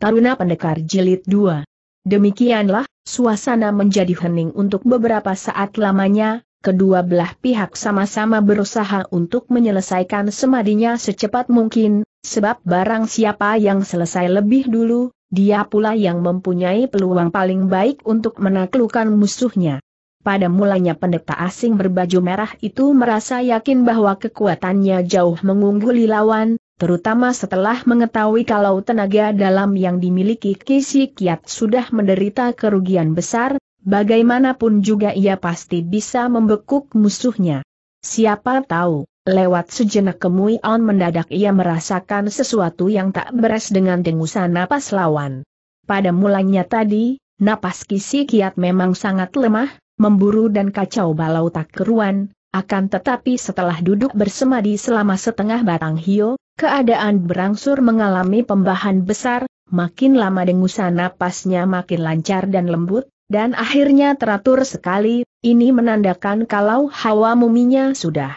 Taruna Pendekar Jilid 2. Demikianlah, suasana menjadi hening untuk beberapa saat lamanya, kedua belah pihak sama-sama berusaha untuk menyelesaikan semadinya secepat mungkin, sebab barang siapa yang selesai lebih dulu, dia pula yang mempunyai peluang paling baik untuk menaklukkan musuhnya. Pada mulanya pendeta asing berbaju merah itu merasa yakin bahwa kekuatannya jauh mengungguli lawan, terutama setelah mengetahui kalau tenaga dalam yang dimiliki Kisi Kiat sudah menderita kerugian besar, bagaimanapun juga ia pasti bisa membekuk musuhnya. Siapa tahu, lewat sejenak kemui, on mendadak ia merasakan sesuatu yang tak beres dengan dengusan napas lawan. Pada mulanya tadi, napas Kisi Kiat memang sangat lemah, memburu dan kacau balau tak keruan, akan tetapi setelah duduk bersemadi selama setengah batang hio, keadaan berangsur mengalami pembahan besar, makin lama dengusan napasnya makin lancar dan lembut, dan akhirnya teratur sekali, ini menandakan kalau hawa muminya sudah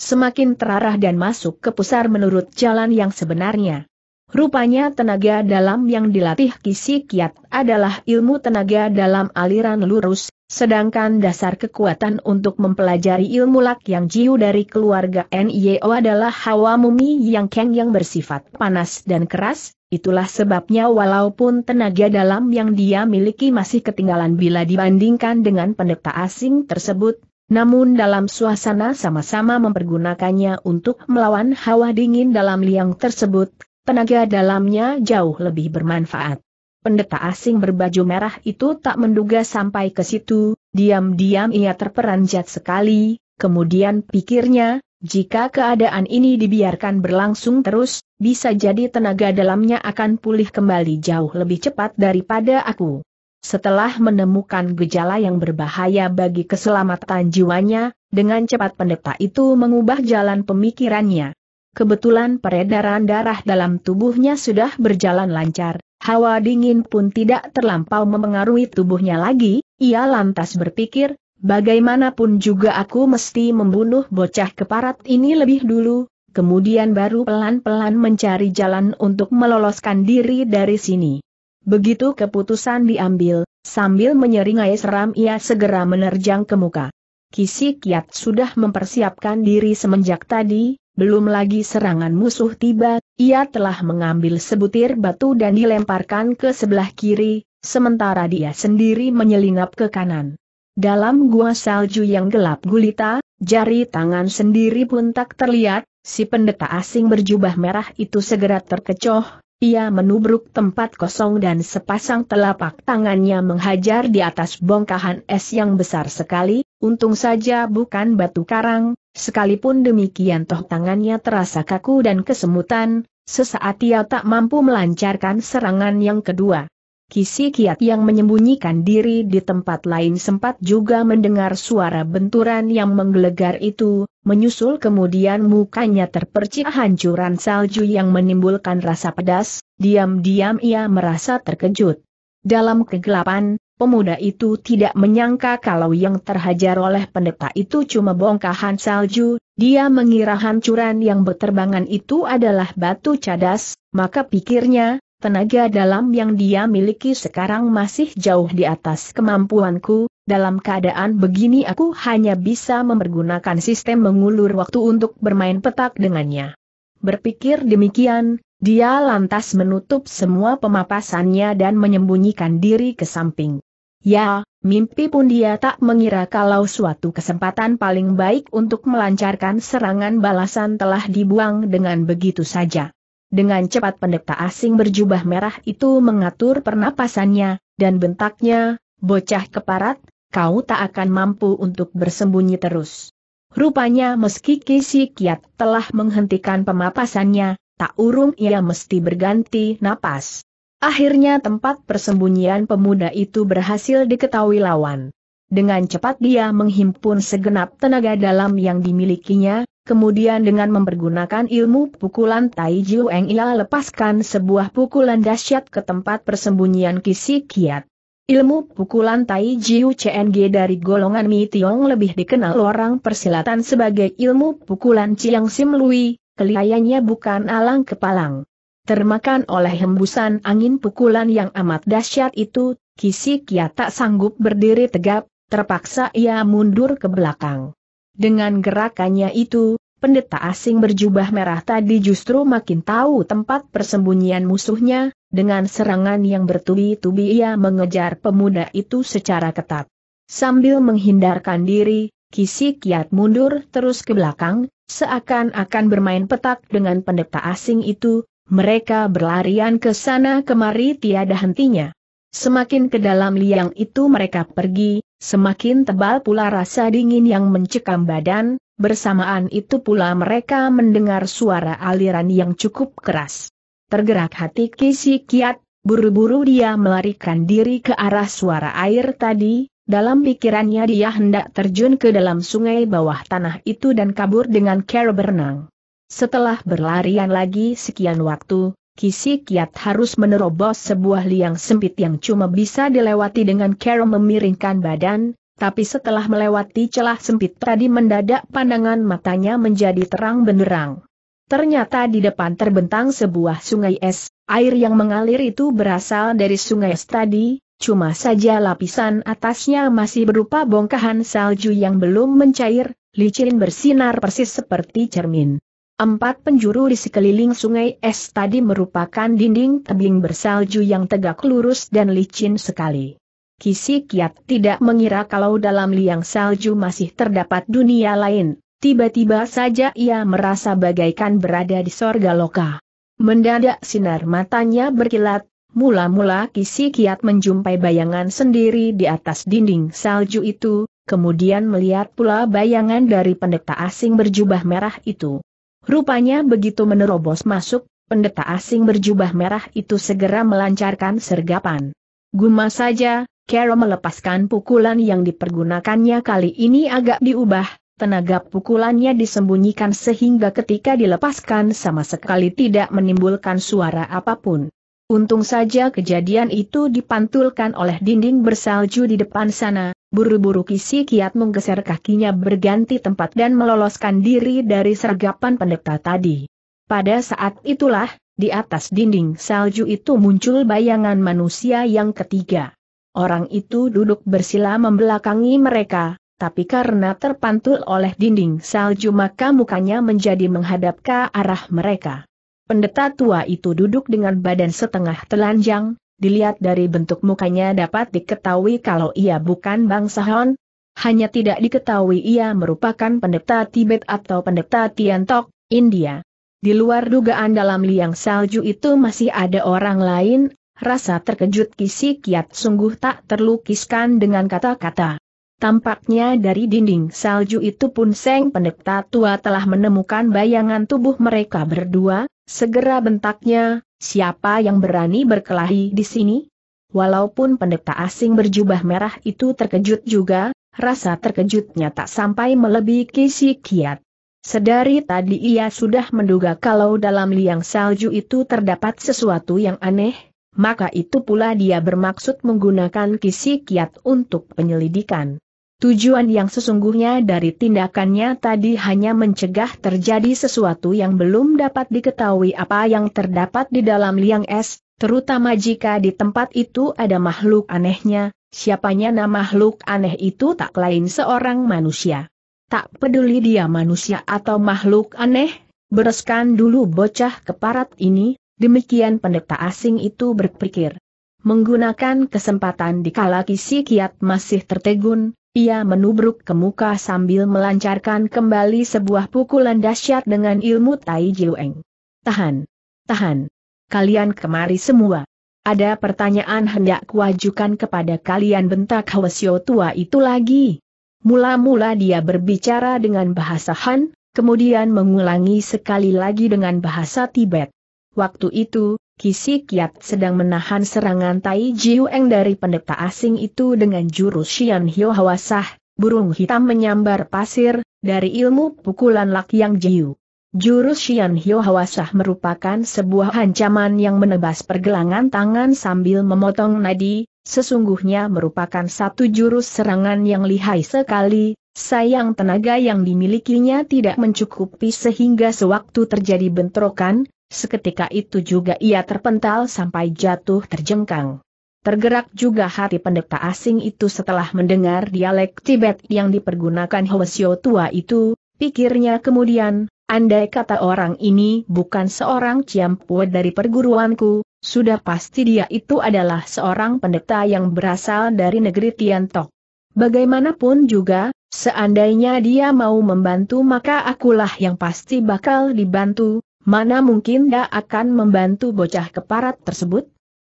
semakin terarah dan masuk ke pusar menurut jalan yang sebenarnya. Rupanya tenaga dalam yang dilatih Kisi Kiat adalah ilmu tenaga dalam aliran lurus, Sedangkan dasar kekuatan untuk mempelajari ilmu lak yang jiu dari keluarga NIO adalah hawa mumi yang keng yang bersifat panas dan keras, itulah sebabnya walaupun tenaga dalam yang dia miliki masih ketinggalan bila dibandingkan dengan pendeta asing tersebut, namun dalam suasana sama-sama mempergunakannya untuk melawan hawa dingin dalam liang tersebut, tenaga dalamnya jauh lebih bermanfaat pendeta asing berbaju merah itu tak menduga sampai ke situ, diam-diam ia terperanjat sekali, kemudian pikirnya, jika keadaan ini dibiarkan berlangsung terus, bisa jadi tenaga dalamnya akan pulih kembali jauh lebih cepat daripada aku. Setelah menemukan gejala yang berbahaya bagi keselamatan jiwanya, dengan cepat pendeta itu mengubah jalan pemikirannya. Kebetulan peredaran darah dalam tubuhnya sudah berjalan lancar, Hawa dingin pun tidak terlampau memengaruhi tubuhnya lagi, ia lantas berpikir, bagaimanapun juga aku mesti membunuh bocah keparat ini lebih dulu, kemudian baru pelan-pelan mencari jalan untuk meloloskan diri dari sini. Begitu keputusan diambil, sambil menyeringai seram ia segera menerjang ke muka. Kisi Kiat sudah mempersiapkan diri semenjak tadi, belum lagi serangan musuh tiba, ia telah mengambil sebutir batu dan dilemparkan ke sebelah kiri, sementara dia sendiri menyelinap ke kanan. Dalam gua salju yang gelap gulita, jari tangan sendiri pun tak terlihat, si pendeta asing berjubah merah itu segera terkecoh, ia menubruk tempat kosong dan sepasang telapak tangannya menghajar di atas bongkahan es yang besar sekali, untung saja bukan batu karang, sekalipun demikian toh tangannya terasa kaku dan kesemutan, sesaat ia tak mampu melancarkan serangan yang kedua. Kisi Kiat yang menyembunyikan diri di tempat lain sempat juga mendengar suara benturan yang menggelegar itu, menyusul kemudian mukanya terpercik hancuran salju yang menimbulkan rasa pedas, diam-diam ia merasa terkejut. Dalam kegelapan, pemuda itu tidak menyangka kalau yang terhajar oleh pendeta itu cuma bongkahan salju, dia mengira hancuran yang berterbangan itu adalah batu cadas, maka pikirnya, tenaga dalam yang dia miliki sekarang masih jauh di atas kemampuanku, dalam keadaan begini aku hanya bisa mempergunakan sistem mengulur waktu untuk bermain petak dengannya. Berpikir demikian, dia lantas menutup semua pemapasannya dan menyembunyikan diri ke samping. Ya, mimpi pun dia tak mengira kalau suatu kesempatan paling baik untuk melancarkan serangan balasan telah dibuang dengan begitu saja. Dengan cepat pendeta asing berjubah merah itu mengatur pernapasannya, dan bentaknya, bocah keparat, kau tak akan mampu untuk bersembunyi terus. Rupanya meski Kisi Kiat telah menghentikan pemapasannya, tak urung ia mesti berganti napas. Akhirnya tempat persembunyian pemuda itu berhasil diketahui lawan. Dengan cepat dia menghimpun segenap tenaga dalam yang dimilikinya, Kemudian dengan mempergunakan ilmu pukulan Tai Eng ia lepaskan sebuah pukulan dahsyat ke tempat persembunyian Kisi Kiat. Ilmu pukulan Tai Jiu CNG dari golongan Mi Tiong lebih dikenal orang persilatan sebagai ilmu pukulan Chiang Sim Lui, bukan alang kepalang. Termakan oleh hembusan angin pukulan yang amat dahsyat itu, Kisi Kiat tak sanggup berdiri tegap, terpaksa ia mundur ke belakang. Dengan gerakannya itu, pendeta asing berjubah merah tadi justru makin tahu tempat persembunyian musuhnya, dengan serangan yang bertubi-tubi ia mengejar pemuda itu secara ketat. Sambil menghindarkan diri, Kisi kiat mundur terus ke belakang, seakan-akan bermain petak dengan pendeta asing itu, mereka berlarian ke sana kemari tiada hentinya. Semakin ke dalam liang itu mereka pergi, semakin tebal pula rasa dingin yang mencekam badan, bersamaan itu pula mereka mendengar suara aliran yang cukup keras. Tergerak hati Kisi Kiat, buru-buru dia melarikan diri ke arah suara air tadi, dalam pikirannya dia hendak terjun ke dalam sungai bawah tanah itu dan kabur dengan cara berenang. Setelah berlarian lagi sekian waktu, Kisi Kiat harus menerobos sebuah liang sempit yang cuma bisa dilewati dengan cara memiringkan badan, tapi setelah melewati celah sempit tadi mendadak pandangan matanya menjadi terang benderang. Ternyata di depan terbentang sebuah sungai es, air yang mengalir itu berasal dari sungai es tadi, cuma saja lapisan atasnya masih berupa bongkahan salju yang belum mencair, licin bersinar persis seperti cermin. Empat penjuru di sekeliling sungai es tadi merupakan dinding tebing bersalju yang tegak lurus dan licin sekali. Kisi Kiat tidak mengira kalau dalam liang salju masih terdapat dunia lain, tiba-tiba saja ia merasa bagaikan berada di sorga loka. Mendadak sinar matanya berkilat, mula-mula Kisi Kiat menjumpai bayangan sendiri di atas dinding salju itu, kemudian melihat pula bayangan dari pendeta asing berjubah merah itu. Rupanya begitu menerobos masuk, pendeta asing berjubah merah itu segera melancarkan sergapan. Guma saja, Kero melepaskan pukulan yang dipergunakannya kali ini agak diubah, tenaga pukulannya disembunyikan sehingga ketika dilepaskan sama sekali tidak menimbulkan suara apapun. Untung saja kejadian itu dipantulkan oleh dinding bersalju di depan sana, buru-buru kisi kiat menggeser kakinya berganti tempat dan meloloskan diri dari sergapan pendeta tadi. Pada saat itulah, di atas dinding salju itu muncul bayangan manusia yang ketiga. Orang itu duduk bersila membelakangi mereka, tapi karena terpantul oleh dinding salju maka mukanya menjadi menghadap ke arah mereka. Pendeta tua itu duduk dengan badan setengah telanjang, dilihat dari bentuk mukanya dapat diketahui kalau ia bukan bangsa Hon, hanya tidak diketahui ia merupakan pendeta Tibet atau pendeta Tiantok, India. Di luar dugaan dalam liang salju itu masih ada orang lain, rasa terkejut Kisi Kiat sungguh tak terlukiskan dengan kata-kata. Tampaknya dari dinding salju itu pun Seng Pendeta Tua telah menemukan bayangan tubuh mereka berdua, Segera bentaknya, siapa yang berani berkelahi di sini? Walaupun pendeta asing berjubah merah itu terkejut juga, rasa terkejutnya tak sampai melebihi kisi kiat. Sedari tadi ia sudah menduga kalau dalam liang salju itu terdapat sesuatu yang aneh, maka itu pula dia bermaksud menggunakan kisi kiat untuk penyelidikan. Tujuan yang sesungguhnya dari tindakannya tadi hanya mencegah terjadi sesuatu yang belum dapat diketahui apa yang terdapat di dalam liang es, terutama jika di tempat itu ada makhluk anehnya, siapanya nama makhluk aneh itu tak lain seorang manusia. Tak peduli dia manusia atau makhluk aneh, bereskan dulu bocah keparat ini, demikian pendeta asing itu berpikir. Menggunakan kesempatan dikala kisi kiat masih tertegun, ia menubruk ke muka sambil melancarkan kembali sebuah pukulan dahsyat dengan ilmu Tai Jiueng. Tahan! Tahan! Kalian kemari semua. Ada pertanyaan hendak kuajukan kepada kalian bentak Hwasyo tua itu lagi. Mula-mula dia berbicara dengan bahasa Han, kemudian mengulangi sekali lagi dengan bahasa Tibet. Waktu itu, Kisi Kiat sedang menahan serangan Tai Ji dari pendeta asing itu dengan jurus Xian Hio Hawasah, burung hitam menyambar pasir, dari ilmu pukulan Lak Yang Jiu. Jurus Xian Hio Hawasah merupakan sebuah ancaman yang menebas pergelangan tangan sambil memotong nadi, sesungguhnya merupakan satu jurus serangan yang lihai sekali, sayang tenaga yang dimilikinya tidak mencukupi sehingga sewaktu terjadi bentrokan, Seketika itu juga ia terpental sampai jatuh terjengkang. Tergerak juga hati pendeta asing itu setelah mendengar dialek Tibet yang dipergunakan Hwasyo tua itu, pikirnya kemudian, andai kata orang ini bukan seorang ciampue dari perguruanku, sudah pasti dia itu adalah seorang pendeta yang berasal dari negeri Tiantok. Bagaimanapun juga, seandainya dia mau membantu maka akulah yang pasti bakal dibantu, Mana mungkin dia akan membantu bocah keparat tersebut?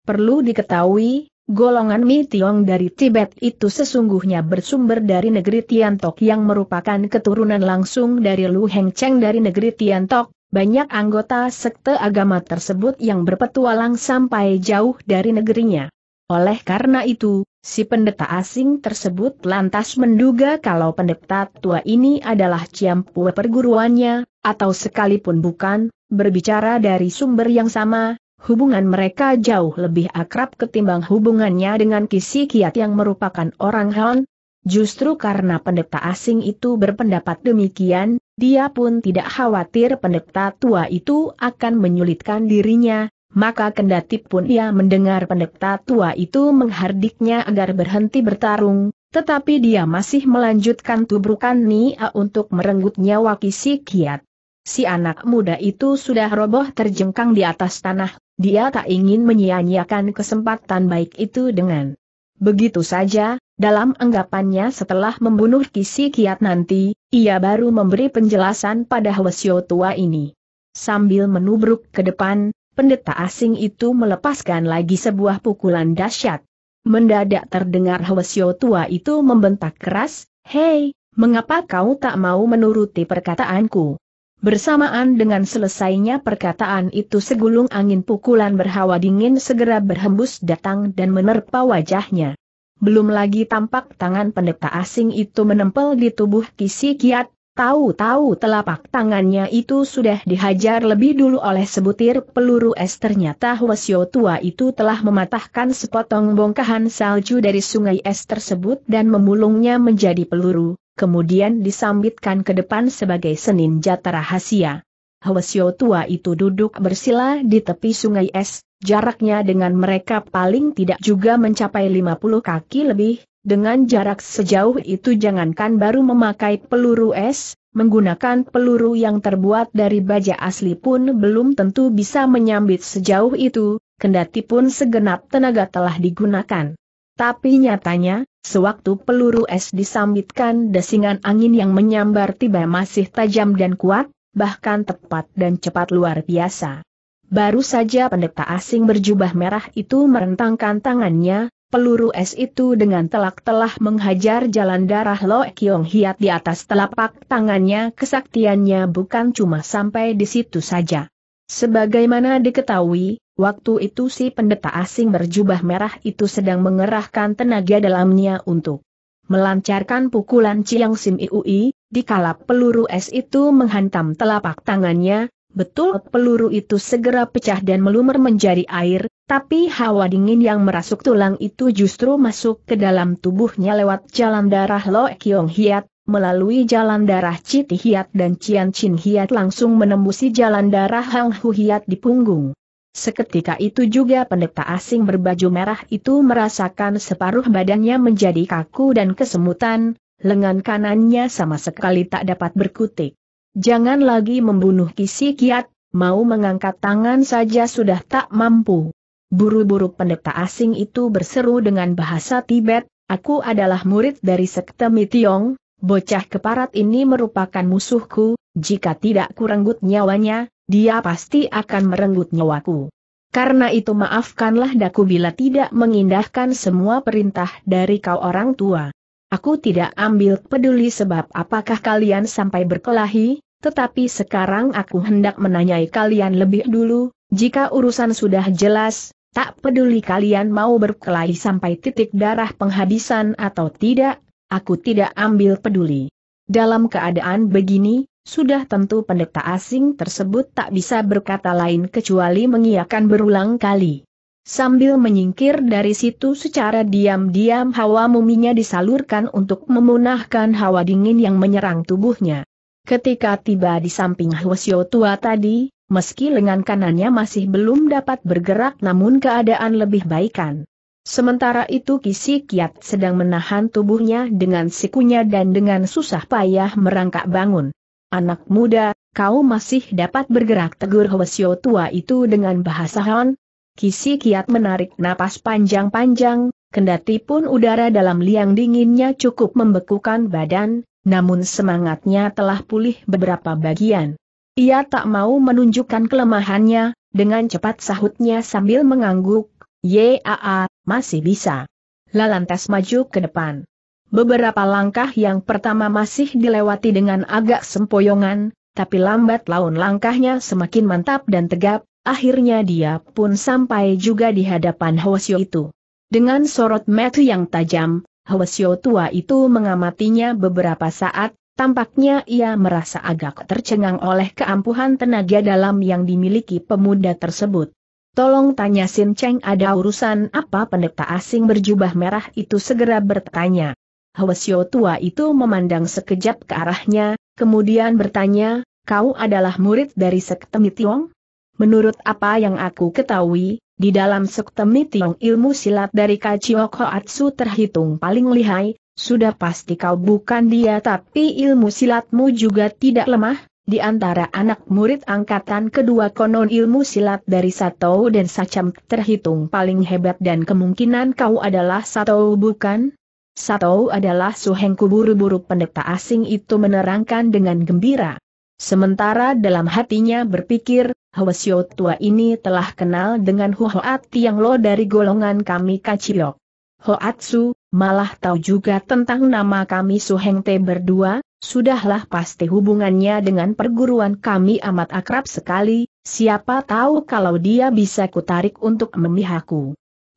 Perlu diketahui, golongan Mi Tiong dari Tibet itu sesungguhnya bersumber dari negeri Tiantok yang merupakan keturunan langsung dari Lu Heng Cheng dari negeri Tiantok, banyak anggota sekte agama tersebut yang berpetualang sampai jauh dari negerinya. Oleh karena itu, si pendeta asing tersebut lantas menduga kalau pendeta tua ini adalah ciampu perguruannya, atau sekalipun bukan, Berbicara dari sumber yang sama, hubungan mereka jauh lebih akrab ketimbang hubungannya dengan Kisi Kiat yang merupakan orang Han. Justru karena pendeta asing itu berpendapat demikian, dia pun tidak khawatir pendeta tua itu akan menyulitkan dirinya, maka kendati pun ia mendengar pendeta tua itu menghardiknya agar berhenti bertarung, tetapi dia masih melanjutkan tubrukan Nia untuk merenggut nyawa Kisi Kiat. Si anak muda itu sudah roboh terjengkang di atas tanah, dia tak ingin menyia-nyiakan kesempatan baik itu dengan begitu saja, dalam anggapannya setelah membunuh Kisi Kiat nanti, ia baru memberi penjelasan pada Hwasyo tua ini. Sambil menubruk ke depan, pendeta asing itu melepaskan lagi sebuah pukulan dahsyat. Mendadak terdengar Hwasyo tua itu membentak keras, Hei, mengapa kau tak mau menuruti perkataanku? Bersamaan dengan selesainya perkataan itu segulung angin pukulan berhawa dingin segera berhembus datang dan menerpa wajahnya. Belum lagi tampak tangan pendeta asing itu menempel di tubuh kisi kiat, tahu-tahu telapak tangannya itu sudah dihajar lebih dulu oleh sebutir peluru es ternyata Hwasyo tua itu telah mematahkan sepotong bongkahan salju dari sungai es tersebut dan memulungnya menjadi peluru, kemudian disambitkan ke depan sebagai Senin seninjata rahasia. Hwasyo tua itu duduk bersila di tepi sungai es, jaraknya dengan mereka paling tidak juga mencapai 50 kaki lebih, dengan jarak sejauh itu jangankan baru memakai peluru es, menggunakan peluru yang terbuat dari baja asli pun belum tentu bisa menyambit sejauh itu, kendati pun segenap tenaga telah digunakan. Tapi nyatanya, Sewaktu peluru es disambitkan desingan angin yang menyambar tiba masih tajam dan kuat, bahkan tepat dan cepat luar biasa. Baru saja pendeta asing berjubah merah itu merentangkan tangannya, peluru es itu dengan telak-telah menghajar jalan darah Lo Kiong Hiat di atas telapak tangannya kesaktiannya bukan cuma sampai di situ saja. Sebagaimana diketahui, Waktu itu si pendeta asing berjubah merah itu sedang mengerahkan tenaga dalamnya untuk melancarkan pukulan Ciang Sim Iui, dikala peluru es itu menghantam telapak tangannya, betul peluru itu segera pecah dan melumer menjadi air, tapi hawa dingin yang merasuk tulang itu justru masuk ke dalam tubuhnya lewat jalan darah Lo Kiong Hiat, melalui jalan darah Citi Hiat dan Cian Chin Hiat langsung menembusi jalan darah Hang Hu Hiat di punggung. Seketika itu juga pendeta asing berbaju merah itu merasakan separuh badannya menjadi kaku dan kesemutan, lengan kanannya sama sekali tak dapat berkutik. Jangan lagi membunuh kisi kiat, mau mengangkat tangan saja sudah tak mampu. Buru-buru pendeta asing itu berseru dengan bahasa Tibet, aku adalah murid dari sekte Mitiong, bocah keparat ini merupakan musuhku, jika tidak kurenggut nyawanya, dia pasti akan merenggut nyawaku. Karena itu maafkanlah daku bila tidak mengindahkan semua perintah dari kau orang tua. Aku tidak ambil peduli sebab apakah kalian sampai berkelahi, tetapi sekarang aku hendak menanyai kalian lebih dulu, jika urusan sudah jelas, tak peduli kalian mau berkelahi sampai titik darah penghabisan atau tidak, aku tidak ambil peduli. Dalam keadaan begini, sudah tentu pendeta asing tersebut tak bisa berkata lain kecuali mengiakan berulang kali. Sambil menyingkir dari situ secara diam-diam hawa muminya disalurkan untuk memunahkan hawa dingin yang menyerang tubuhnya. Ketika tiba di samping Hwasyo tua tadi, meski lengan kanannya masih belum dapat bergerak namun keadaan lebih baikan. Sementara itu Kisi Kiat sedang menahan tubuhnya dengan sikunya dan dengan susah payah merangkak bangun. Anak muda, kau masih dapat bergerak tegur Hwasyo tua itu dengan bahasa Han? Kisi kiat menarik napas panjang-panjang, kendati pun udara dalam liang dinginnya cukup membekukan badan, namun semangatnya telah pulih beberapa bagian. Ia tak mau menunjukkan kelemahannya, dengan cepat sahutnya sambil mengangguk, Yaa, masih bisa. Lalantas maju ke depan. Beberapa langkah yang pertama masih dilewati dengan agak sempoyongan, tapi lambat laun langkahnya semakin mantap dan tegap, akhirnya dia pun sampai juga di hadapan Hwasyo itu. Dengan sorot metu yang tajam, Hwasyo tua itu mengamatinya beberapa saat, tampaknya ia merasa agak tercengang oleh keampuhan tenaga dalam yang dimiliki pemuda tersebut. Tolong tanya Sin Cheng ada urusan apa pendeta asing berjubah merah itu segera bertanya. Hwasyo tua itu memandang sekejap ke arahnya, kemudian bertanya, kau adalah murid dari Sektemi Menurut apa yang aku ketahui, di dalam Sektemi ilmu silat dari Kachiok Hoatsu terhitung paling lihai, sudah pasti kau bukan dia tapi ilmu silatmu juga tidak lemah, di antara anak murid angkatan kedua konon ilmu silat dari Sato dan Sacam terhitung paling hebat dan kemungkinan kau adalah Sato bukan? Sato adalah suhengku buru-buru pendeta asing itu menerangkan dengan gembira. Sementara dalam hatinya berpikir, Hwasyo tua ini telah kenal dengan Huhoat Tiang Lo dari golongan kami kacilok. Hoatsu, malah tahu juga tentang nama kami Suheng Te berdua, sudahlah pasti hubungannya dengan perguruan kami amat akrab sekali, siapa tahu kalau dia bisa kutarik untuk memihaku.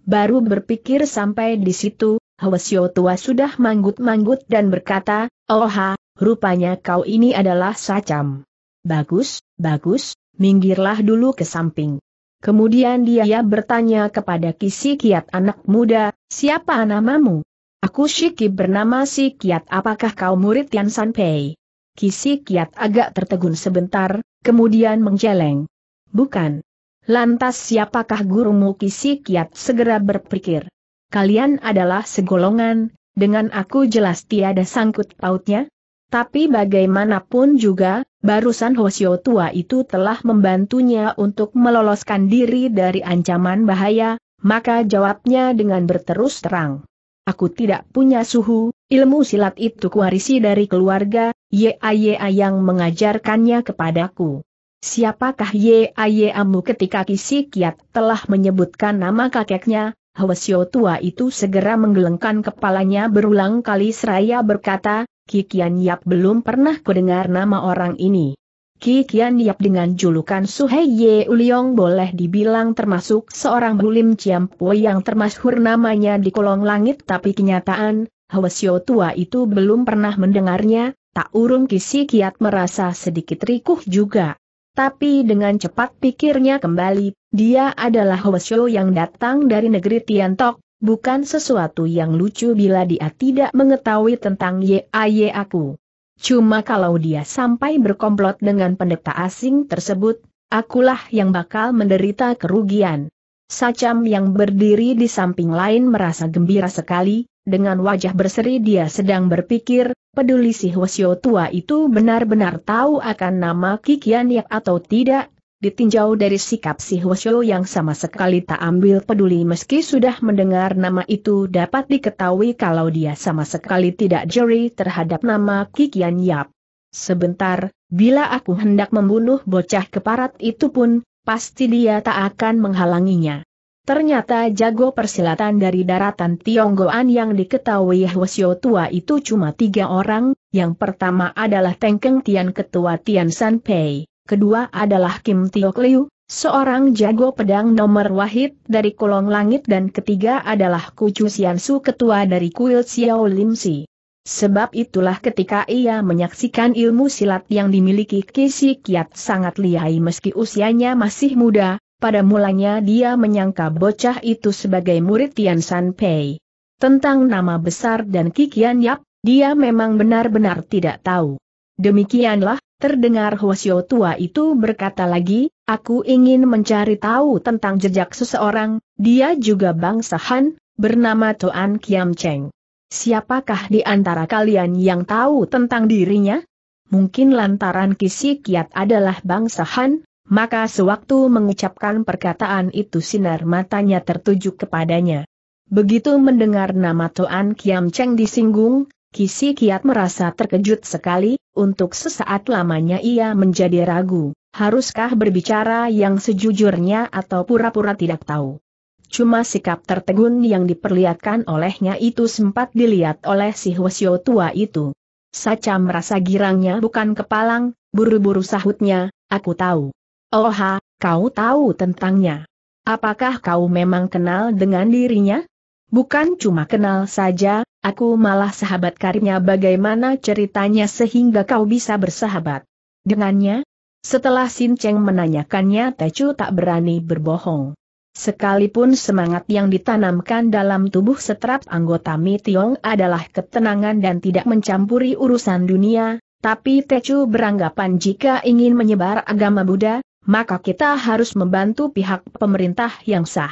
Baru berpikir sampai di situ, Hwasyo tua sudah manggut-manggut dan berkata, Oha, rupanya kau ini adalah sacam. Bagus, bagus, minggirlah dulu ke samping. Kemudian dia bertanya kepada Kisi Kiat anak muda, siapa namamu? Aku Shiki bernama Si Kiat apakah kau murid Tian Sanpei? Kisi Kiat agak tertegun sebentar, kemudian menjeleng. Bukan. Lantas siapakah gurumu Kisi Kiat segera berpikir kalian adalah segolongan, dengan aku jelas tiada sangkut pautnya? Tapi bagaimanapun juga, barusan Hosio tua itu telah membantunya untuk meloloskan diri dari ancaman bahaya, maka jawabnya dengan berterus terang. Aku tidak punya suhu, ilmu silat itu kuwarisi dari keluarga, YAYA yang mengajarkannya kepadaku. Siapakah YAYA-mu ketika Kisikiat telah menyebutkan nama kakeknya, Hwasyo tua itu segera menggelengkan kepalanya berulang kali seraya berkata, Kikian Yap belum pernah kudengar nama orang ini. Kikian Yap dengan julukan Suhei Ye Uliong boleh dibilang termasuk seorang bulim Ciampo yang termasyhur namanya di kolong langit tapi kenyataan, Hwasyo tua itu belum pernah mendengarnya, tak urung kisi kiat merasa sedikit rikuh juga. Tapi dengan cepat pikirnya kembali, dia adalah Hwasyo yang datang dari negeri Tiantok, bukan sesuatu yang lucu bila dia tidak mengetahui tentang YAYA aku. Cuma kalau dia sampai berkomplot dengan pendeta asing tersebut, akulah yang bakal menderita kerugian. Sacam yang berdiri di samping lain merasa gembira sekali, dengan wajah berseri dia sedang berpikir, peduli si Hwasyo tua itu benar-benar tahu akan nama Kikian Yap atau tidak, ditinjau dari sikap si Hwasyo yang sama sekali tak ambil peduli meski sudah mendengar nama itu dapat diketahui kalau dia sama sekali tidak jeri terhadap nama Kikian Yap. Sebentar, bila aku hendak membunuh bocah keparat itu pun, pasti dia tak akan menghalanginya. Ternyata jago persilatan dari daratan Tionggoan yang diketahui Hwasyo tua itu cuma tiga orang, yang pertama adalah Tengkeng Tian Ketua Tian San Pei, kedua adalah Kim Tiok Liu, seorang jago pedang nomor wahid dari kolong langit dan ketiga adalah Kucu Su Ketua dari Kuil Xiao Lim Si. Sebab itulah ketika ia menyaksikan ilmu silat yang dimiliki Kisi Kiat sangat lihai meski usianya masih muda, pada mulanya dia menyangka bocah itu sebagai murid Tian San Pei. Tentang nama besar dan kikian Yap, dia memang benar-benar tidak tahu. Demikianlah, terdengar Hwasyo tua itu berkata lagi, aku ingin mencari tahu tentang jejak seseorang, dia juga bangsa Han, bernama Toan Kiam Cheng. Siapakah di antara kalian yang tahu tentang dirinya? Mungkin lantaran Kisi Kiat adalah bangsa Han, maka sewaktu mengucapkan perkataan itu sinar matanya tertuju kepadanya. Begitu mendengar nama Toan Kiam Cheng disinggung, Kisi Kiat merasa terkejut sekali, untuk sesaat lamanya ia menjadi ragu, haruskah berbicara yang sejujurnya atau pura-pura tidak tahu. Cuma sikap tertegun yang diperlihatkan olehnya itu sempat dilihat oleh si Hwasyo tua itu. Saca merasa girangnya bukan kepalang, buru-buru sahutnya, aku tahu. Oha, oh kau tahu tentangnya. Apakah kau memang kenal dengan dirinya? Bukan cuma kenal saja, aku malah sahabat karibnya bagaimana ceritanya sehingga kau bisa bersahabat. Dengannya? Setelah Sin Cheng menanyakannya Tecu tak berani berbohong. Sekalipun semangat yang ditanamkan dalam tubuh seterap anggota Mi Tiong adalah ketenangan dan tidak mencampuri urusan dunia, tapi Tecu beranggapan jika ingin menyebar agama Buddha, maka kita harus membantu pihak pemerintah yang sah.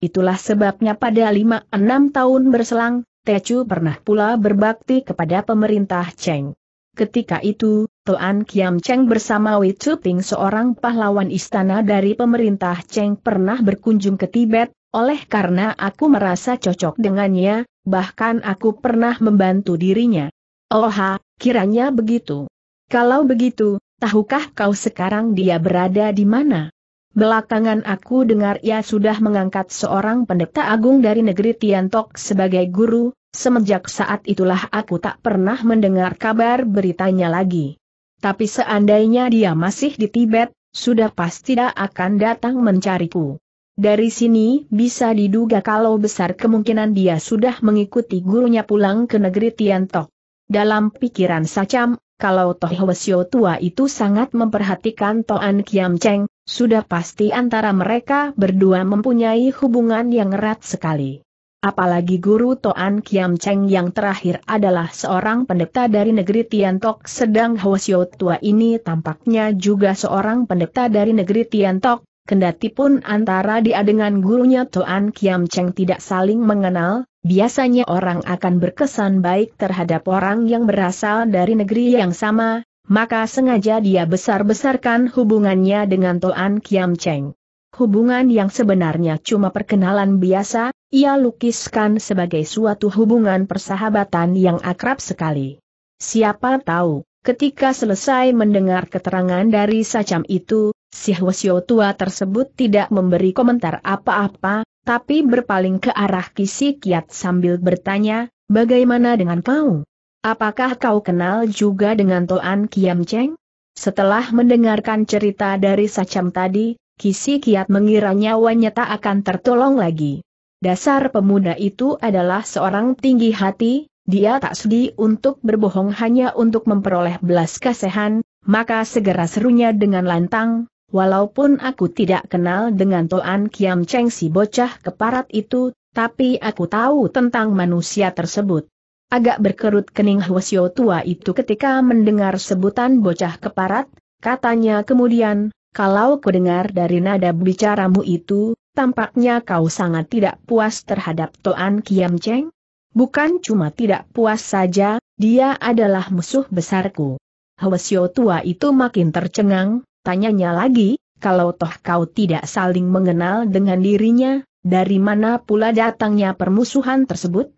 Itulah sebabnya pada 5-6 tahun berselang, Techu pernah pula berbakti kepada pemerintah Cheng. Ketika itu, Tuan Kiam Cheng bersama Wei Ting, seorang pahlawan istana dari pemerintah Cheng pernah berkunjung ke Tibet, oleh karena aku merasa cocok dengannya, bahkan aku pernah membantu dirinya. Oha, kiranya begitu. Kalau begitu, Tahukah kau sekarang dia berada di mana? Belakangan aku dengar ia sudah mengangkat seorang pendeta agung dari negeri Tiantok sebagai guru, semenjak saat itulah aku tak pernah mendengar kabar beritanya lagi. Tapi seandainya dia masih di Tibet, sudah pasti tidak akan datang mencariku. Dari sini bisa diduga kalau besar kemungkinan dia sudah mengikuti gurunya pulang ke negeri Tiantok. Dalam pikiran Sacam, kalau Toh Hwasyo tua itu sangat memperhatikan Toan Kiam Cheng, sudah pasti antara mereka berdua mempunyai hubungan yang erat sekali. Apalagi guru Toan Kiam Cheng yang terakhir adalah seorang pendeta dari negeri Tiantok sedang Hwasyo tua ini tampaknya juga seorang pendeta dari negeri Tiantok, Kendati pun antara dia dengan gurunya Toan Kiam Cheng tidak saling mengenal, biasanya orang akan berkesan baik terhadap orang yang berasal dari negeri yang sama, maka sengaja dia besar-besarkan hubungannya dengan Toan Kiam Cheng. Hubungan yang sebenarnya cuma perkenalan biasa, ia lukiskan sebagai suatu hubungan persahabatan yang akrab sekali. Siapa tahu, Ketika selesai mendengar keterangan dari sacam itu, si Hwasyo tua tersebut tidak memberi komentar apa-apa, tapi berpaling ke arah Kisi Kiat sambil bertanya, bagaimana dengan kau? Apakah kau kenal juga dengan Toan Kiam Cheng? Setelah mendengarkan cerita dari sacam tadi, Kisi Kiat mengira nyawanya tak akan tertolong lagi. Dasar pemuda itu adalah seorang tinggi hati, dia tak sudi untuk berbohong hanya untuk memperoleh belas kasihan, maka segera serunya dengan lantang, walaupun aku tidak kenal dengan Toan Kiam Cheng si bocah keparat itu, tapi aku tahu tentang manusia tersebut. Agak berkerut kening Hwasyo tua itu ketika mendengar sebutan bocah keparat, katanya kemudian, kalau kudengar dari nada bicaramu itu, tampaknya kau sangat tidak puas terhadap Toan Kiam Cheng? Bukan cuma tidak puas saja, dia adalah musuh besarku. Hwasyo tua itu makin tercengang, tanyanya lagi, kalau toh kau tidak saling mengenal dengan dirinya, dari mana pula datangnya permusuhan tersebut?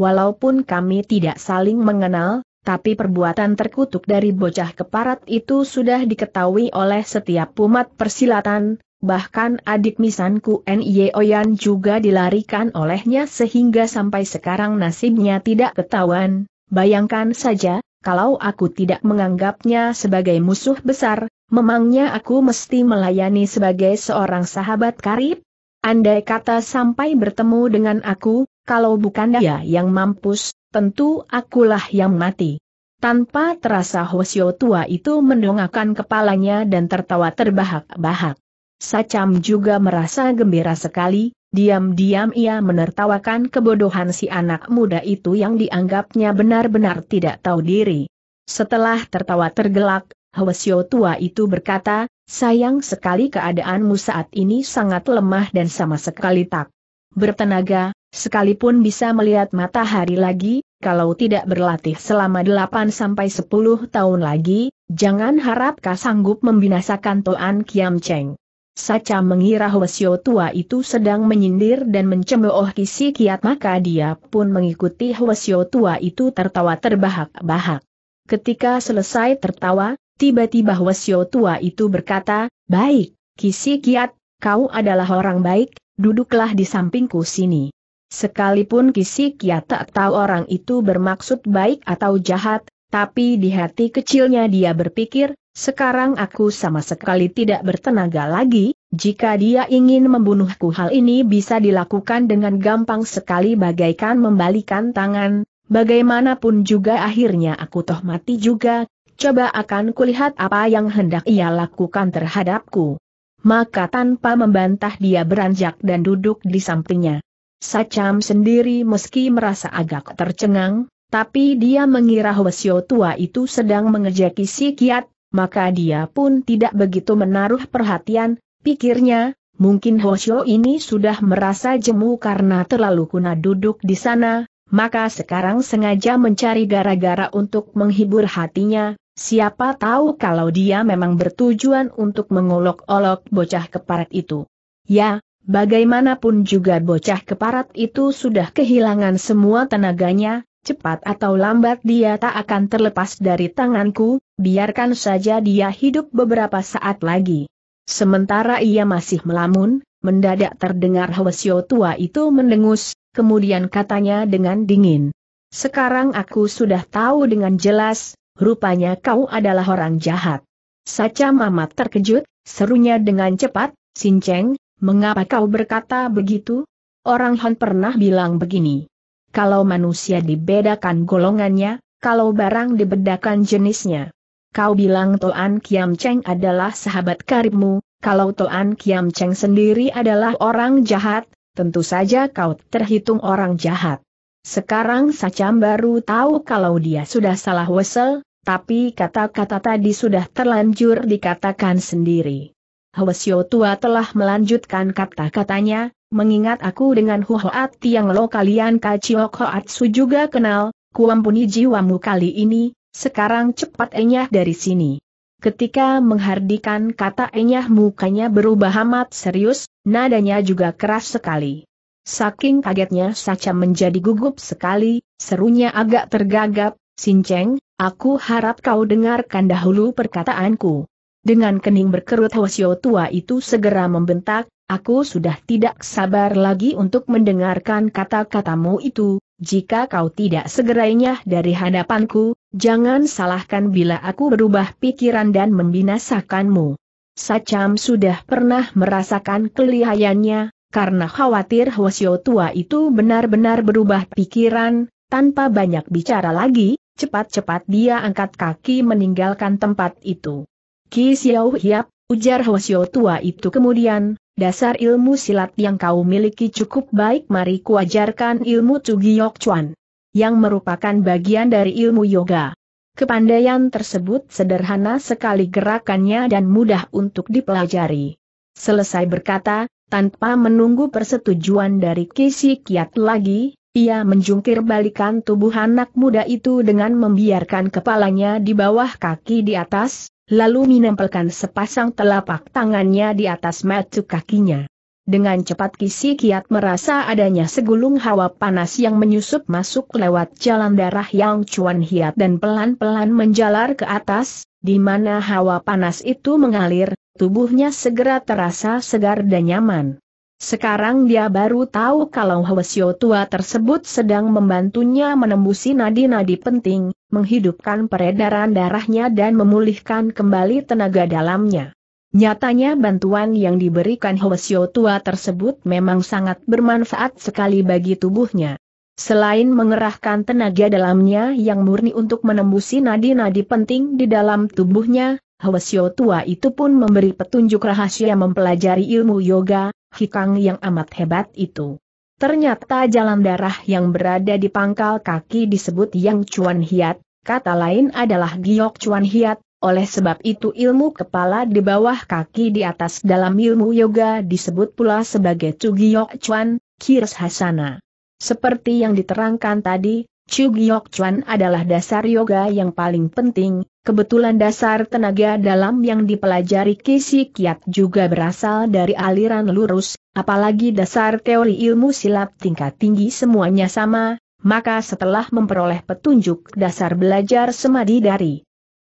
Walaupun kami tidak saling mengenal, tapi perbuatan terkutuk dari bocah keparat itu sudah diketahui oleh setiap umat persilatan, Bahkan adik misanku Nye Oyan juga dilarikan olehnya sehingga sampai sekarang nasibnya tidak ketahuan. Bayangkan saja, kalau aku tidak menganggapnya sebagai musuh besar, memangnya aku mesti melayani sebagai seorang sahabat karib? Andai kata sampai bertemu dengan aku, kalau bukan dia yang mampus, tentu akulah yang mati. Tanpa terasa Hoshio tua itu mendongakkan kepalanya dan tertawa terbahak-bahak. Sacam juga merasa gembira sekali, diam-diam ia menertawakan kebodohan si anak muda itu yang dianggapnya benar-benar tidak tahu diri. Setelah tertawa tergelak, Hwasyo tua itu berkata, sayang sekali keadaanmu saat ini sangat lemah dan sama sekali tak bertenaga, sekalipun bisa melihat matahari lagi, kalau tidak berlatih selama 8-10 tahun lagi, jangan harap kau sanggup membinasakan Toan Kiam Cheng. Saca mengira Hwasyo tua itu sedang menyindir dan mencemooh kisi kiat maka dia pun mengikuti Hwasyo tua itu tertawa terbahak-bahak. Ketika selesai tertawa, tiba-tiba Hwasyo tua itu berkata, Baik, kisi kiat, kau adalah orang baik, duduklah di sampingku sini. Sekalipun Kisi Kiat tak tahu orang itu bermaksud baik atau jahat, tapi di hati kecilnya dia berpikir, sekarang aku sama sekali tidak bertenaga lagi, jika dia ingin membunuhku hal ini bisa dilakukan dengan gampang sekali bagaikan membalikan tangan, bagaimanapun juga akhirnya aku toh mati juga, coba akan kulihat apa yang hendak ia lakukan terhadapku. Maka tanpa membantah dia beranjak dan duduk di sampingnya. Sacam sendiri meski merasa agak tercengang, tapi dia mengira Hwasyo tua itu sedang mengejeki si kiat, maka dia pun tidak begitu menaruh perhatian, pikirnya, mungkin Hoshio ini sudah merasa jemu karena terlalu kuna duduk di sana, maka sekarang sengaja mencari gara-gara untuk menghibur hatinya, siapa tahu kalau dia memang bertujuan untuk mengolok-olok bocah keparat itu. Ya, bagaimanapun juga bocah keparat itu sudah kehilangan semua tenaganya, cepat atau lambat dia tak akan terlepas dari tanganku, biarkan saja dia hidup beberapa saat lagi. Sementara ia masih melamun, mendadak terdengar Hwasyo tua itu mendengus, kemudian katanya dengan dingin. Sekarang aku sudah tahu dengan jelas, rupanya kau adalah orang jahat. Saca mamat terkejut, serunya dengan cepat, Sinceng, mengapa kau berkata begitu? Orang Han pernah bilang begini. Kalau manusia dibedakan golongannya, kalau barang dibedakan jenisnya Kau bilang Toan Kiam Cheng adalah sahabat karibmu, kalau Toan Kiam Cheng sendiri adalah orang jahat, tentu saja kau terhitung orang jahat. Sekarang Sacam baru tahu kalau dia sudah salah wesel, tapi kata-kata tadi sudah terlanjur dikatakan sendiri. Hwasyo tua telah melanjutkan kata-katanya, mengingat aku dengan Huhoat yang Lo kalian Kaciok Atsu juga kenal, kuampuni jiwamu kali ini, sekarang cepat enyah dari sini. Ketika menghardikan kata enyah mukanya berubah amat serius, nadanya juga keras sekali. Saking kagetnya Saca menjadi gugup sekali, serunya agak tergagap, Sinceng, aku harap kau dengarkan dahulu perkataanku. Dengan kening berkerut Hwasyo tua itu segera membentak, Aku sudah tidak sabar lagi untuk mendengarkan kata-katamu itu, jika kau tidak segerainya dari hadapanku, jangan salahkan bila aku berubah pikiran dan membinasakanmu. Sacam sudah pernah merasakan kelihayannya, karena khawatir Hwasyo tua itu benar-benar berubah pikiran, tanpa banyak bicara lagi, cepat-cepat dia angkat kaki meninggalkan tempat itu. Ki Xiao Hiap, ujar Hwasyo tua itu kemudian, dasar ilmu silat yang kau miliki cukup baik mari kuajarkan ilmu Tugiyok Chuan, yang merupakan bagian dari ilmu yoga. Kepandaian tersebut sederhana sekali gerakannya dan mudah untuk dipelajari. Selesai berkata, tanpa menunggu persetujuan dari Kisi Kiat lagi, ia menjungkir balikan tubuh anak muda itu dengan membiarkan kepalanya di bawah kaki di atas, lalu menempelkan sepasang telapak tangannya di atas metu kakinya. Dengan cepat Kisi Kiat merasa adanya segulung hawa panas yang menyusup masuk lewat jalan darah yang cuan hiat dan pelan-pelan menjalar ke atas, di mana hawa panas itu mengalir, tubuhnya segera terasa segar dan nyaman. Sekarang dia baru tahu kalau Hwasyo tua tersebut sedang membantunya menembusi nadi-nadi penting, menghidupkan peredaran darahnya dan memulihkan kembali tenaga dalamnya. Nyatanya bantuan yang diberikan Hwasyo tua tersebut memang sangat bermanfaat sekali bagi tubuhnya. Selain mengerahkan tenaga dalamnya yang murni untuk menembusi nadi-nadi penting di dalam tubuhnya, Hwasyo tua itu pun memberi petunjuk rahasia mempelajari ilmu yoga, Hikang yang amat hebat itu. Ternyata jalan darah yang berada di pangkal kaki disebut Yang Chuan Hiat, kata lain adalah Giok Chuan Hiat, oleh sebab itu ilmu kepala di bawah kaki di atas dalam ilmu yoga disebut pula sebagai giok Chuan, Kirs Hasana. Seperti yang diterangkan tadi, giok Chuan adalah dasar yoga yang paling penting, Kebetulan dasar tenaga dalam yang dipelajari Kisi Kiat juga berasal dari aliran lurus, apalagi dasar teori ilmu silat tingkat tinggi semuanya sama, maka setelah memperoleh petunjuk dasar belajar semadi dari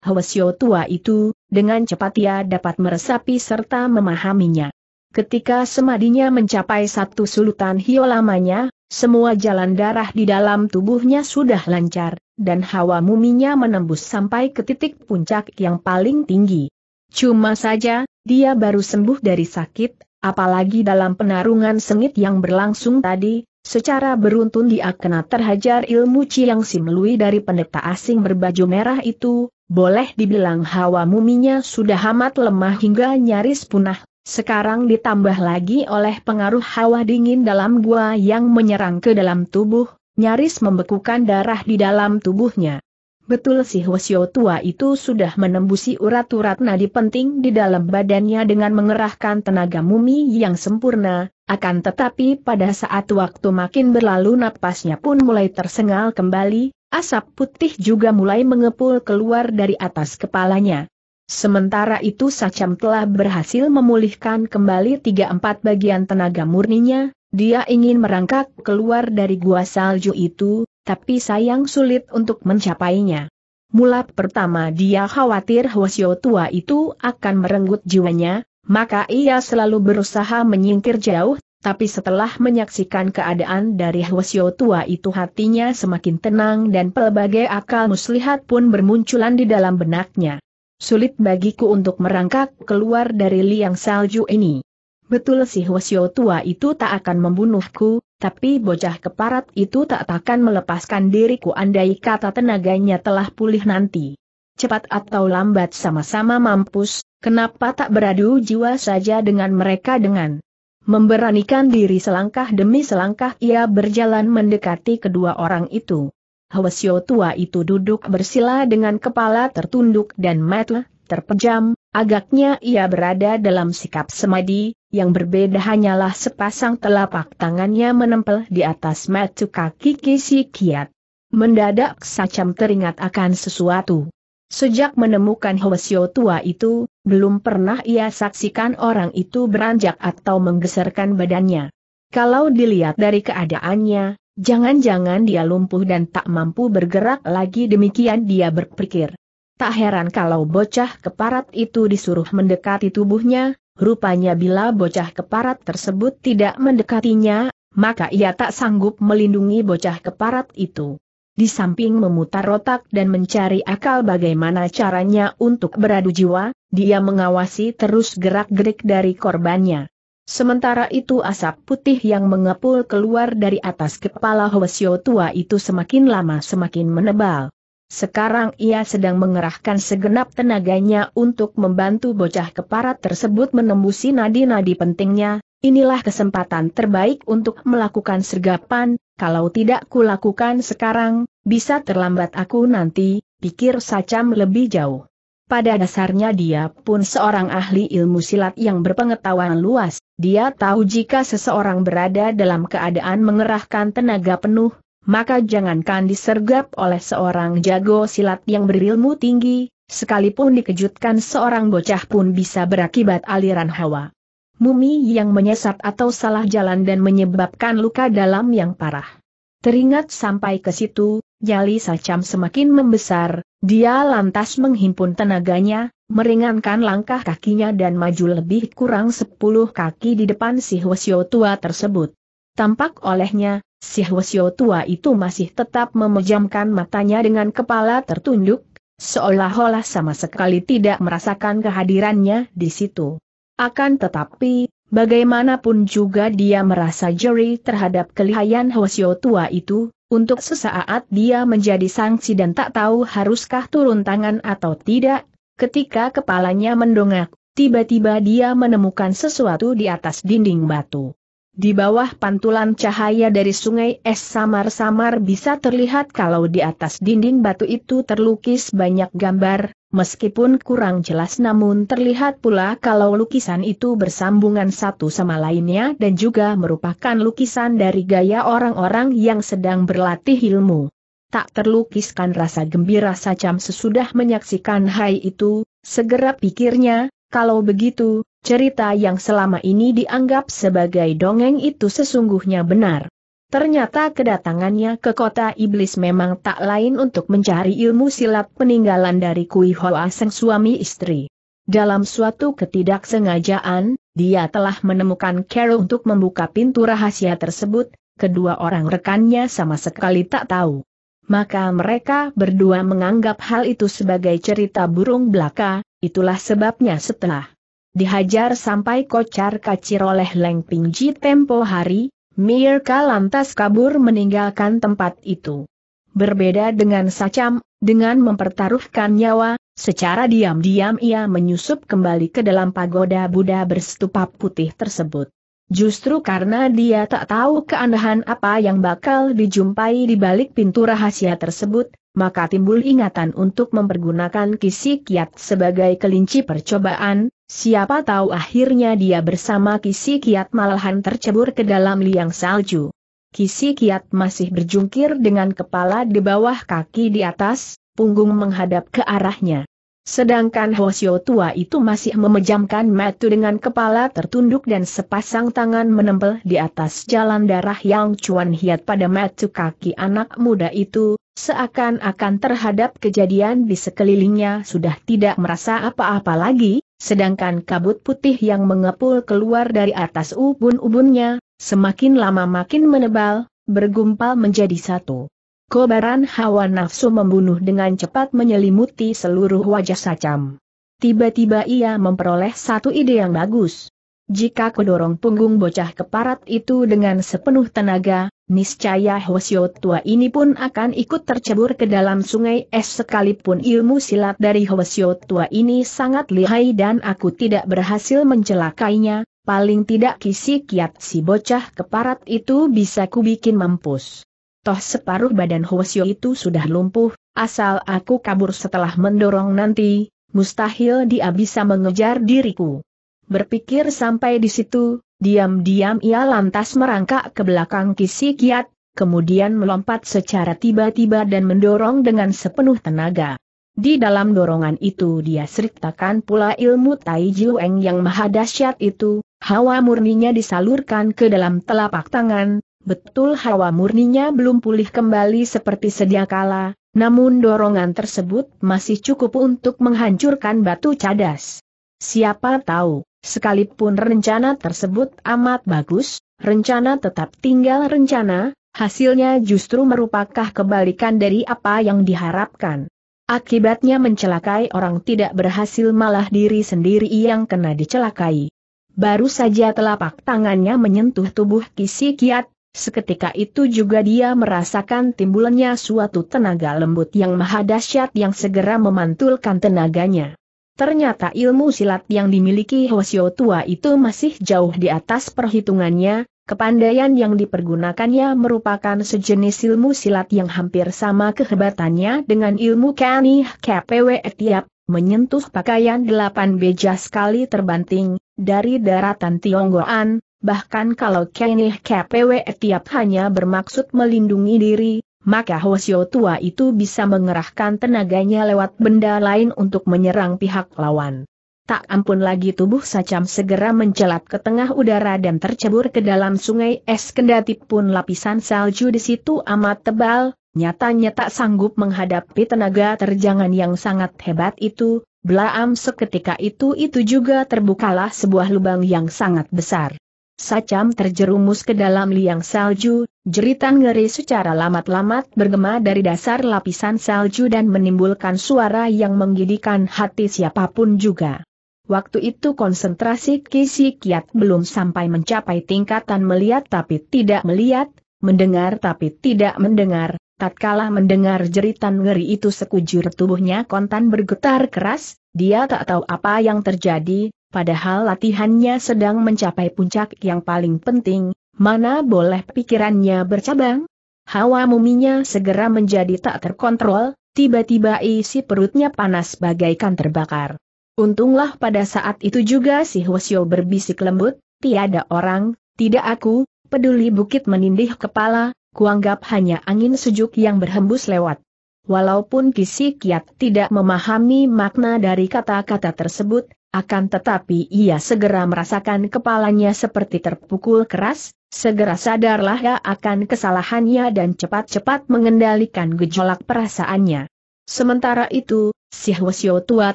Hwasyo tua itu, dengan cepat ia dapat meresapi serta memahaminya. Ketika semadinya mencapai satu sulutan hiolamanya, semua jalan darah di dalam tubuhnya sudah lancar, dan hawa muminya menembus sampai ke titik puncak yang paling tinggi. Cuma saja, dia baru sembuh dari sakit, apalagi dalam penarungan sengit yang berlangsung tadi, secara beruntun dia kena terhajar ilmu Ciang Sim Lui dari pendeta asing berbaju merah itu, boleh dibilang hawa muminya sudah amat lemah hingga nyaris punah, sekarang ditambah lagi oleh pengaruh hawa dingin dalam gua yang menyerang ke dalam tubuh, nyaris membekukan darah di dalam tubuhnya. Betul si Hwasyo tua itu sudah menembusi urat-urat nadi penting di dalam badannya dengan mengerahkan tenaga mumi yang sempurna, akan tetapi pada saat waktu makin berlalu napasnya pun mulai tersengal kembali, asap putih juga mulai mengepul keluar dari atas kepalanya. Sementara itu Sacam telah berhasil memulihkan kembali tiga empat bagian tenaga murninya, dia ingin merangkak keluar dari gua salju itu, tapi sayang sulit untuk mencapainya. Mula pertama dia khawatir Hwasyo tua itu akan merenggut jiwanya, maka ia selalu berusaha menyingkir jauh, tapi setelah menyaksikan keadaan dari Hwasyo tua itu hatinya semakin tenang dan pelbagai akal muslihat pun bermunculan di dalam benaknya. Sulit bagiku untuk merangkak keluar dari liang salju ini. Betul si Hwasyo tua itu tak akan membunuhku, tapi bocah keparat itu tak akan melepaskan diriku andai kata tenaganya telah pulih nanti. Cepat atau lambat sama-sama mampus, kenapa tak beradu jiwa saja dengan mereka dengan memberanikan diri selangkah demi selangkah ia berjalan mendekati kedua orang itu. Hwasyo tua itu duduk bersila dengan kepala tertunduk dan mata terpejam, agaknya ia berada dalam sikap semadi, yang berbeda hanyalah sepasang telapak tangannya menempel di atas matu kaki Kisi Kiat. Mendadak Sacam teringat akan sesuatu. Sejak menemukan Hwasyo tua itu, belum pernah ia saksikan orang itu beranjak atau menggeserkan badannya. Kalau dilihat dari keadaannya, Jangan-jangan dia lumpuh dan tak mampu bergerak lagi demikian dia berpikir. Tak heran kalau bocah keparat itu disuruh mendekati tubuhnya, rupanya bila bocah keparat tersebut tidak mendekatinya, maka ia tak sanggup melindungi bocah keparat itu. Di samping memutar otak dan mencari akal bagaimana caranya untuk beradu jiwa, dia mengawasi terus gerak-gerik dari korbannya. Sementara itu asap putih yang mengepul keluar dari atas kepala Hwasyo tua itu semakin lama semakin menebal. Sekarang ia sedang mengerahkan segenap tenaganya untuk membantu bocah keparat tersebut menembusi nadi-nadi pentingnya, inilah kesempatan terbaik untuk melakukan sergapan, kalau tidak kulakukan sekarang, bisa terlambat aku nanti, pikir Sacam lebih jauh. Pada dasarnya dia pun seorang ahli ilmu silat yang berpengetahuan luas, dia tahu jika seseorang berada dalam keadaan mengerahkan tenaga penuh, maka jangankan disergap oleh seorang jago silat yang berilmu tinggi, sekalipun dikejutkan seorang bocah pun bisa berakibat aliran hawa. Mumi yang menyesat atau salah jalan dan menyebabkan luka dalam yang parah. Teringat sampai ke situ, nyali Sacam semakin membesar, dia lantas menghimpun tenaganya, meringankan langkah kakinya dan maju lebih kurang sepuluh kaki di depan si Hwasyo tua tersebut. Tampak olehnya, si Hwasyo tua itu masih tetap memejamkan matanya dengan kepala tertunduk, seolah-olah sama sekali tidak merasakan kehadirannya di situ. Akan tetapi, bagaimanapun juga dia merasa jeri terhadap kelihayan Hwasyo tua itu, untuk sesaat dia menjadi sangsi dan tak tahu haruskah turun tangan atau tidak, ketika kepalanya mendongak, tiba-tiba dia menemukan sesuatu di atas dinding batu. Di bawah pantulan cahaya dari sungai es samar-samar bisa terlihat kalau di atas dinding batu itu terlukis banyak gambar, meskipun kurang jelas namun terlihat pula kalau lukisan itu bersambungan satu sama lainnya dan juga merupakan lukisan dari gaya orang-orang yang sedang berlatih ilmu. Tak terlukiskan rasa gembira Sacam sesudah menyaksikan hai itu, segera pikirnya, kalau begitu, cerita yang selama ini dianggap sebagai dongeng itu sesungguhnya benar. Ternyata kedatangannya ke kota iblis memang tak lain untuk mencari ilmu silat peninggalan dari Kui Hoa Seng suami istri. Dalam suatu ketidaksengajaan, dia telah menemukan Carol untuk membuka pintu rahasia tersebut, kedua orang rekannya sama sekali tak tahu. Maka mereka berdua menganggap hal itu sebagai cerita burung belaka, itulah sebabnya setelah dihajar sampai kocar kacir oleh Leng Pingji tempo hari, Mirka lantas kabur meninggalkan tempat itu. Berbeda dengan Sacam, dengan mempertaruhkan nyawa, secara diam-diam ia menyusup kembali ke dalam pagoda Buddha berstupa putih tersebut. Justru karena dia tak tahu keanehan apa yang bakal dijumpai di balik pintu rahasia tersebut, maka timbul ingatan untuk mempergunakan kisi kiat sebagai kelinci percobaan, Siapa tahu akhirnya dia bersama Kisi Kiat malahan tercebur ke dalam liang salju. Kisi Kiat masih berjungkir dengan kepala di bawah kaki di atas, punggung menghadap ke arahnya. Sedangkan Hosio tua itu masih memejamkan mata dengan kepala tertunduk dan sepasang tangan menempel di atas jalan darah yang cuan hiat pada mata kaki anak muda itu, seakan-akan terhadap kejadian di sekelilingnya sudah tidak merasa apa-apa lagi, Sedangkan kabut putih yang mengepul keluar dari atas ubun-ubunnya, semakin lama makin menebal, bergumpal menjadi satu. Kobaran hawa nafsu membunuh dengan cepat menyelimuti seluruh wajah Sacam. Tiba-tiba ia memperoleh satu ide yang bagus. Jika kudorong punggung bocah keparat itu dengan sepenuh tenaga, niscaya Hwasyo tua ini pun akan ikut tercebur ke dalam sungai es sekalipun ilmu silat dari Hwasyo tua ini sangat lihai dan aku tidak berhasil mencelakainya, paling tidak kisi kiat si bocah keparat itu bisa kubikin mampus. Toh separuh badan Hwasyo itu sudah lumpuh, asal aku kabur setelah mendorong nanti, mustahil dia bisa mengejar diriku. Berpikir sampai di situ, diam-diam ia lantas merangkak ke belakang Kisi Kiat, kemudian melompat secara tiba-tiba dan mendorong dengan sepenuh tenaga. Di dalam dorongan itu dia sertakan pula ilmu Tai Jueng yang maha dahsyat itu, hawa murninya disalurkan ke dalam telapak tangan, betul hawa murninya belum pulih kembali seperti sedia kala, namun dorongan tersebut masih cukup untuk menghancurkan batu cadas. Siapa tahu, Sekalipun rencana tersebut amat bagus, rencana tetap tinggal rencana, hasilnya justru merupakan kebalikan dari apa yang diharapkan. Akibatnya mencelakai orang tidak berhasil malah diri sendiri yang kena dicelakai. Baru saja telapak tangannya menyentuh tubuh Kisi Kiat, seketika itu juga dia merasakan timbulnya suatu tenaga lembut yang maha dahsyat yang segera memantulkan tenaganya. Ternyata ilmu silat yang dimiliki Hwasyo tua itu masih jauh di atas perhitungannya, kepandaian yang dipergunakannya merupakan sejenis ilmu silat yang hampir sama kehebatannya dengan ilmu Kanih KPW Etiap, menyentuh pakaian delapan beja sekali terbanting, dari daratan Tionggoan, bahkan kalau Kanih KPW Etiap hanya bermaksud melindungi diri, maka Hosio tua itu bisa mengerahkan tenaganya lewat benda lain untuk menyerang pihak lawan. Tak ampun lagi tubuh Sacam segera mencelat ke tengah udara dan tercebur ke dalam sungai es kendati pun lapisan salju di situ amat tebal, nyatanya tak sanggup menghadapi tenaga terjangan yang sangat hebat itu, belaam seketika itu itu juga terbukalah sebuah lubang yang sangat besar. Sacam terjerumus ke dalam liang salju, jeritan ngeri secara lamat-lamat bergema dari dasar lapisan salju dan menimbulkan suara yang menggidikan hati siapapun juga. Waktu itu konsentrasi Kisi Kiat belum sampai mencapai tingkatan melihat tapi tidak melihat, mendengar tapi tidak mendengar, tatkala mendengar jeritan ngeri itu sekujur tubuhnya kontan bergetar keras, dia tak tahu apa yang terjadi, padahal latihannya sedang mencapai puncak yang paling penting, mana boleh pikirannya bercabang? Hawa muminya segera menjadi tak terkontrol, tiba-tiba isi perutnya panas bagaikan terbakar. Untunglah pada saat itu juga si Hwasyo berbisik lembut, tiada orang, tidak aku, peduli bukit menindih kepala, kuanggap hanya angin sejuk yang berhembus lewat. Walaupun Kisi Kiat tidak memahami makna dari kata-kata tersebut, akan tetapi ia segera merasakan kepalanya seperti terpukul keras, segera sadarlah ia akan kesalahannya dan cepat-cepat mengendalikan gejolak perasaannya. Sementara itu, si Hwasyo tua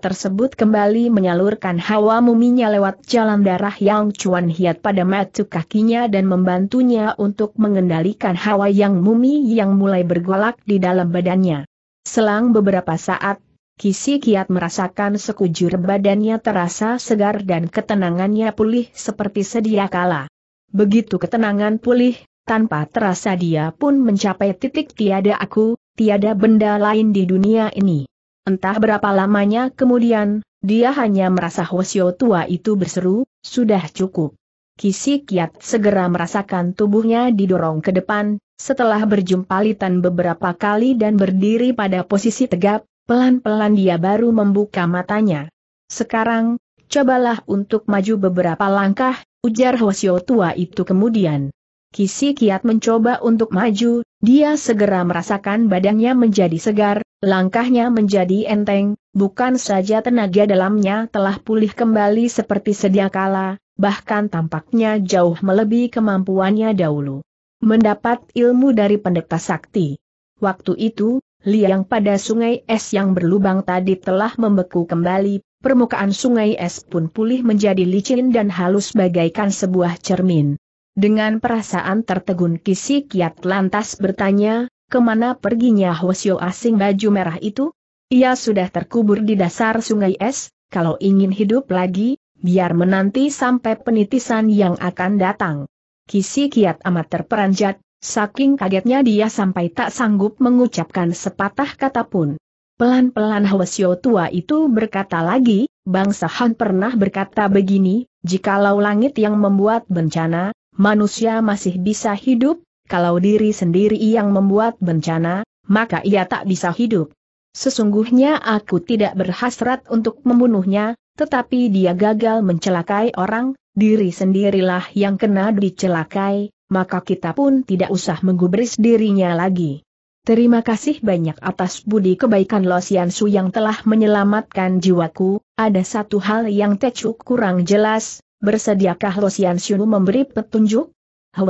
tersebut kembali menyalurkan hawa muminya lewat jalan darah yang cuan hiat pada matu kakinya dan membantunya untuk mengendalikan hawa yang mumi yang mulai bergolak di dalam badannya. Selang beberapa saat, Kisi Kiat merasakan sekujur badannya terasa segar dan ketenangannya pulih seperti sedia kala. Begitu ketenangan pulih, tanpa terasa dia pun mencapai titik tiada aku, tiada benda lain di dunia ini. Entah berapa lamanya kemudian, dia hanya merasa Hosyo tua itu berseru, sudah cukup. Kisi Kiat segera merasakan tubuhnya didorong ke depan, setelah berjumpa litan beberapa kali dan berdiri pada posisi tegap, Pelan-pelan dia baru membuka matanya. Sekarang, cobalah untuk maju beberapa langkah, ujar Hosio tua itu kemudian. Kisi kiat mencoba untuk maju, dia segera merasakan badannya menjadi segar, langkahnya menjadi enteng, bukan saja tenaga dalamnya telah pulih kembali seperti sedia kala, bahkan tampaknya jauh melebihi kemampuannya dahulu. Mendapat ilmu dari pendeta sakti. Waktu itu, liang pada sungai es yang berlubang tadi telah membeku kembali, permukaan sungai es pun pulih menjadi licin dan halus bagaikan sebuah cermin. Dengan perasaan tertegun Kisi Kiat lantas bertanya, kemana perginya Hwasyo asing baju merah itu? Ia sudah terkubur di dasar sungai es, kalau ingin hidup lagi, biar menanti sampai penitisan yang akan datang. Kisi Kiat amat terperanjat, Saking kagetnya dia sampai tak sanggup mengucapkan sepatah kata pun. Pelan-pelan Hwasyo tua itu berkata lagi, bangsa Han pernah berkata begini, jikalau langit yang membuat bencana, manusia masih bisa hidup, kalau diri sendiri yang membuat bencana, maka ia tak bisa hidup. Sesungguhnya aku tidak berhasrat untuk membunuhnya, tetapi dia gagal mencelakai orang, diri sendirilah yang kena dicelakai, maka kita pun tidak usah menggubris dirinya lagi. Terima kasih banyak atas budi kebaikan Lo Su yang telah menyelamatkan jiwaku, ada satu hal yang Tecu kurang jelas, bersediakah Lo Su memberi petunjuk?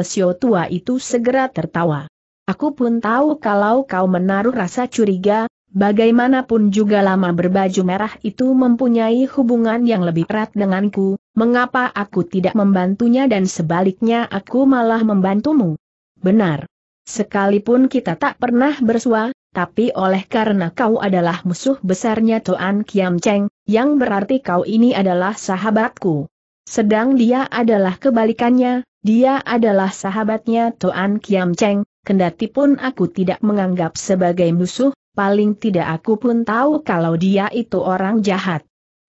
Sio tua itu segera tertawa. Aku pun tahu kalau kau menaruh rasa curiga, Bagaimanapun juga lama berbaju merah itu mempunyai hubungan yang lebih erat denganku, mengapa aku tidak membantunya dan sebaliknya aku malah membantumu? Benar. Sekalipun kita tak pernah bersua, tapi oleh karena kau adalah musuh besarnya Tuan Kiam Cheng, yang berarti kau ini adalah sahabatku. Sedang dia adalah kebalikannya, dia adalah sahabatnya Tuan Kiam Cheng, kendati pun aku tidak menganggap sebagai musuh, paling tidak aku pun tahu kalau dia itu orang jahat.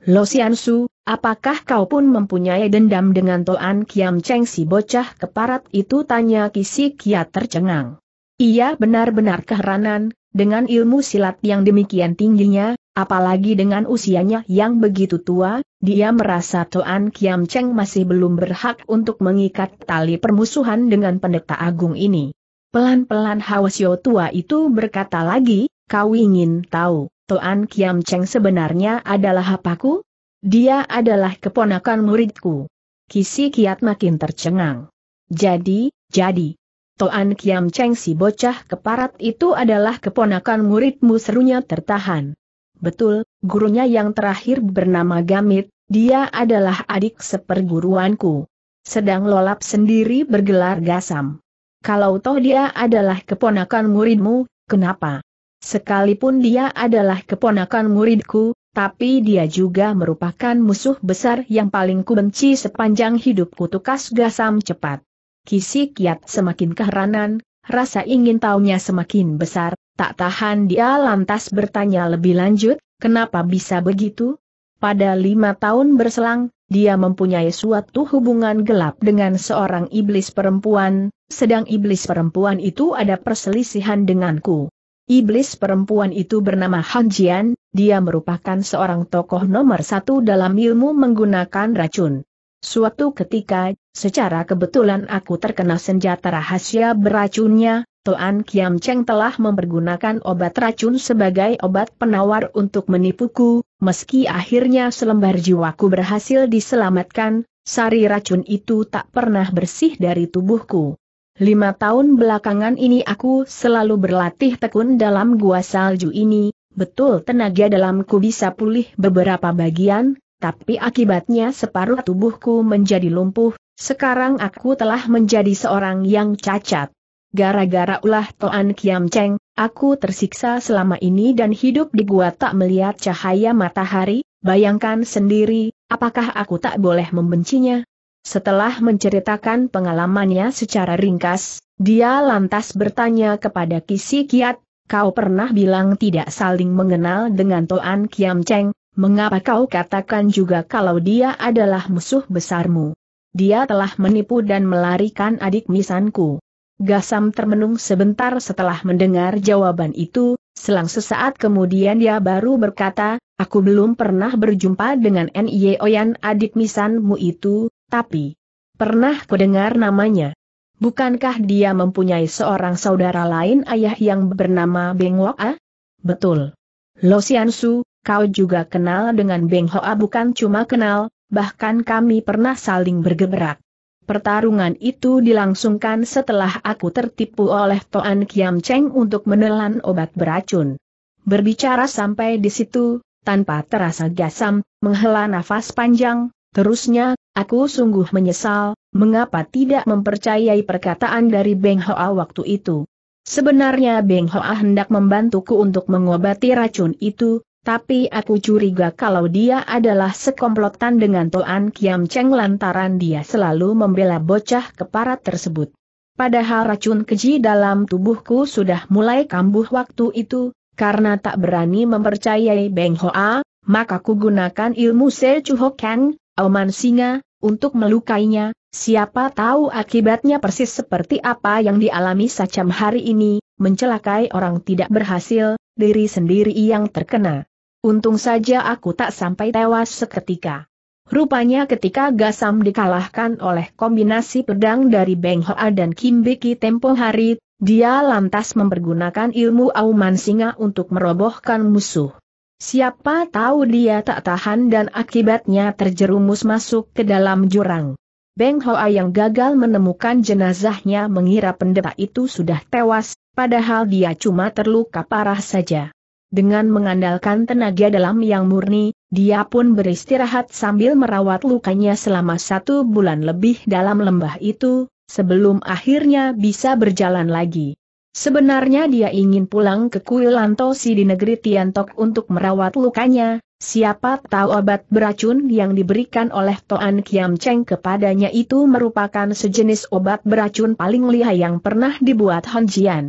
Lo Siansu, apakah kau pun mempunyai dendam dengan Toan Kiam Cheng si bocah keparat itu tanya Kisi Kiat tercengang. Ia benar-benar keheranan, dengan ilmu silat yang demikian tingginya, apalagi dengan usianya yang begitu tua, dia merasa Toan Kiam Cheng masih belum berhak untuk mengikat tali permusuhan dengan pendeta agung ini. Pelan-pelan Hawasyo tua itu berkata lagi, Kau ingin tahu, Toan Kiam Cheng sebenarnya adalah apaku? Dia adalah keponakan muridku. Kisi Kiat makin tercengang. Jadi, jadi. Toan Kiam Cheng si bocah keparat itu adalah keponakan muridmu serunya tertahan. Betul, gurunya yang terakhir bernama Gamit, dia adalah adik seperguruanku. Sedang lolap sendiri bergelar gasam. Kalau toh dia adalah keponakan muridmu, kenapa? Sekalipun dia adalah keponakan muridku, tapi dia juga merupakan musuh besar yang paling kubenci sepanjang hidupku tukas gasam cepat. Kisi kiat semakin keheranan, rasa ingin tahunya semakin besar, tak tahan dia lantas bertanya lebih lanjut, kenapa bisa begitu? Pada lima tahun berselang, dia mempunyai suatu hubungan gelap dengan seorang iblis perempuan, sedang iblis perempuan itu ada perselisihan denganku. Iblis perempuan itu bernama Han Jian, dia merupakan seorang tokoh nomor satu dalam ilmu menggunakan racun. Suatu ketika, secara kebetulan aku terkena senjata rahasia beracunnya, Toan Kiam Cheng telah mempergunakan obat racun sebagai obat penawar untuk menipuku, meski akhirnya selembar jiwaku berhasil diselamatkan, sari racun itu tak pernah bersih dari tubuhku. Lima tahun belakangan ini aku selalu berlatih tekun dalam gua salju ini, betul tenaga dalamku bisa pulih beberapa bagian, tapi akibatnya separuh tubuhku menjadi lumpuh, sekarang aku telah menjadi seorang yang cacat. Gara-gara ulah Toan Kiam Cheng, aku tersiksa selama ini dan hidup di gua tak melihat cahaya matahari, bayangkan sendiri, apakah aku tak boleh membencinya? Setelah menceritakan pengalamannya secara ringkas, dia lantas bertanya kepada Kisi Kiat, kau pernah bilang tidak saling mengenal dengan Toan Kiam Cheng, mengapa kau katakan juga kalau dia adalah musuh besarmu? Dia telah menipu dan melarikan adik misanku. Gasam termenung sebentar setelah mendengar jawaban itu, selang sesaat kemudian dia baru berkata, Aku belum pernah berjumpa dengan Nye Oyan adik misanmu itu, tapi, pernah dengar namanya. Bukankah dia mempunyai seorang saudara lain ayah yang bernama Beng Hoa? Betul. Lo Su, kau juga kenal dengan Beng Hoa bukan cuma kenal, bahkan kami pernah saling bergeberak. Pertarungan itu dilangsungkan setelah aku tertipu oleh Toan Kiam Cheng untuk menelan obat beracun. Berbicara sampai di situ, tanpa terasa gasam, menghela nafas panjang, terusnya Aku sungguh menyesal, mengapa tidak mempercayai perkataan dari Beng Hoa waktu itu. Sebenarnya Beng Hoa hendak membantuku untuk mengobati racun itu, tapi aku curiga kalau dia adalah sekomplotan dengan Toan Kiam Cheng lantaran dia selalu membela bocah keparat tersebut. Padahal racun keji dalam tubuhku sudah mulai kambuh waktu itu, karena tak berani mempercayai Beng Hoa, maka ku gunakan ilmu Se Chu Ho Kang, auman singa, untuk melukainya, siapa tahu akibatnya persis seperti apa yang dialami Sacam hari ini, mencelakai orang tidak berhasil, diri sendiri yang terkena. Untung saja aku tak sampai tewas seketika. Rupanya ketika Gasam dikalahkan oleh kombinasi pedang dari Beng Hoa dan Kim Biki tempo hari, dia lantas mempergunakan ilmu auman singa untuk merobohkan musuh. Siapa tahu dia tak tahan dan akibatnya terjerumus masuk ke dalam jurang. Beng Hoa yang gagal menemukan jenazahnya mengira pendeta itu sudah tewas, padahal dia cuma terluka parah saja. Dengan mengandalkan tenaga dalam yang murni, dia pun beristirahat sambil merawat lukanya selama satu bulan lebih dalam lembah itu, sebelum akhirnya bisa berjalan lagi. Sebenarnya dia ingin pulang ke kuil Lantosi di negeri Tiantok untuk merawat lukanya, siapa tahu obat beracun yang diberikan oleh Toan Kiam Cheng kepadanya itu merupakan sejenis obat beracun paling lihai yang pernah dibuat Han Jian.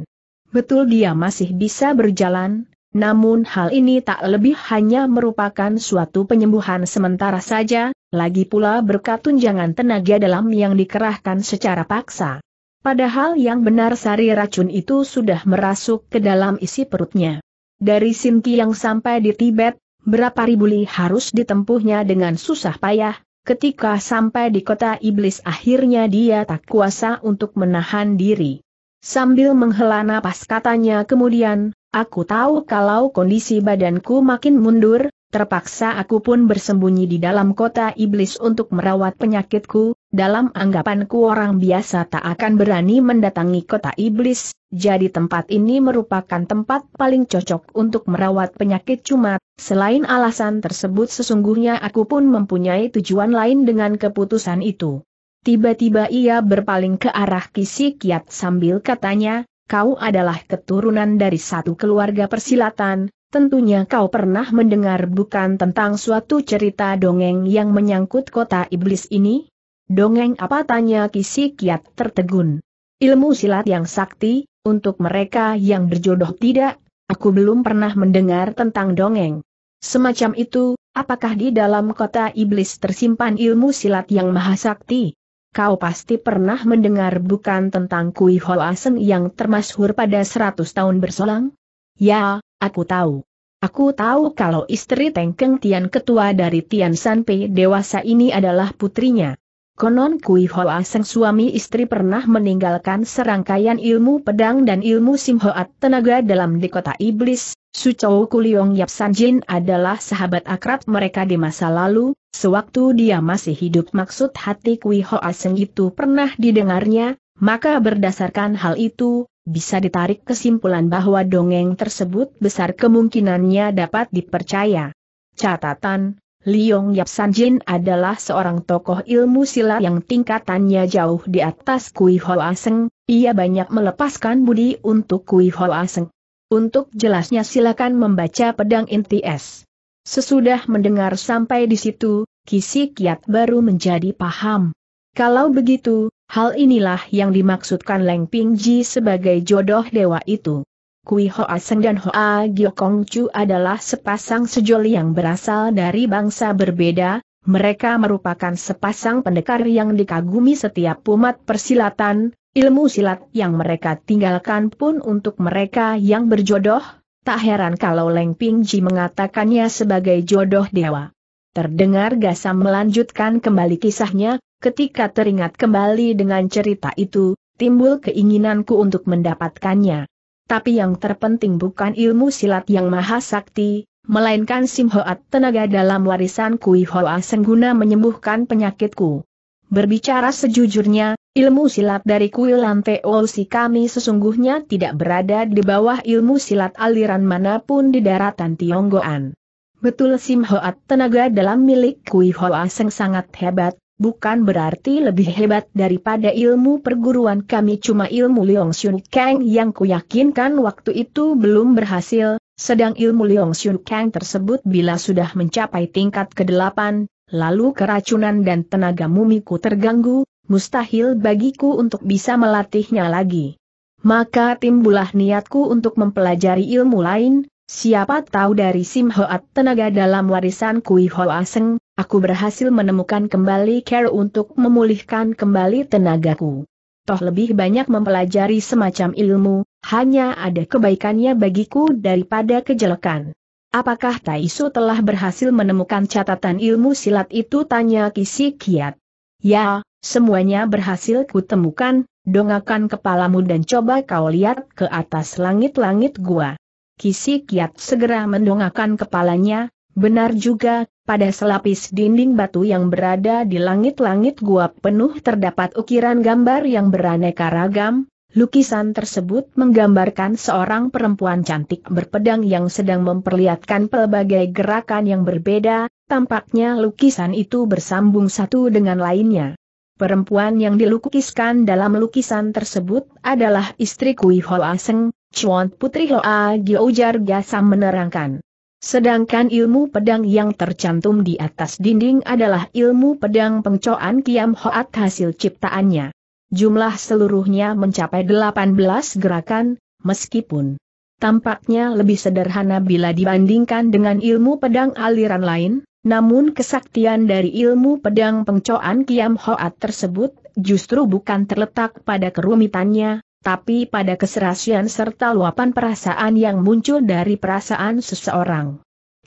Betul dia masih bisa berjalan, namun hal ini tak lebih hanya merupakan suatu penyembuhan sementara saja, lagi pula berkat tunjangan tenaga dalam yang dikerahkan secara paksa. Padahal yang benar sari racun itu sudah merasuk ke dalam isi perutnya. Dari Sinki yang sampai di Tibet, berapa ribu li harus ditempuhnya dengan susah payah, ketika sampai di kota iblis akhirnya dia tak kuasa untuk menahan diri. Sambil menghela napas katanya kemudian, aku tahu kalau kondisi badanku makin mundur, Terpaksa aku pun bersembunyi di dalam kota iblis untuk merawat penyakitku, dalam anggapanku orang biasa tak akan berani mendatangi kota iblis, jadi tempat ini merupakan tempat paling cocok untuk merawat penyakit cuma, selain alasan tersebut sesungguhnya aku pun mempunyai tujuan lain dengan keputusan itu. Tiba-tiba ia berpaling ke arah Kisi Kiat sambil katanya, kau adalah keturunan dari satu keluarga persilatan, Tentunya kau pernah mendengar bukan tentang suatu cerita dongeng yang menyangkut kota iblis ini? Dongeng apa tanya Kisi Kiat tertegun. Ilmu silat yang sakti, untuk mereka yang berjodoh tidak, aku belum pernah mendengar tentang dongeng. Semacam itu, apakah di dalam kota iblis tersimpan ilmu silat yang maha sakti? Kau pasti pernah mendengar bukan tentang Kui Hoa yang termasyhur pada seratus tahun berselang? Ya, Aku tahu. Aku tahu kalau istri Tengkeng Tian ketua dari Tian Sanpei dewasa ini adalah putrinya. Konon Kui Hoa Seng suami istri pernah meninggalkan serangkaian ilmu pedang dan ilmu simhoat tenaga dalam di kota iblis, Su Chou Kuliong Yap San Jin adalah sahabat akrab mereka di masa lalu, sewaktu dia masih hidup maksud hati Kui Hoa Seng itu pernah didengarnya, maka berdasarkan hal itu, bisa ditarik kesimpulan bahwa dongeng tersebut besar kemungkinannya dapat dipercaya. Catatan, Liong Yap Sanjin adalah seorang tokoh ilmu silat yang tingkatannya jauh di atas Kui Ho Aseng, ia banyak melepaskan budi untuk Kui Ho Aseng. Untuk jelasnya silakan membaca pedang inti es. Sesudah mendengar sampai di situ, Kisi Kiat baru menjadi paham. Kalau begitu, Hal inilah yang dimaksudkan Leng Ji sebagai jodoh dewa itu. Kui Hoa Seng dan Hoa Giokong Chu adalah sepasang sejoli yang berasal dari bangsa berbeda, mereka merupakan sepasang pendekar yang dikagumi setiap umat persilatan, ilmu silat yang mereka tinggalkan pun untuk mereka yang berjodoh, tak heran kalau Leng Ji mengatakannya sebagai jodoh dewa. Terdengar Gasam melanjutkan kembali kisahnya, ketika teringat kembali dengan cerita itu, timbul keinginanku untuk mendapatkannya. Tapi yang terpenting bukan ilmu silat yang maha sakti, melainkan Simhoat tenaga dalam warisan Kui Hoa Sengguna menyembuhkan penyakitku. Berbicara sejujurnya, ilmu silat dari kuil Lante Olsi kami sesungguhnya tidak berada di bawah ilmu silat aliran manapun di daratan Tionggoan. Betul Sim Hoat tenaga dalam milik Kui Hoa Seng sangat hebat, bukan berarti lebih hebat daripada ilmu perguruan kami cuma ilmu Leong Sun Kang yang kuyakinkan waktu itu belum berhasil, sedang ilmu Leong Sun Kang tersebut bila sudah mencapai tingkat ke-8, lalu keracunan dan tenaga mumiku terganggu, mustahil bagiku untuk bisa melatihnya lagi. Maka timbulah niatku untuk mempelajari ilmu lain, Siapa tahu dari Sim Hoat tenaga dalam warisan Kui Hoa Seng, aku berhasil menemukan kembali care untuk memulihkan kembali tenagaku. Toh lebih banyak mempelajari semacam ilmu, hanya ada kebaikannya bagiku daripada kejelekan. Apakah Taisu telah berhasil menemukan catatan ilmu silat itu tanya Kisi Kiat? Ya, semuanya berhasil kutemukan, dongakan kepalamu dan coba kau lihat ke atas langit-langit gua. Kisikiat segera mendongakkan kepalanya, benar juga, pada selapis dinding batu yang berada di langit-langit gua penuh terdapat ukiran gambar yang beraneka ragam, lukisan tersebut menggambarkan seorang perempuan cantik berpedang yang sedang memperlihatkan pelbagai gerakan yang berbeda, tampaknya lukisan itu bersambung satu dengan lainnya. Perempuan yang dilukiskan dalam lukisan tersebut adalah istri Kui Hoa Seng, Chuan Putri Hoa Gyo ujar Gasam menerangkan. Sedangkan ilmu pedang yang tercantum di atas dinding adalah ilmu pedang pengcoan Kiam Hoat hasil ciptaannya. Jumlah seluruhnya mencapai 18 gerakan, meskipun tampaknya lebih sederhana bila dibandingkan dengan ilmu pedang aliran lain, namun kesaktian dari ilmu pedang pengcoan Kiam Hoat tersebut justru bukan terletak pada kerumitannya, tapi pada keserasian serta luapan perasaan yang muncul dari perasaan seseorang.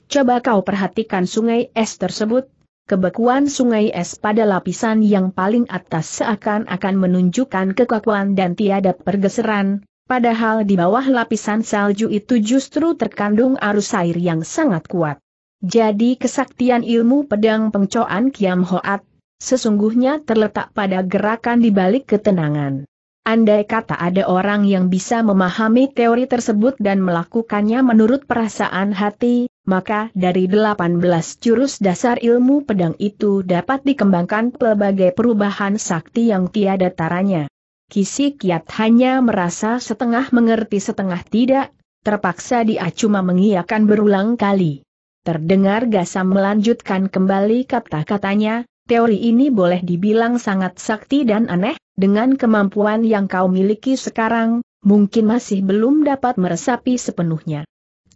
Coba kau perhatikan sungai es tersebut, kebekuan sungai es pada lapisan yang paling atas seakan-akan menunjukkan kekakuan dan tiada pergeseran, padahal di bawah lapisan salju itu justru terkandung arus air yang sangat kuat. Jadi kesaktian ilmu pedang pengcoan Kiam Hoat, sesungguhnya terletak pada gerakan di balik ketenangan. Andai kata ada orang yang bisa memahami teori tersebut dan melakukannya menurut perasaan hati, maka dari 18 jurus dasar ilmu pedang itu dapat dikembangkan pelbagai perubahan sakti yang tiada taranya. Kisi Kiat hanya merasa setengah mengerti setengah tidak, terpaksa dia cuma mengiyakan berulang kali. Terdengar Gasam melanjutkan kembali kata-katanya, teori ini boleh dibilang sangat sakti dan aneh, dengan kemampuan yang kau miliki sekarang, mungkin masih belum dapat meresapi sepenuhnya.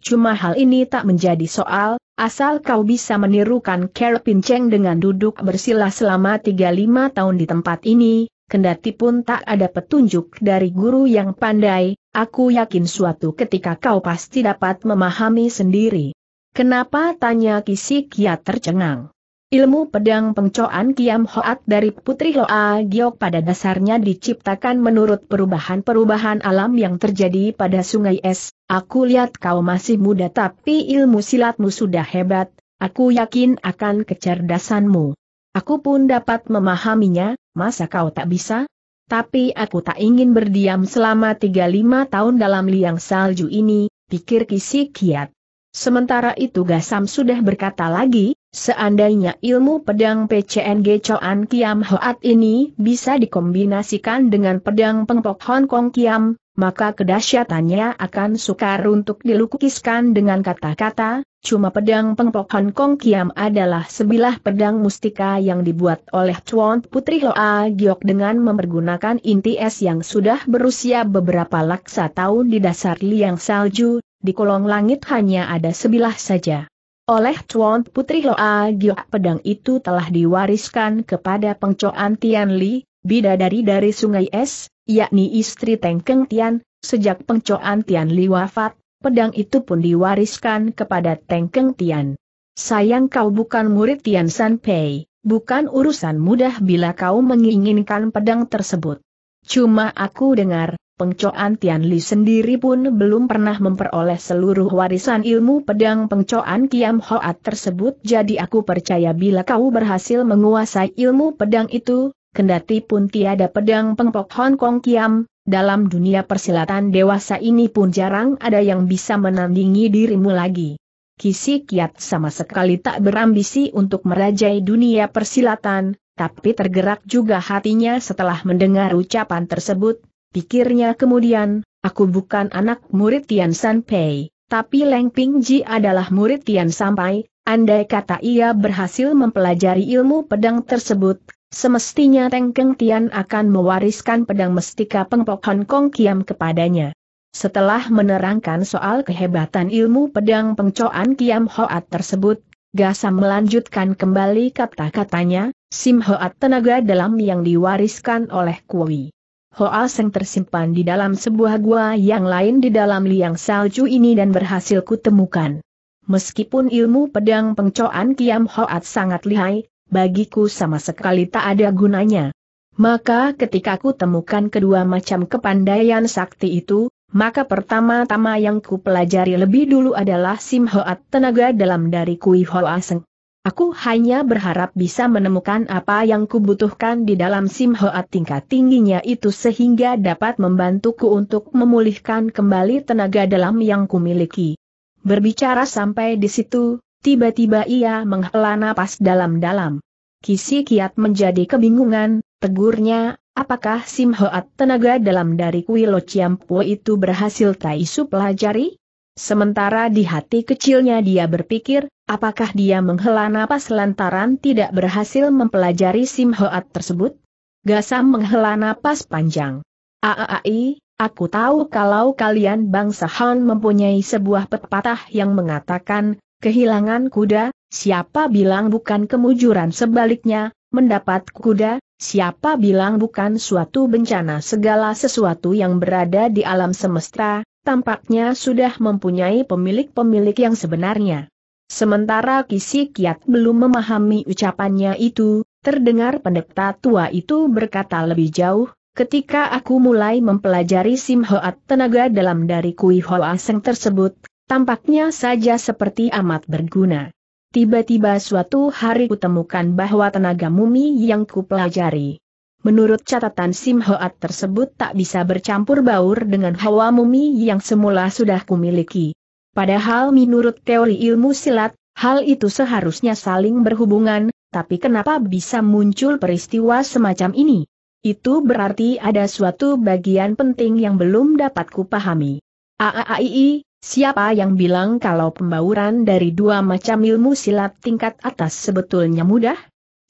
Cuma hal ini tak menjadi soal, asal kau bisa menirukan Kera Pinceng dengan duduk bersila selama 35 tahun di tempat ini, kendati pun tak ada petunjuk dari guru yang pandai, aku yakin suatu ketika kau pasti dapat memahami sendiri. Kenapa tanya Kisi ya tercengang? Ilmu pedang pengcoan Kiam Hoat dari Putri Loa Giok pada dasarnya diciptakan menurut perubahan-perubahan alam yang terjadi pada sungai es. Aku lihat kau masih muda tapi ilmu silatmu sudah hebat, aku yakin akan kecerdasanmu. Aku pun dapat memahaminya, masa kau tak bisa? Tapi aku tak ingin berdiam selama 35 tahun dalam liang salju ini, pikir Kisi Kiat. Sementara itu Gasam sudah berkata lagi, seandainya ilmu pedang PCNG Choan Kiam Hoat ini bisa dikombinasikan dengan pedang pengpok Hong Kong Kiam, maka kedahsyatannya akan sukar untuk dilukiskan dengan kata-kata, cuma pedang pengpok Hong Kong Kiam adalah sebilah pedang mustika yang dibuat oleh Chuan Putri Loa Giok dengan mempergunakan inti es yang sudah berusia beberapa laksa tahun di dasar liang salju, di kolong langit hanya ada sebilah saja. Oleh Tuan Putri Loa Giok pedang itu telah diwariskan kepada pengcoan Tian Li, bidadari dari Sungai Es, yakni istri Tengkeng Tian, sejak pengcoan Tian Li wafat, pedang itu pun diwariskan kepada Tengkeng Tian. Sayang kau bukan murid Tian San Pei, bukan urusan mudah bila kau menginginkan pedang tersebut. Cuma aku dengar, Pengcoan Tian Li sendiri pun belum pernah memperoleh seluruh warisan ilmu pedang pengcoan Kiam Hoat tersebut jadi aku percaya bila kau berhasil menguasai ilmu pedang itu, kendati pun tiada pedang pengpok Hong Kong Kiam, dalam dunia persilatan dewasa ini pun jarang ada yang bisa menandingi dirimu lagi. Kisi Kiat sama sekali tak berambisi untuk merajai dunia persilatan, tapi tergerak juga hatinya setelah mendengar ucapan tersebut, Pikirnya kemudian, aku bukan anak murid Tian San Pei, tapi Leng Ji adalah murid Tian Sampai, andai kata ia berhasil mempelajari ilmu pedang tersebut, semestinya Keng Tian akan mewariskan pedang mestika pengpok Hong Kong Kiam kepadanya. Setelah menerangkan soal kehebatan ilmu pedang pengcoan Kiam Hoat tersebut, Gasa melanjutkan kembali kata-katanya, Sim Hoat tenaga dalam yang diwariskan oleh Kui Hoa Seng tersimpan di dalam sebuah gua yang lain di dalam liang salju ini dan berhasil kutemukan. Meskipun ilmu pedang pengcoan Kiam Hoat sangat lihai, bagiku sama sekali tak ada gunanya. Maka ketika ku temukan kedua macam kepandaian sakti itu, maka pertama-tama yang ku pelajari lebih dulu adalah Sim Hoat tenaga dalam dari Kui Hoa Seng. Aku hanya berharap bisa menemukan apa yang kubutuhkan di dalam Sim Hoat tingkat tingginya itu sehingga dapat membantuku untuk memulihkan kembali tenaga dalam yang kumiliki. Berbicara sampai di situ, tiba-tiba ia menghela napas dalam-dalam. Kisi kiat menjadi kebingungan, tegurnya, apakah Sim Hoat tenaga dalam dari Kuilo Ciampu itu berhasil Taisu pelajari? Sementara di hati kecilnya dia berpikir, apakah dia menghela napas lantaran tidak berhasil mempelajari Sim tersebut? Gasam menghela napas panjang. Aai, aku tahu kalau kalian bangsa Han mempunyai sebuah pepatah yang mengatakan, kehilangan kuda, siapa bilang bukan kemujuran sebaliknya, mendapat kuda, siapa bilang bukan suatu bencana segala sesuatu yang berada di alam semesta, tampaknya sudah mempunyai pemilik-pemilik yang sebenarnya. Sementara Kisi Kiat belum memahami ucapannya itu, terdengar pendeta tua itu berkata lebih jauh, ketika aku mulai mempelajari Sim Hoat tenaga dalam dari Kui Hoa Seng tersebut, tampaknya saja seperti amat berguna. Tiba-tiba suatu hari kutemukan bahwa tenaga mumi yang kupelajari Menurut catatan Sim Hoat tersebut tak bisa bercampur baur dengan hawa mumi yang semula sudah kumiliki. Padahal menurut teori ilmu silat, hal itu seharusnya saling berhubungan, tapi kenapa bisa muncul peristiwa semacam ini? Itu berarti ada suatu bagian penting yang belum dapat kupahami. Aaii, siapa yang bilang kalau pembauran dari dua macam ilmu silat tingkat atas sebetulnya mudah?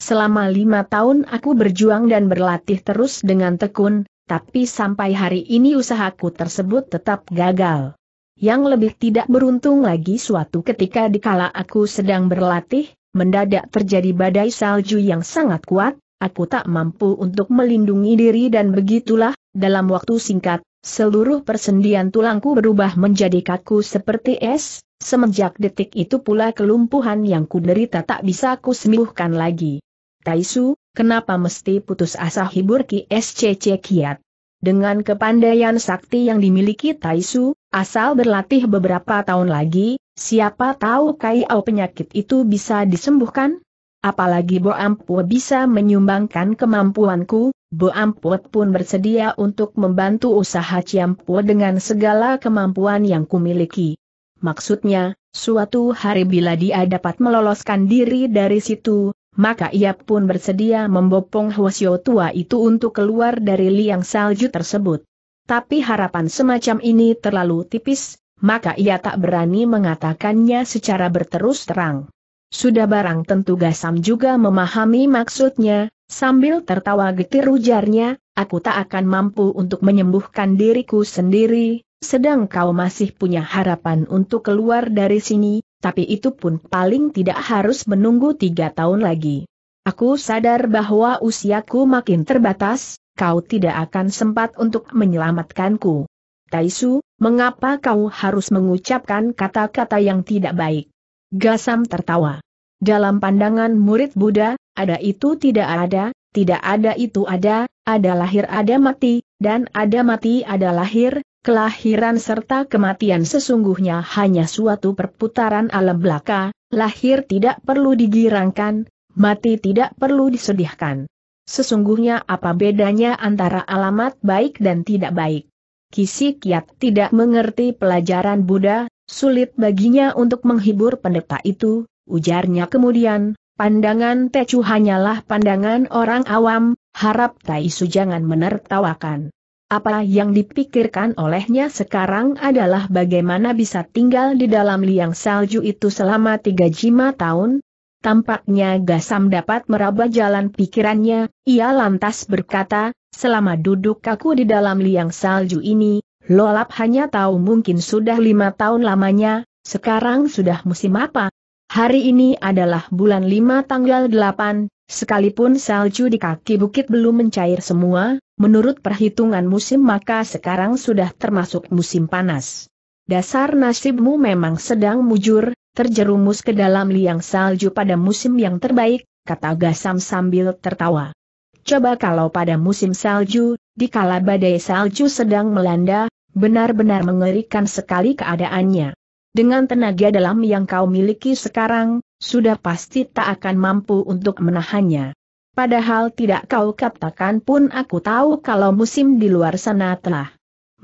Selama lima tahun aku berjuang dan berlatih terus dengan tekun, tapi sampai hari ini usahaku tersebut tetap gagal. Yang lebih tidak beruntung lagi suatu ketika dikala aku sedang berlatih, mendadak terjadi badai salju yang sangat kuat, aku tak mampu untuk melindungi diri dan begitulah, dalam waktu singkat, seluruh persendian tulangku berubah menjadi kaku seperti es, semenjak detik itu pula kelumpuhan yang kuderita tak bisa kusembuhkan lagi. Taisu, kenapa mesti putus asa hibur Ki SCC Kiat? Dengan kepandaian sakti yang dimiliki Taisu, asal berlatih beberapa tahun lagi, siapa tahu kaiau penyakit itu bisa disembuhkan? Apalagi Bo Ampua bisa menyumbangkan kemampuanku, Bo Ampua pun bersedia untuk membantu usaha Ciampu dengan segala kemampuan yang kumiliki. Maksudnya, suatu hari bila dia dapat meloloskan diri dari situ, maka ia pun bersedia membopong Hwasyo tua itu untuk keluar dari liang salju tersebut. Tapi harapan semacam ini terlalu tipis, maka ia tak berani mengatakannya secara berterus terang. Sudah barang tentu Gasam juga memahami maksudnya, sambil tertawa getir ujarnya, aku tak akan mampu untuk menyembuhkan diriku sendiri, sedang kau masih punya harapan untuk keluar dari sini, tapi itu pun paling tidak harus menunggu tiga tahun lagi. Aku sadar bahwa usiaku makin terbatas, kau tidak akan sempat untuk menyelamatkanku. Taisu, mengapa kau harus mengucapkan kata-kata yang tidak baik? Gasam tertawa. Dalam pandangan murid Buddha, ada itu tidak ada, tidak ada itu ada, ada lahir ada mati, dan ada mati ada lahir, Kelahiran serta kematian sesungguhnya hanya suatu perputaran alam belaka, lahir tidak perlu digirangkan, mati tidak perlu disedihkan. Sesungguhnya apa bedanya antara alamat baik dan tidak baik? Kisi Kiat tidak mengerti pelajaran Buddha, sulit baginya untuk menghibur pendeta itu, ujarnya kemudian, pandangan Tecu hanyalah pandangan orang awam, harap Tai Su jangan menertawakan. Apa yang dipikirkan olehnya sekarang adalah bagaimana bisa tinggal di dalam liang salju itu selama tiga jima tahun? Tampaknya Gasam dapat meraba jalan pikirannya, ia lantas berkata, selama duduk kaku di dalam liang salju ini, Lolap hanya tahu mungkin sudah lima tahun lamanya, sekarang sudah musim apa? Hari ini adalah bulan lima tanggal delapan, Sekalipun salju di kaki bukit belum mencair semua, menurut perhitungan musim maka sekarang sudah termasuk musim panas. Dasar nasibmu memang sedang mujur, terjerumus ke dalam liang salju pada musim yang terbaik, kata Gasam sambil tertawa. Coba kalau pada musim salju, di kala badai salju sedang melanda, benar-benar mengerikan sekali keadaannya. Dengan tenaga dalam yang kau miliki sekarang, sudah pasti tak akan mampu untuk menahannya. Padahal tidak kau katakan pun aku tahu kalau musim di luar sana telah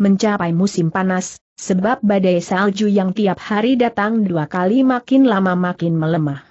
mencapai musim panas, sebab badai salju yang tiap hari datang dua kali makin lama makin melemah.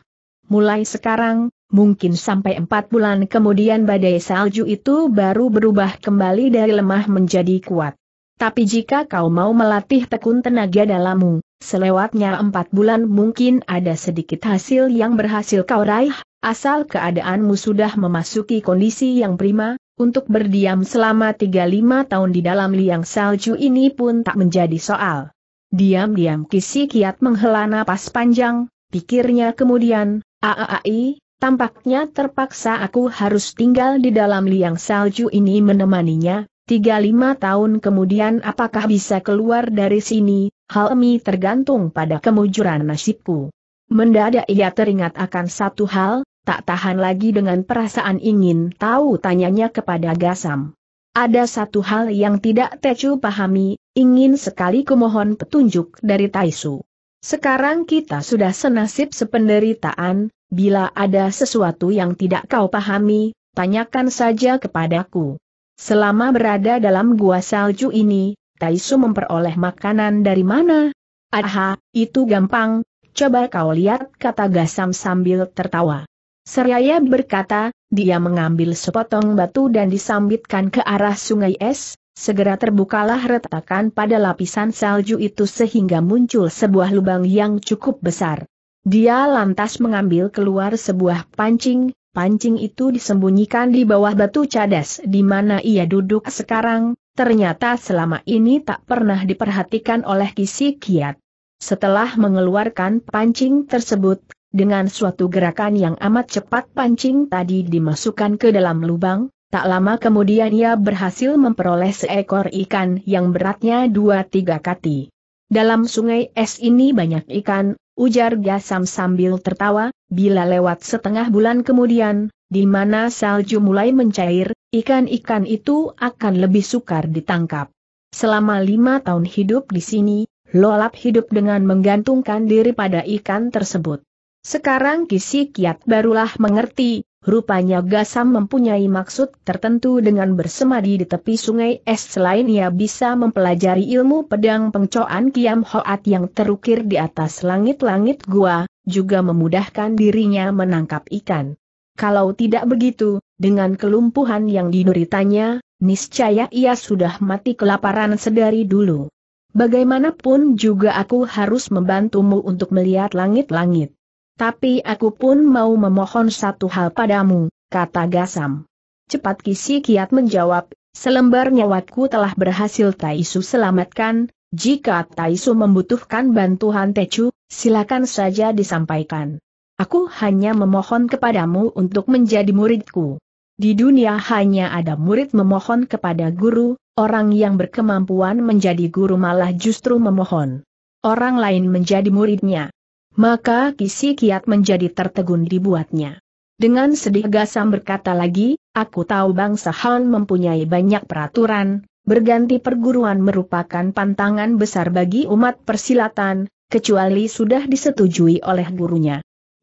Mulai sekarang, mungkin sampai empat bulan kemudian badai salju itu baru berubah kembali dari lemah menjadi kuat. Tapi jika kau mau melatih tekun tenaga dalammu, Selewatnya empat bulan mungkin ada sedikit hasil yang berhasil kau raih, asal keadaanmu sudah memasuki kondisi yang prima, untuk berdiam selama 35 tahun di dalam liang salju ini pun tak menjadi soal. Diam-diam kisi kiat menghela napas panjang, pikirnya kemudian, aaai, tampaknya terpaksa aku harus tinggal di dalam liang salju ini menemaninya, 35 tahun kemudian apakah bisa keluar dari sini, Hal ini tergantung pada kemujuran nasibku. Mendadak ia teringat akan satu hal, tak tahan lagi dengan perasaan ingin tahu tanyanya kepada Gasam. Ada satu hal yang tidak Tecu pahami, ingin sekali kumohon petunjuk dari Taisu. Sekarang kita sudah senasib sependeritaan, bila ada sesuatu yang tidak kau pahami, tanyakan saja kepadaku. Selama berada dalam gua salju ini, Taisu memperoleh makanan dari mana? Aha, itu gampang, coba kau lihat kata Gasam sambil tertawa. Seraya berkata, dia mengambil sepotong batu dan disambitkan ke arah sungai es, segera terbukalah retakan pada lapisan salju itu sehingga muncul sebuah lubang yang cukup besar. Dia lantas mengambil keluar sebuah pancing, pancing itu disembunyikan di bawah batu cadas di mana ia duduk sekarang, ternyata selama ini tak pernah diperhatikan oleh Kisi Kiat. Setelah mengeluarkan pancing tersebut, dengan suatu gerakan yang amat cepat pancing tadi dimasukkan ke dalam lubang, tak lama kemudian ia berhasil memperoleh seekor ikan yang beratnya 2-3 kati. Dalam sungai es ini banyak ikan, ujar Gasam sambil tertawa, bila lewat setengah bulan kemudian, di mana salju mulai mencair, ikan-ikan itu akan lebih sukar ditangkap. Selama lima tahun hidup di sini, Lolap hidup dengan menggantungkan diri pada ikan tersebut. Sekarang Kisi Kiat barulah mengerti, rupanya Gasam mempunyai maksud tertentu dengan bersemadi di tepi sungai es selain ia bisa mempelajari ilmu pedang pengcoan Kiam Hoat yang terukir di atas langit-langit gua, juga memudahkan dirinya menangkap ikan. Kalau tidak begitu, dengan kelumpuhan yang dideritanya, niscaya ia sudah mati kelaparan sedari dulu. Bagaimanapun juga aku harus membantumu untuk melihat langit-langit. Tapi aku pun mau memohon satu hal padamu, kata Gasam. Cepat Kisi Kiat menjawab, selembar nyawaku telah berhasil Taisu selamatkan, jika Taisu membutuhkan bantuan Tecu, silakan saja disampaikan. Aku hanya memohon kepadamu untuk menjadi muridku. Di dunia hanya ada murid memohon kepada guru, orang yang berkemampuan menjadi guru malah justru memohon. Orang lain menjadi muridnya. Maka kisi kiat menjadi tertegun dibuatnya. Dengan sedih gasam berkata lagi, aku tahu bangsa Han mempunyai banyak peraturan, berganti perguruan merupakan pantangan besar bagi umat persilatan, kecuali sudah disetujui oleh gurunya.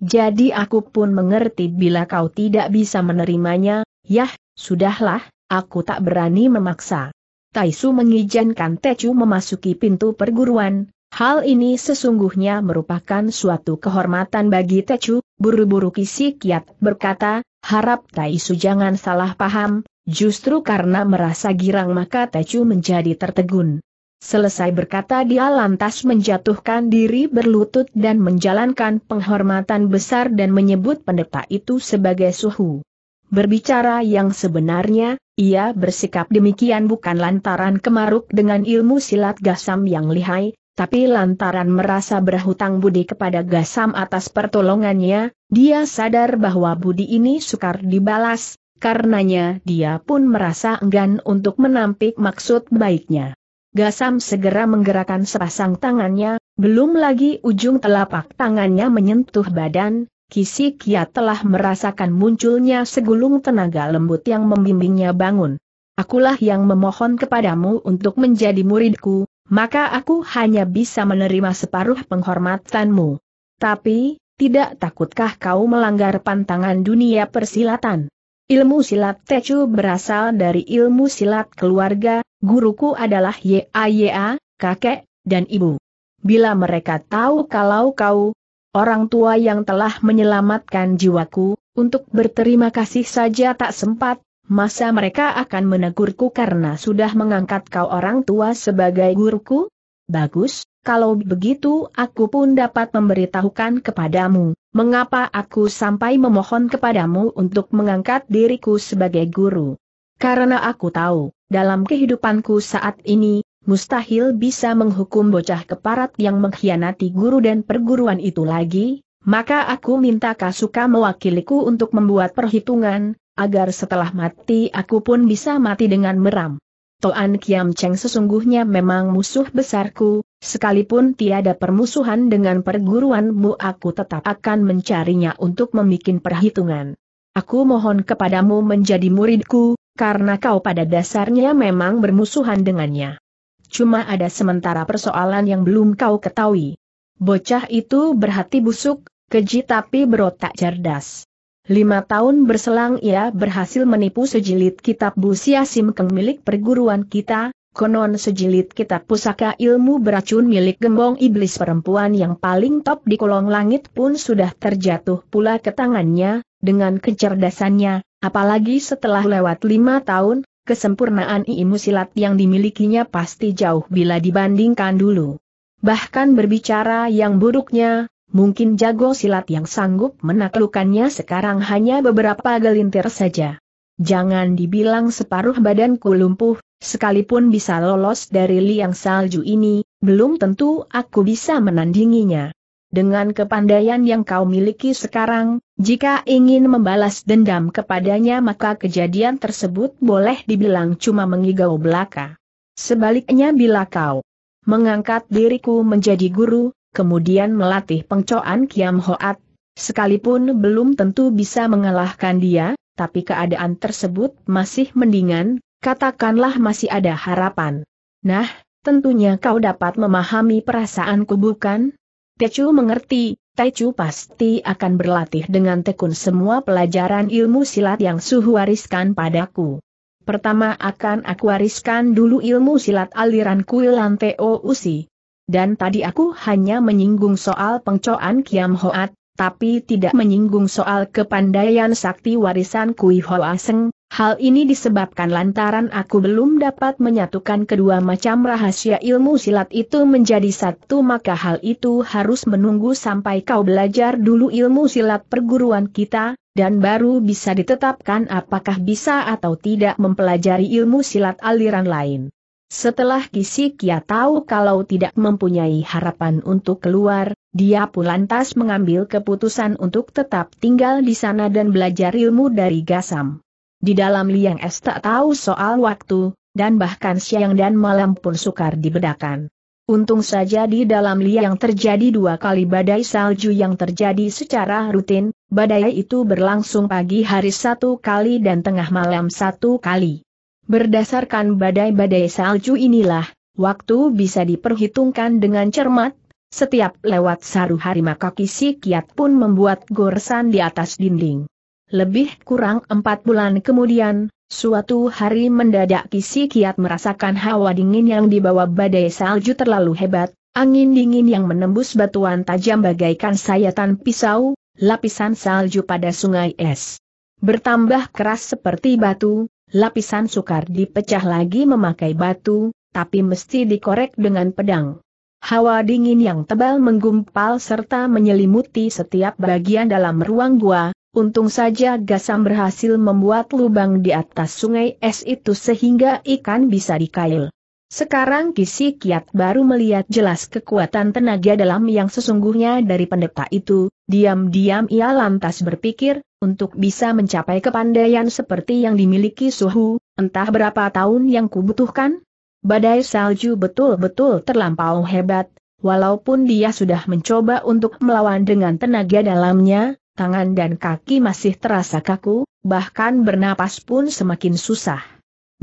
Jadi aku pun mengerti bila kau tidak bisa menerimanya, yah, sudahlah, aku tak berani memaksa. Taisu mengizinkan Tecu memasuki pintu perguruan, hal ini sesungguhnya merupakan suatu kehormatan bagi Tecu, buru-buru kiat berkata, harap Taisu jangan salah paham, justru karena merasa girang maka Tecu menjadi tertegun. Selesai berkata dia lantas menjatuhkan diri berlutut dan menjalankan penghormatan besar dan menyebut pendeta itu sebagai suhu. Berbicara yang sebenarnya, ia bersikap demikian bukan lantaran kemaruk dengan ilmu silat gasam yang lihai, tapi lantaran merasa berhutang budi kepada gasam atas pertolongannya, dia sadar bahwa budi ini sukar dibalas, karenanya dia pun merasa enggan untuk menampik maksud baiknya. Gasam segera menggerakkan sepasang tangannya, belum lagi ujung telapak tangannya menyentuh badan, Kisi Kia telah merasakan munculnya segulung tenaga lembut yang membimbingnya bangun. Akulah yang memohon kepadamu untuk menjadi muridku, maka aku hanya bisa menerima separuh penghormatanmu. Tapi, tidak takutkah kau melanggar pantangan dunia persilatan? Ilmu silat Tecu berasal dari ilmu silat keluarga, Guruku adalah YAYA, kakek, dan ibu. Bila mereka tahu kalau kau, orang tua yang telah menyelamatkan jiwaku, untuk berterima kasih saja tak sempat, masa mereka akan menegurku karena sudah mengangkat kau orang tua sebagai guruku? Bagus, kalau begitu aku pun dapat memberitahukan kepadamu, mengapa aku sampai memohon kepadamu untuk mengangkat diriku sebagai guru. Karena aku tahu, dalam kehidupanku saat ini, mustahil bisa menghukum bocah keparat yang mengkhianati guru dan perguruan itu lagi, maka aku minta Kasuka mewakiliku untuk membuat perhitungan, agar setelah mati aku pun bisa mati dengan meram. Toan Kiam Cheng sesungguhnya memang musuh besarku, sekalipun tiada permusuhan dengan perguruanmu aku tetap akan mencarinya untuk membuat perhitungan. Aku mohon kepadamu menjadi muridku, karena kau pada dasarnya memang bermusuhan dengannya. Cuma ada sementara persoalan yang belum kau ketahui. Bocah itu berhati busuk, keji tapi berotak cerdas. Lima tahun berselang ia berhasil menipu sejilid kitab Busia Simkeng milik perguruan kita, konon sejilid kitab pusaka ilmu beracun milik gembong iblis perempuan yang paling top di kolong langit pun sudah terjatuh pula ke tangannya, dengan kecerdasannya, Apalagi setelah lewat lima tahun, kesempurnaan ilmu silat yang dimilikinya pasti jauh bila dibandingkan dulu. Bahkan berbicara yang buruknya, mungkin jago silat yang sanggup menaklukkannya sekarang hanya beberapa gelintir saja. Jangan dibilang separuh badanku lumpuh, sekalipun bisa lolos dari liang salju ini, belum tentu aku bisa menandinginya. Dengan kepandaian yang kau miliki sekarang, jika ingin membalas dendam kepadanya maka kejadian tersebut boleh dibilang cuma mengigau belaka. Sebaliknya bila kau mengangkat diriku menjadi guru, kemudian melatih pengcoan Kiam Hoat, sekalipun belum tentu bisa mengalahkan dia, tapi keadaan tersebut masih mendingan, katakanlah masih ada harapan. Nah, tentunya kau dapat memahami perasaanku bukan? Tecu mengerti, Taichu pasti akan berlatih dengan tekun semua pelajaran ilmu silat yang suhu wariskan padaku. Pertama akan aku wariskan dulu ilmu silat aliran kuilan Teo Usi. Dan tadi aku hanya menyinggung soal pengcoan Kiam Hoat, tapi tidak menyinggung soal kepandaian sakti warisan Kui Hoa Seng, Hal ini disebabkan lantaran aku belum dapat menyatukan kedua macam rahasia ilmu silat itu menjadi satu maka hal itu harus menunggu sampai kau belajar dulu ilmu silat perguruan kita, dan baru bisa ditetapkan apakah bisa atau tidak mempelajari ilmu silat aliran lain. Setelah Kisikia tahu kalau tidak mempunyai harapan untuk keluar, dia pun lantas mengambil keputusan untuk tetap tinggal di sana dan belajar ilmu dari Gasam. Di dalam liang es tak tahu soal waktu, dan bahkan siang dan malam pun sukar dibedakan. Untung saja di dalam liang terjadi dua kali badai salju yang terjadi secara rutin, badai itu berlangsung pagi hari satu kali dan tengah malam satu kali. Berdasarkan badai-badai salju inilah, waktu bisa diperhitungkan dengan cermat, setiap lewat saru hari maka kisi kiat pun membuat goresan di atas dinding. Lebih kurang empat bulan kemudian, suatu hari mendadak Kisi Kiat merasakan hawa dingin yang dibawa badai salju terlalu hebat, angin dingin yang menembus batuan tajam bagaikan sayatan pisau, lapisan salju pada sungai es. Bertambah keras seperti batu, lapisan sukar dipecah lagi memakai batu, tapi mesti dikorek dengan pedang. Hawa dingin yang tebal menggumpal serta menyelimuti setiap bagian dalam ruang gua, Untung saja Gasam berhasil membuat lubang di atas sungai es itu sehingga ikan bisa dikail. Sekarang Kisi Kiat baru melihat jelas kekuatan tenaga dalam yang sesungguhnya dari pendeta itu, diam-diam ia lantas berpikir, untuk bisa mencapai kepandaian seperti yang dimiliki Suhu, entah berapa tahun yang kubutuhkan? Badai salju betul-betul terlampau hebat, walaupun dia sudah mencoba untuk melawan dengan tenaga dalamnya, tangan dan kaki masih terasa kaku, bahkan bernapas pun semakin susah.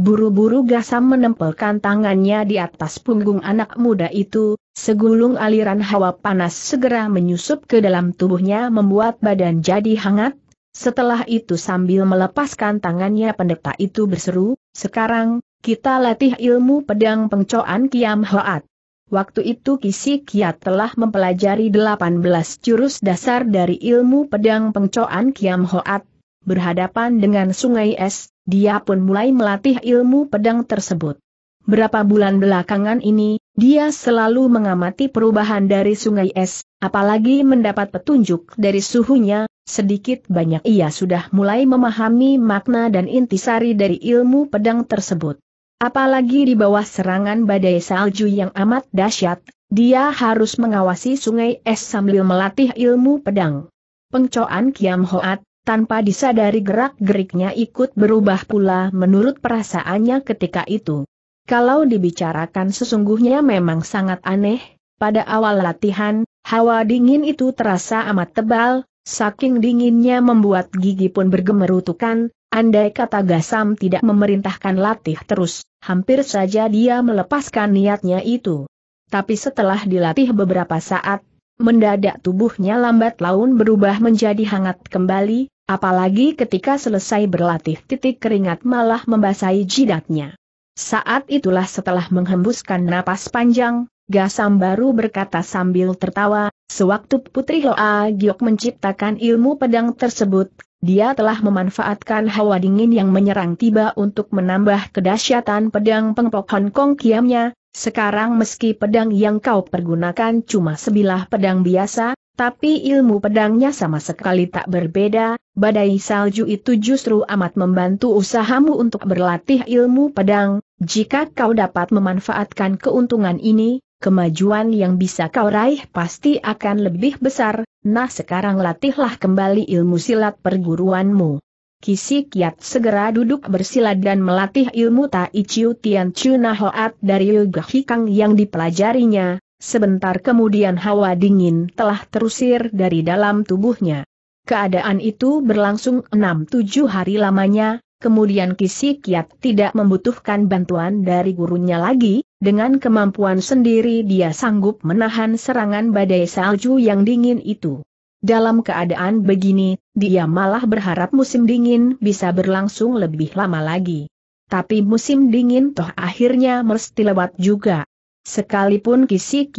Buru-buru Gasam menempelkan tangannya di atas punggung anak muda itu, segulung aliran hawa panas segera menyusup ke dalam tubuhnya membuat badan jadi hangat. Setelah itu sambil melepaskan tangannya pendeta itu berseru, sekarang, kita latih ilmu pedang pengcoan Kiam Hoat. Waktu itu Kisi Kiat telah mempelajari 18 jurus dasar dari ilmu pedang pengcoan Kiam Hoat. Berhadapan dengan sungai es, dia pun mulai melatih ilmu pedang tersebut. Berapa bulan belakangan ini, dia selalu mengamati perubahan dari sungai es, apalagi mendapat petunjuk dari suhunya, sedikit banyak ia sudah mulai memahami makna dan intisari dari ilmu pedang tersebut. Apalagi di bawah serangan badai salju yang amat dahsyat, dia harus mengawasi sungai es sambil melatih ilmu pedang. Pengcoan Kiam Hoat, tanpa disadari gerak-geriknya ikut berubah pula menurut perasaannya ketika itu. Kalau dibicarakan sesungguhnya memang sangat aneh, pada awal latihan, hawa dingin itu terasa amat tebal, saking dinginnya membuat gigi pun bergemerutukan, Andai kata Gasam tidak memerintahkan latih terus, hampir saja dia melepaskan niatnya itu. Tapi setelah dilatih beberapa saat, mendadak tubuhnya lambat laun berubah menjadi hangat kembali, apalagi ketika selesai berlatih titik keringat malah membasahi jidatnya. Saat itulah setelah menghembuskan napas panjang, Gasam baru berkata sambil tertawa, sewaktu Putri Loa Giok menciptakan ilmu pedang tersebut, dia telah memanfaatkan hawa dingin yang menyerang tiba untuk menambah kedahsyatan pedang pengpok Hong Kong kiamnya, sekarang meski pedang yang kau pergunakan cuma sebilah pedang biasa, tapi ilmu pedangnya sama sekali tak berbeda, badai salju itu justru amat membantu usahamu untuk berlatih ilmu pedang, jika kau dapat memanfaatkan keuntungan ini, kemajuan yang bisa kau raih pasti akan lebih besar, nah sekarang latihlah kembali ilmu silat perguruanmu. Kisi Kiat segera duduk bersilat dan melatih ilmu Tai Chiu Tian Chiu Nahoat dari Yoga Hikang yang dipelajarinya, sebentar kemudian hawa dingin telah terusir dari dalam tubuhnya. Keadaan itu berlangsung 6-7 hari lamanya, kemudian Kisi Kiat tidak membutuhkan bantuan dari gurunya lagi, dengan kemampuan sendiri dia sanggup menahan serangan badai salju yang dingin itu. Dalam keadaan begini, dia malah berharap musim dingin bisa berlangsung lebih lama lagi. Tapi musim dingin toh akhirnya mesti lewat juga. Sekalipun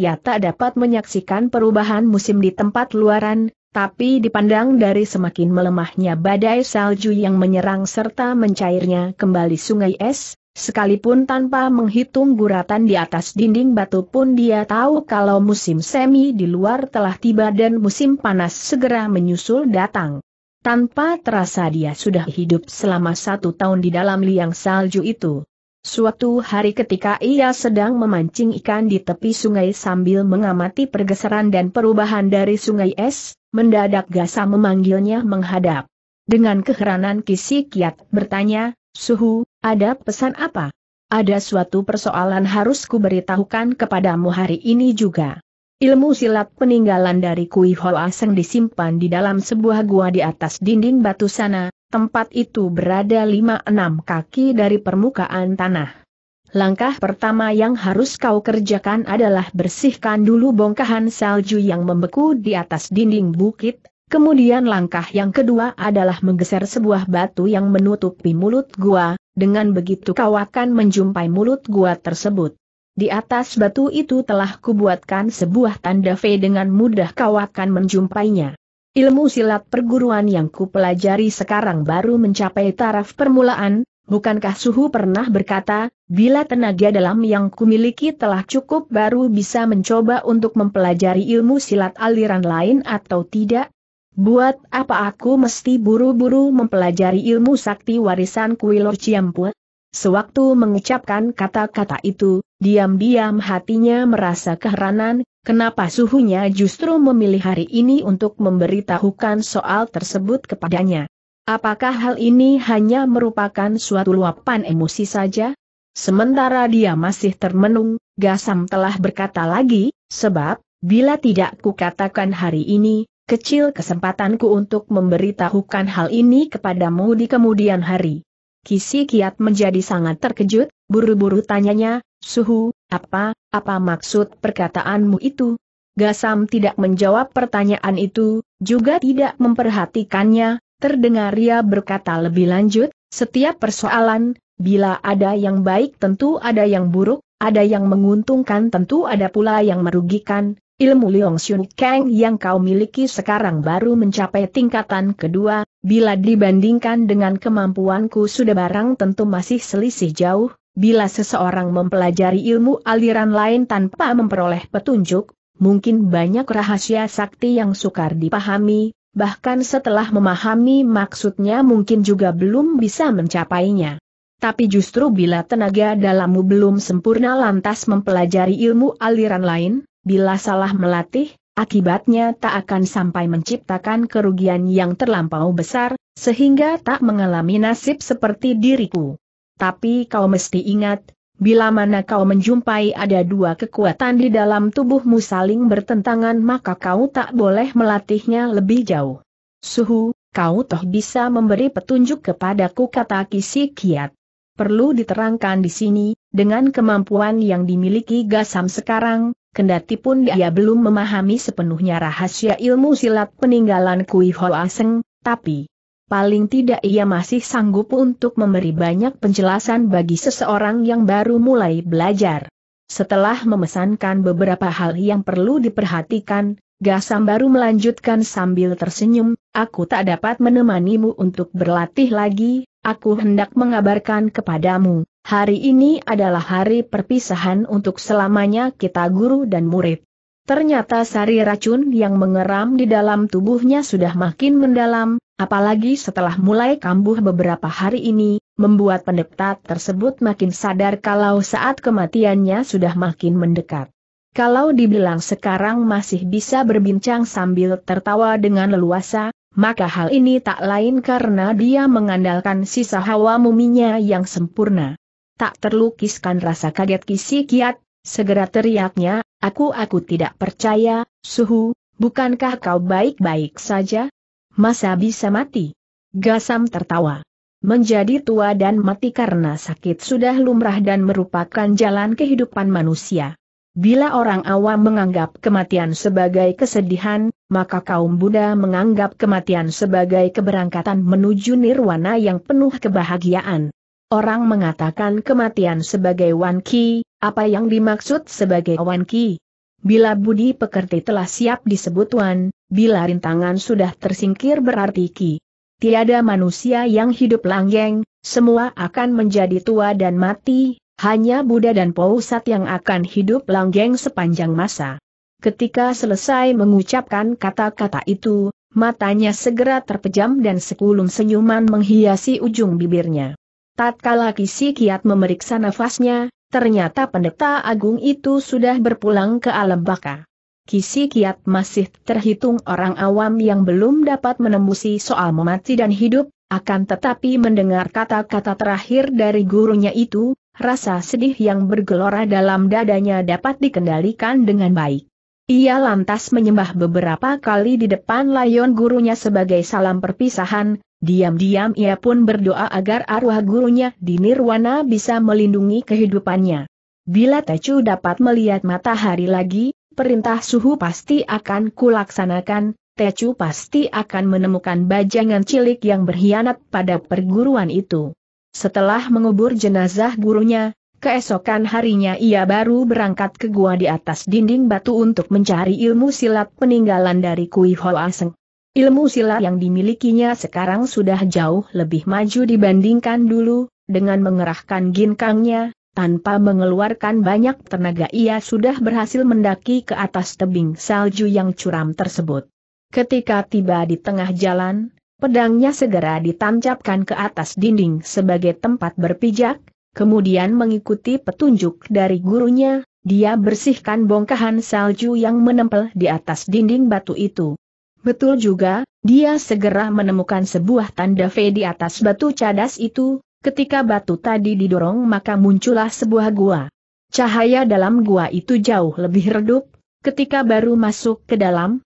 ya tak dapat menyaksikan perubahan musim di tempat luaran, tapi dipandang dari semakin melemahnya badai salju yang menyerang serta mencairnya kembali sungai es, Sekalipun tanpa menghitung guratan di atas dinding batu pun dia tahu kalau musim semi di luar telah tiba dan musim panas segera menyusul datang. Tanpa terasa dia sudah hidup selama satu tahun di dalam liang salju itu. Suatu hari ketika ia sedang memancing ikan di tepi sungai sambil mengamati pergeseran dan perubahan dari sungai es, mendadak Gasa memanggilnya menghadap. Dengan keheranan Kisi Kiat bertanya, Suhu, ada pesan apa? Ada suatu persoalan harus kuberitahukan kepadamu hari ini juga. Ilmu silat peninggalan dari Kui Hoa Seng disimpan di dalam sebuah gua di atas dinding batu sana, tempat itu berada 5-6 kaki dari permukaan tanah. Langkah pertama yang harus kau kerjakan adalah bersihkan dulu bongkahan salju yang membeku di atas dinding bukit Kemudian langkah yang kedua adalah menggeser sebuah batu yang menutupi mulut gua, dengan begitu kau akan menjumpai mulut gua tersebut. Di atas batu itu telah kubuatkan sebuah tanda V dengan mudah kau akan menjumpainya. Ilmu silat perguruan yang kupelajari sekarang baru mencapai taraf permulaan, bukankah suhu pernah berkata, bila tenaga dalam yang kumiliki telah cukup baru bisa mencoba untuk mempelajari ilmu silat aliran lain atau tidak? Buat apa aku mesti buru-buru mempelajari ilmu sakti warisan Kuilor Ciampu? Sewaktu mengucapkan kata-kata itu, diam-diam hatinya merasa keheranan, kenapa suhunya justru memilih hari ini untuk memberitahukan soal tersebut kepadanya. Apakah hal ini hanya merupakan suatu luapan emosi saja? Sementara dia masih termenung, Gasam telah berkata lagi, sebab, bila tidak kukatakan hari ini, Kecil kesempatanku untuk memberitahukan hal ini kepadamu di kemudian hari. Kisi Kiat menjadi sangat terkejut, buru-buru tanyanya, Suhu, apa, apa maksud perkataanmu itu? Gasam tidak menjawab pertanyaan itu, juga tidak memperhatikannya, terdengar ia berkata lebih lanjut, setiap persoalan, bila ada yang baik tentu ada yang buruk, ada yang menguntungkan tentu ada pula yang merugikan, Ilmu Liong Xun Kang yang kau miliki sekarang baru mencapai tingkatan kedua, bila dibandingkan dengan kemampuanku sudah barang tentu masih selisih jauh, bila seseorang mempelajari ilmu aliran lain tanpa memperoleh petunjuk, mungkin banyak rahasia sakti yang sukar dipahami, bahkan setelah memahami maksudnya mungkin juga belum bisa mencapainya. Tapi justru bila tenaga dalammu belum sempurna lantas mempelajari ilmu aliran lain, Bila salah melatih, akibatnya tak akan sampai menciptakan kerugian yang terlampau besar, sehingga tak mengalami nasib seperti diriku. Tapi kau mesti ingat, bila mana kau menjumpai ada dua kekuatan di dalam tubuhmu saling bertentangan maka kau tak boleh melatihnya lebih jauh. Suhu, kau toh bisa memberi petunjuk kepadaku kata Kisi Kiat. Perlu diterangkan di sini, dengan kemampuan yang dimiliki Gasam sekarang, Kendati pun dia ya. belum memahami sepenuhnya rahasia ilmu silat peninggalan Kui Hoa Seng, tapi paling tidak ia masih sanggup untuk memberi banyak penjelasan bagi seseorang yang baru mulai belajar. Setelah memesankan beberapa hal yang perlu diperhatikan, Gasam baru melanjutkan sambil tersenyum, aku tak dapat menemanimu untuk berlatih lagi, aku hendak mengabarkan kepadamu, Hari ini adalah hari perpisahan untuk selamanya kita guru dan murid. Ternyata sari racun yang mengeram di dalam tubuhnya sudah makin mendalam, apalagi setelah mulai kambuh beberapa hari ini, membuat pendeta tersebut makin sadar kalau saat kematiannya sudah makin mendekat. Kalau dibilang sekarang masih bisa berbincang sambil tertawa dengan leluasa, maka hal ini tak lain karena dia mengandalkan sisa hawa muminya yang sempurna tak terlukiskan rasa kaget Kisi Kiat, segera teriaknya, aku aku tidak percaya, suhu, bukankah kau baik-baik saja? Masa bisa mati? Gasam tertawa. Menjadi tua dan mati karena sakit sudah lumrah dan merupakan jalan kehidupan manusia. Bila orang awam menganggap kematian sebagai kesedihan, maka kaum Buddha menganggap kematian sebagai keberangkatan menuju nirwana yang penuh kebahagiaan. Orang mengatakan kematian sebagai Wan Ki, apa yang dimaksud sebagai Wan Ki? Bila budi pekerti telah siap disebut Wan, bila rintangan sudah tersingkir berarti Ki. Tiada manusia yang hidup langgeng, semua akan menjadi tua dan mati, hanya Buddha dan Pausat yang akan hidup langgeng sepanjang masa. Ketika selesai mengucapkan kata-kata itu, matanya segera terpejam dan sekulum senyuman menghiasi ujung bibirnya. Tatkala Kisi Kiat memeriksa nafasnya, ternyata pendeta agung itu sudah berpulang ke alam baka. Kisi Kiat masih terhitung orang awam yang belum dapat menembusi soal memati dan hidup, akan tetapi mendengar kata-kata terakhir dari gurunya itu, rasa sedih yang bergelora dalam dadanya dapat dikendalikan dengan baik. Ia lantas menyembah beberapa kali di depan layon gurunya sebagai salam perpisahan, Diam-diam ia pun berdoa agar arwah gurunya di Nirwana bisa melindungi kehidupannya. Bila Tecu dapat melihat matahari lagi, perintah suhu pasti akan kulaksanakan, Tecu pasti akan menemukan bajangan cilik yang berkhianat pada perguruan itu. Setelah mengubur jenazah gurunya, keesokan harinya ia baru berangkat ke gua di atas dinding batu untuk mencari ilmu silat peninggalan dari Kui Hoa Seng. Ilmu silat yang dimilikinya sekarang sudah jauh lebih maju dibandingkan dulu, dengan mengerahkan ginkangnya, tanpa mengeluarkan banyak tenaga ia sudah berhasil mendaki ke atas tebing salju yang curam tersebut. Ketika tiba di tengah jalan, pedangnya segera ditancapkan ke atas dinding sebagai tempat berpijak, kemudian mengikuti petunjuk dari gurunya, dia bersihkan bongkahan salju yang menempel di atas dinding batu itu. Betul juga, dia segera menemukan sebuah tanda V di atas batu cadas itu, ketika batu tadi didorong maka muncullah sebuah gua. Cahaya dalam gua itu jauh lebih redup, ketika baru masuk ke dalam,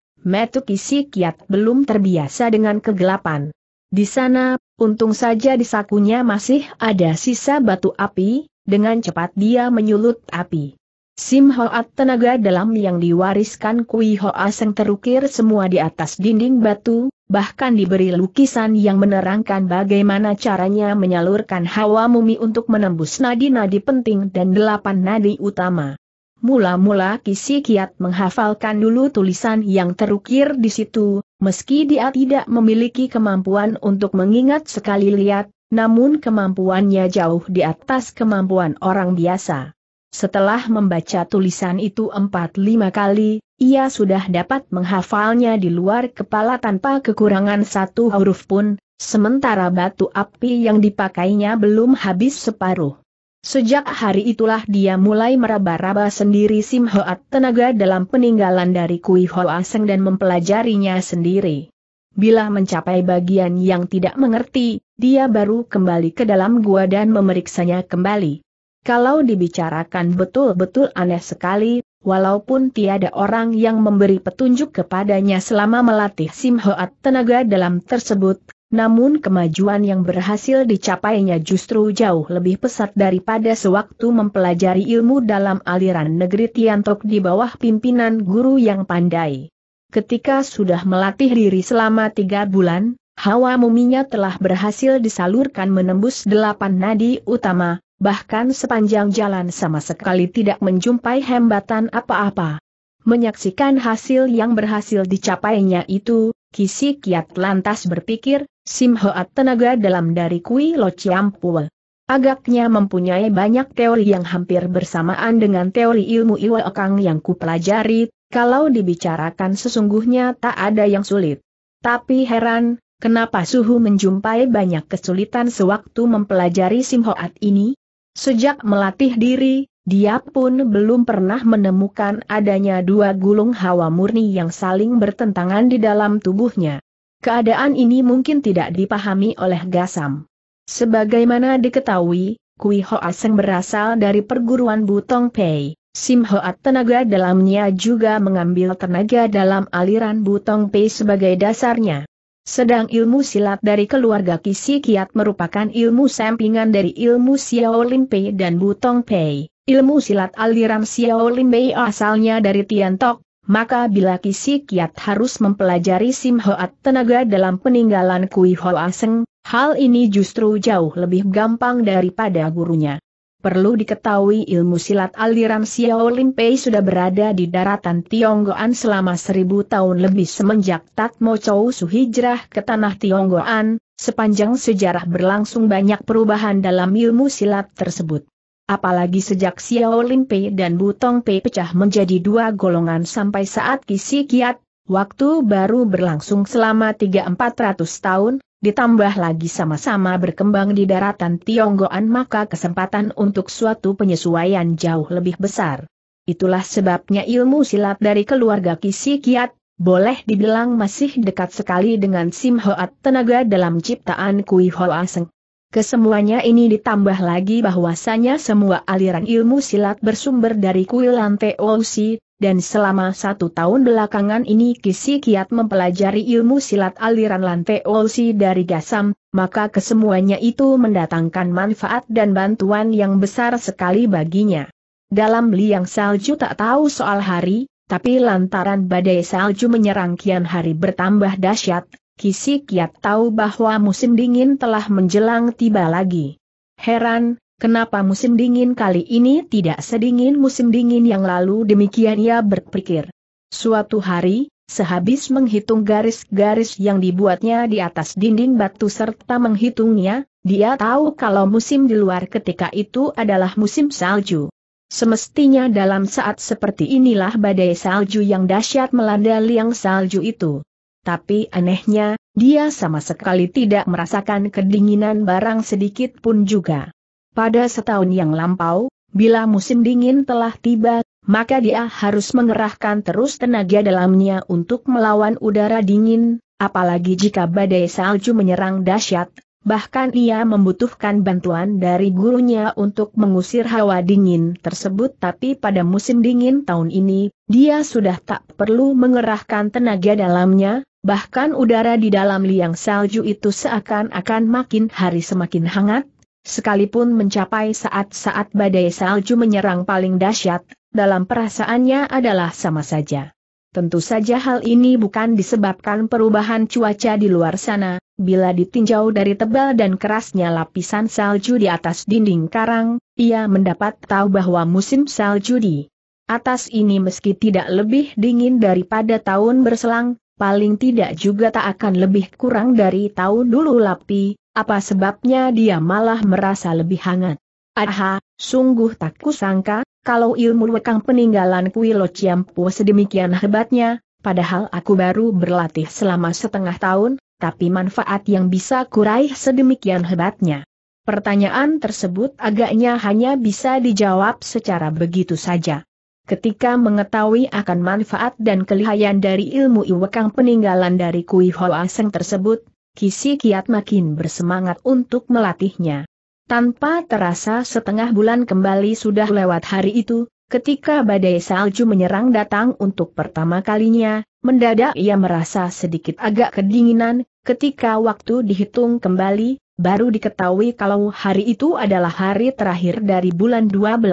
kisi kiat belum terbiasa dengan kegelapan. Di sana, untung saja di sakunya masih ada sisa batu api, dengan cepat dia menyulut api. Sim Hoat tenaga dalam yang diwariskan Kui Hoa Seng terukir semua di atas dinding batu, bahkan diberi lukisan yang menerangkan bagaimana caranya menyalurkan hawa mumi untuk menembus nadi-nadi penting dan delapan nadi utama. Mula-mula Kisi Kiat menghafalkan dulu tulisan yang terukir di situ, meski dia tidak memiliki kemampuan untuk mengingat sekali lihat, namun kemampuannya jauh di atas kemampuan orang biasa. Setelah membaca tulisan itu empat lima kali, ia sudah dapat menghafalnya di luar kepala tanpa kekurangan satu huruf pun, sementara batu api yang dipakainya belum habis separuh. Sejak hari itulah dia mulai meraba-raba sendiri Sim Hoat tenaga dalam peninggalan dari Kui Hoa Seng dan mempelajarinya sendiri. Bila mencapai bagian yang tidak mengerti, dia baru kembali ke dalam gua dan memeriksanya kembali. Kalau dibicarakan betul-betul aneh sekali, walaupun tiada orang yang memberi petunjuk kepadanya selama melatih Simhoat tenaga dalam tersebut, namun kemajuan yang berhasil dicapainya justru jauh lebih pesat daripada sewaktu mempelajari ilmu dalam aliran negeri Tiantok di bawah pimpinan guru yang pandai. Ketika sudah melatih diri selama tiga bulan, hawa muminya telah berhasil disalurkan menembus delapan nadi utama, Bahkan sepanjang jalan sama sekali tidak menjumpai hambatan apa-apa. Menyaksikan hasil yang berhasil dicapainya itu, Kisi Kiat lantas berpikir, Sim tenaga dalam dari Kui Lo Ciampul. Agaknya mempunyai banyak teori yang hampir bersamaan dengan teori ilmu Iwa okang yang kupelajari, kalau dibicarakan sesungguhnya tak ada yang sulit. Tapi heran, kenapa Suhu menjumpai banyak kesulitan sewaktu mempelajari Sim ini? Sejak melatih diri, dia pun belum pernah menemukan adanya dua gulung hawa murni yang saling bertentangan di dalam tubuhnya. Keadaan ini mungkin tidak dipahami oleh Gasam. Sebagaimana diketahui, Kui Hoa Seng berasal dari perguruan Butong Pei. Sim Hoat tenaga dalamnya juga mengambil tenaga dalam aliran Butong Pei sebagai dasarnya. Sedang ilmu silat dari keluarga Kisi Kiat merupakan ilmu sampingan dari ilmu Xiao Pei dan Butong Pei. Ilmu silat aliran Xiao Pei asalnya dari Tiantok, maka bila Kisi Kiat harus mempelajari Sim Hoat tenaga dalam peninggalan Kui Hoa Seng, hal ini justru jauh lebih gampang daripada gurunya. Perlu diketahui ilmu silat aliran Lim Pei sudah berada di daratan Tionggoan selama seribu tahun lebih semenjak Tat Mo Su hijrah ke tanah Tionggoan, sepanjang sejarah berlangsung banyak perubahan dalam ilmu silat tersebut. Apalagi sejak Lim Pei dan Butong Pei pecah menjadi dua golongan sampai saat Kisi Kiat, waktu baru berlangsung selama 3-400 tahun, ditambah lagi sama-sama berkembang di daratan Tionggoan maka kesempatan untuk suatu penyesuaian jauh lebih besar. Itulah sebabnya ilmu silat dari keluarga Kisi Kiat, boleh dibilang masih dekat sekali dengan Sim Hoat tenaga dalam ciptaan Kui Hoa Seng. Kesemuanya ini ditambah lagi bahwasanya semua aliran ilmu silat bersumber dari kuilan Ousi dan selama satu tahun belakangan ini Kisi Kiat mempelajari ilmu silat aliran lantai Olsi dari Gasam, maka kesemuanya itu mendatangkan manfaat dan bantuan yang besar sekali baginya. Dalam liang salju tak tahu soal hari, tapi lantaran badai salju menyerang kian hari bertambah dahsyat, Kisi Kiat tahu bahwa musim dingin telah menjelang tiba lagi. Heran, Kenapa musim dingin kali ini tidak sedingin musim dingin yang lalu demikian ia berpikir. Suatu hari, sehabis menghitung garis-garis yang dibuatnya di atas dinding batu serta menghitungnya, dia tahu kalau musim di luar ketika itu adalah musim salju. Semestinya dalam saat seperti inilah badai salju yang dahsyat melanda liang salju itu. Tapi anehnya, dia sama sekali tidak merasakan kedinginan barang sedikit pun juga. Pada setahun yang lampau, bila musim dingin telah tiba, maka dia harus mengerahkan terus tenaga dalamnya untuk melawan udara dingin, apalagi jika badai salju menyerang dahsyat, bahkan ia membutuhkan bantuan dari gurunya untuk mengusir hawa dingin tersebut tapi pada musim dingin tahun ini, dia sudah tak perlu mengerahkan tenaga dalamnya, bahkan udara di dalam liang salju itu seakan-akan makin hari semakin hangat, Sekalipun mencapai saat-saat badai salju menyerang paling dahsyat, dalam perasaannya adalah sama saja. Tentu saja hal ini bukan disebabkan perubahan cuaca di luar sana, bila ditinjau dari tebal dan kerasnya lapisan salju di atas dinding karang, ia mendapat tahu bahwa musim salju di atas ini meski tidak lebih dingin daripada tahun berselang, paling tidak juga tak akan lebih kurang dari tahun dulu lapi, apa sebabnya dia malah merasa lebih hangat? Aha, sungguh tak kusangka, kalau ilmu wekang peninggalan Kuilo Ciampu sedemikian hebatnya, padahal aku baru berlatih selama setengah tahun, tapi manfaat yang bisa kuraih sedemikian hebatnya. Pertanyaan tersebut agaknya hanya bisa dijawab secara begitu saja. Ketika mengetahui akan manfaat dan kelihayan dari ilmu iwekang peninggalan dari Kui Hoa Seng tersebut, Kisi Kiat makin bersemangat untuk melatihnya. Tanpa terasa setengah bulan kembali sudah lewat hari itu, ketika badai salju menyerang datang untuk pertama kalinya, mendadak ia merasa sedikit agak kedinginan, ketika waktu dihitung kembali, baru diketahui kalau hari itu adalah hari terakhir dari bulan 12.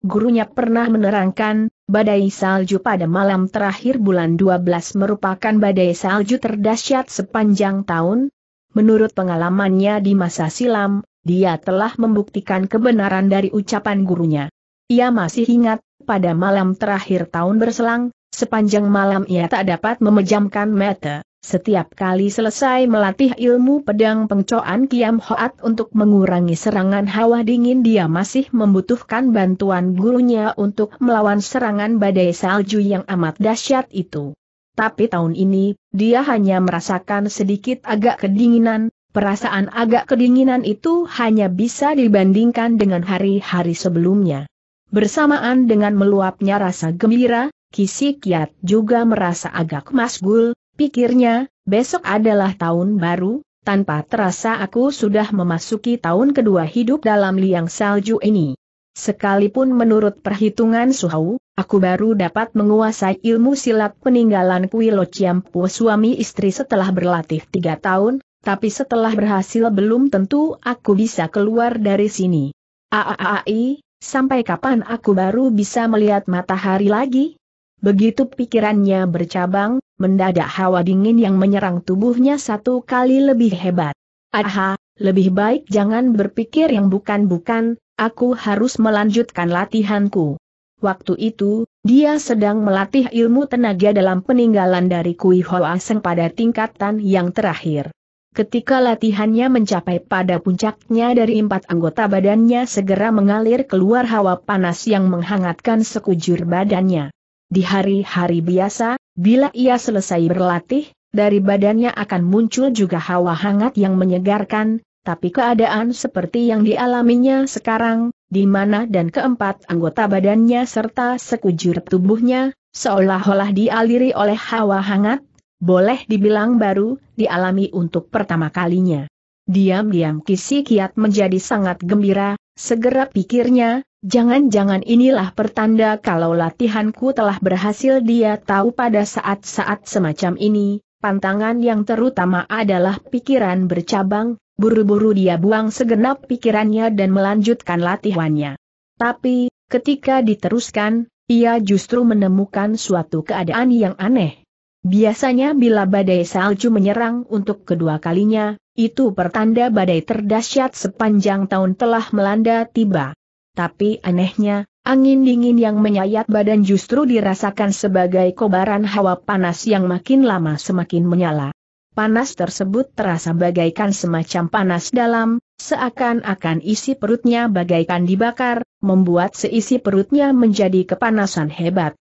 Gurunya pernah menerangkan, badai salju pada malam terakhir bulan 12 merupakan badai salju terdahsyat sepanjang tahun. Menurut pengalamannya di masa silam, dia telah membuktikan kebenaran dari ucapan gurunya. Ia masih ingat, pada malam terakhir tahun berselang, sepanjang malam ia tak dapat memejamkan mata. Setiap kali selesai melatih ilmu pedang pengcoan Kiam Hoat untuk mengurangi serangan hawa dingin dia masih membutuhkan bantuan gurunya untuk melawan serangan badai salju yang amat dahsyat itu. Tapi tahun ini, dia hanya merasakan sedikit agak kedinginan, perasaan agak kedinginan itu hanya bisa dibandingkan dengan hari-hari sebelumnya. Bersamaan dengan meluapnya rasa gembira, Kisi Kiat juga merasa agak masgul, Pikirnya, besok adalah tahun baru, tanpa terasa aku sudah memasuki tahun kedua hidup dalam liang salju ini. Sekalipun menurut perhitungan Suhau, aku baru dapat menguasai ilmu silat peninggalan Kuilo Ciampu suami istri setelah berlatih tiga tahun, tapi setelah berhasil belum tentu aku bisa keluar dari sini. Aaai, sampai kapan aku baru bisa melihat matahari lagi? Begitu pikirannya bercabang, mendadak hawa dingin yang menyerang tubuhnya satu kali lebih hebat. Aha, lebih baik jangan berpikir yang bukan-bukan, aku harus melanjutkan latihanku. Waktu itu, dia sedang melatih ilmu tenaga dalam peninggalan dari Kui Hoa pada tingkatan yang terakhir. Ketika latihannya mencapai pada puncaknya dari empat anggota badannya segera mengalir keluar hawa panas yang menghangatkan sekujur badannya. Di hari-hari biasa, bila ia selesai berlatih, dari badannya akan muncul juga hawa hangat yang menyegarkan, tapi keadaan seperti yang dialaminya sekarang, di mana dan keempat anggota badannya serta sekujur tubuhnya, seolah-olah dialiri oleh hawa hangat, boleh dibilang baru, dialami untuk pertama kalinya. Diam-diam Kisi Kiat menjadi sangat gembira, segera pikirnya, Jangan-jangan inilah pertanda kalau latihanku telah berhasil dia tahu pada saat-saat semacam ini, pantangan yang terutama adalah pikiran bercabang, buru-buru dia buang segenap pikirannya dan melanjutkan latihannya. Tapi, ketika diteruskan, ia justru menemukan suatu keadaan yang aneh. Biasanya bila badai salju menyerang untuk kedua kalinya, itu pertanda badai terdahsyat sepanjang tahun telah melanda tiba. Tapi anehnya, angin dingin yang menyayat badan justru dirasakan sebagai kobaran hawa panas yang makin lama semakin menyala. Panas tersebut terasa bagaikan semacam panas dalam, seakan-akan isi perutnya bagaikan dibakar, membuat seisi perutnya menjadi kepanasan hebat.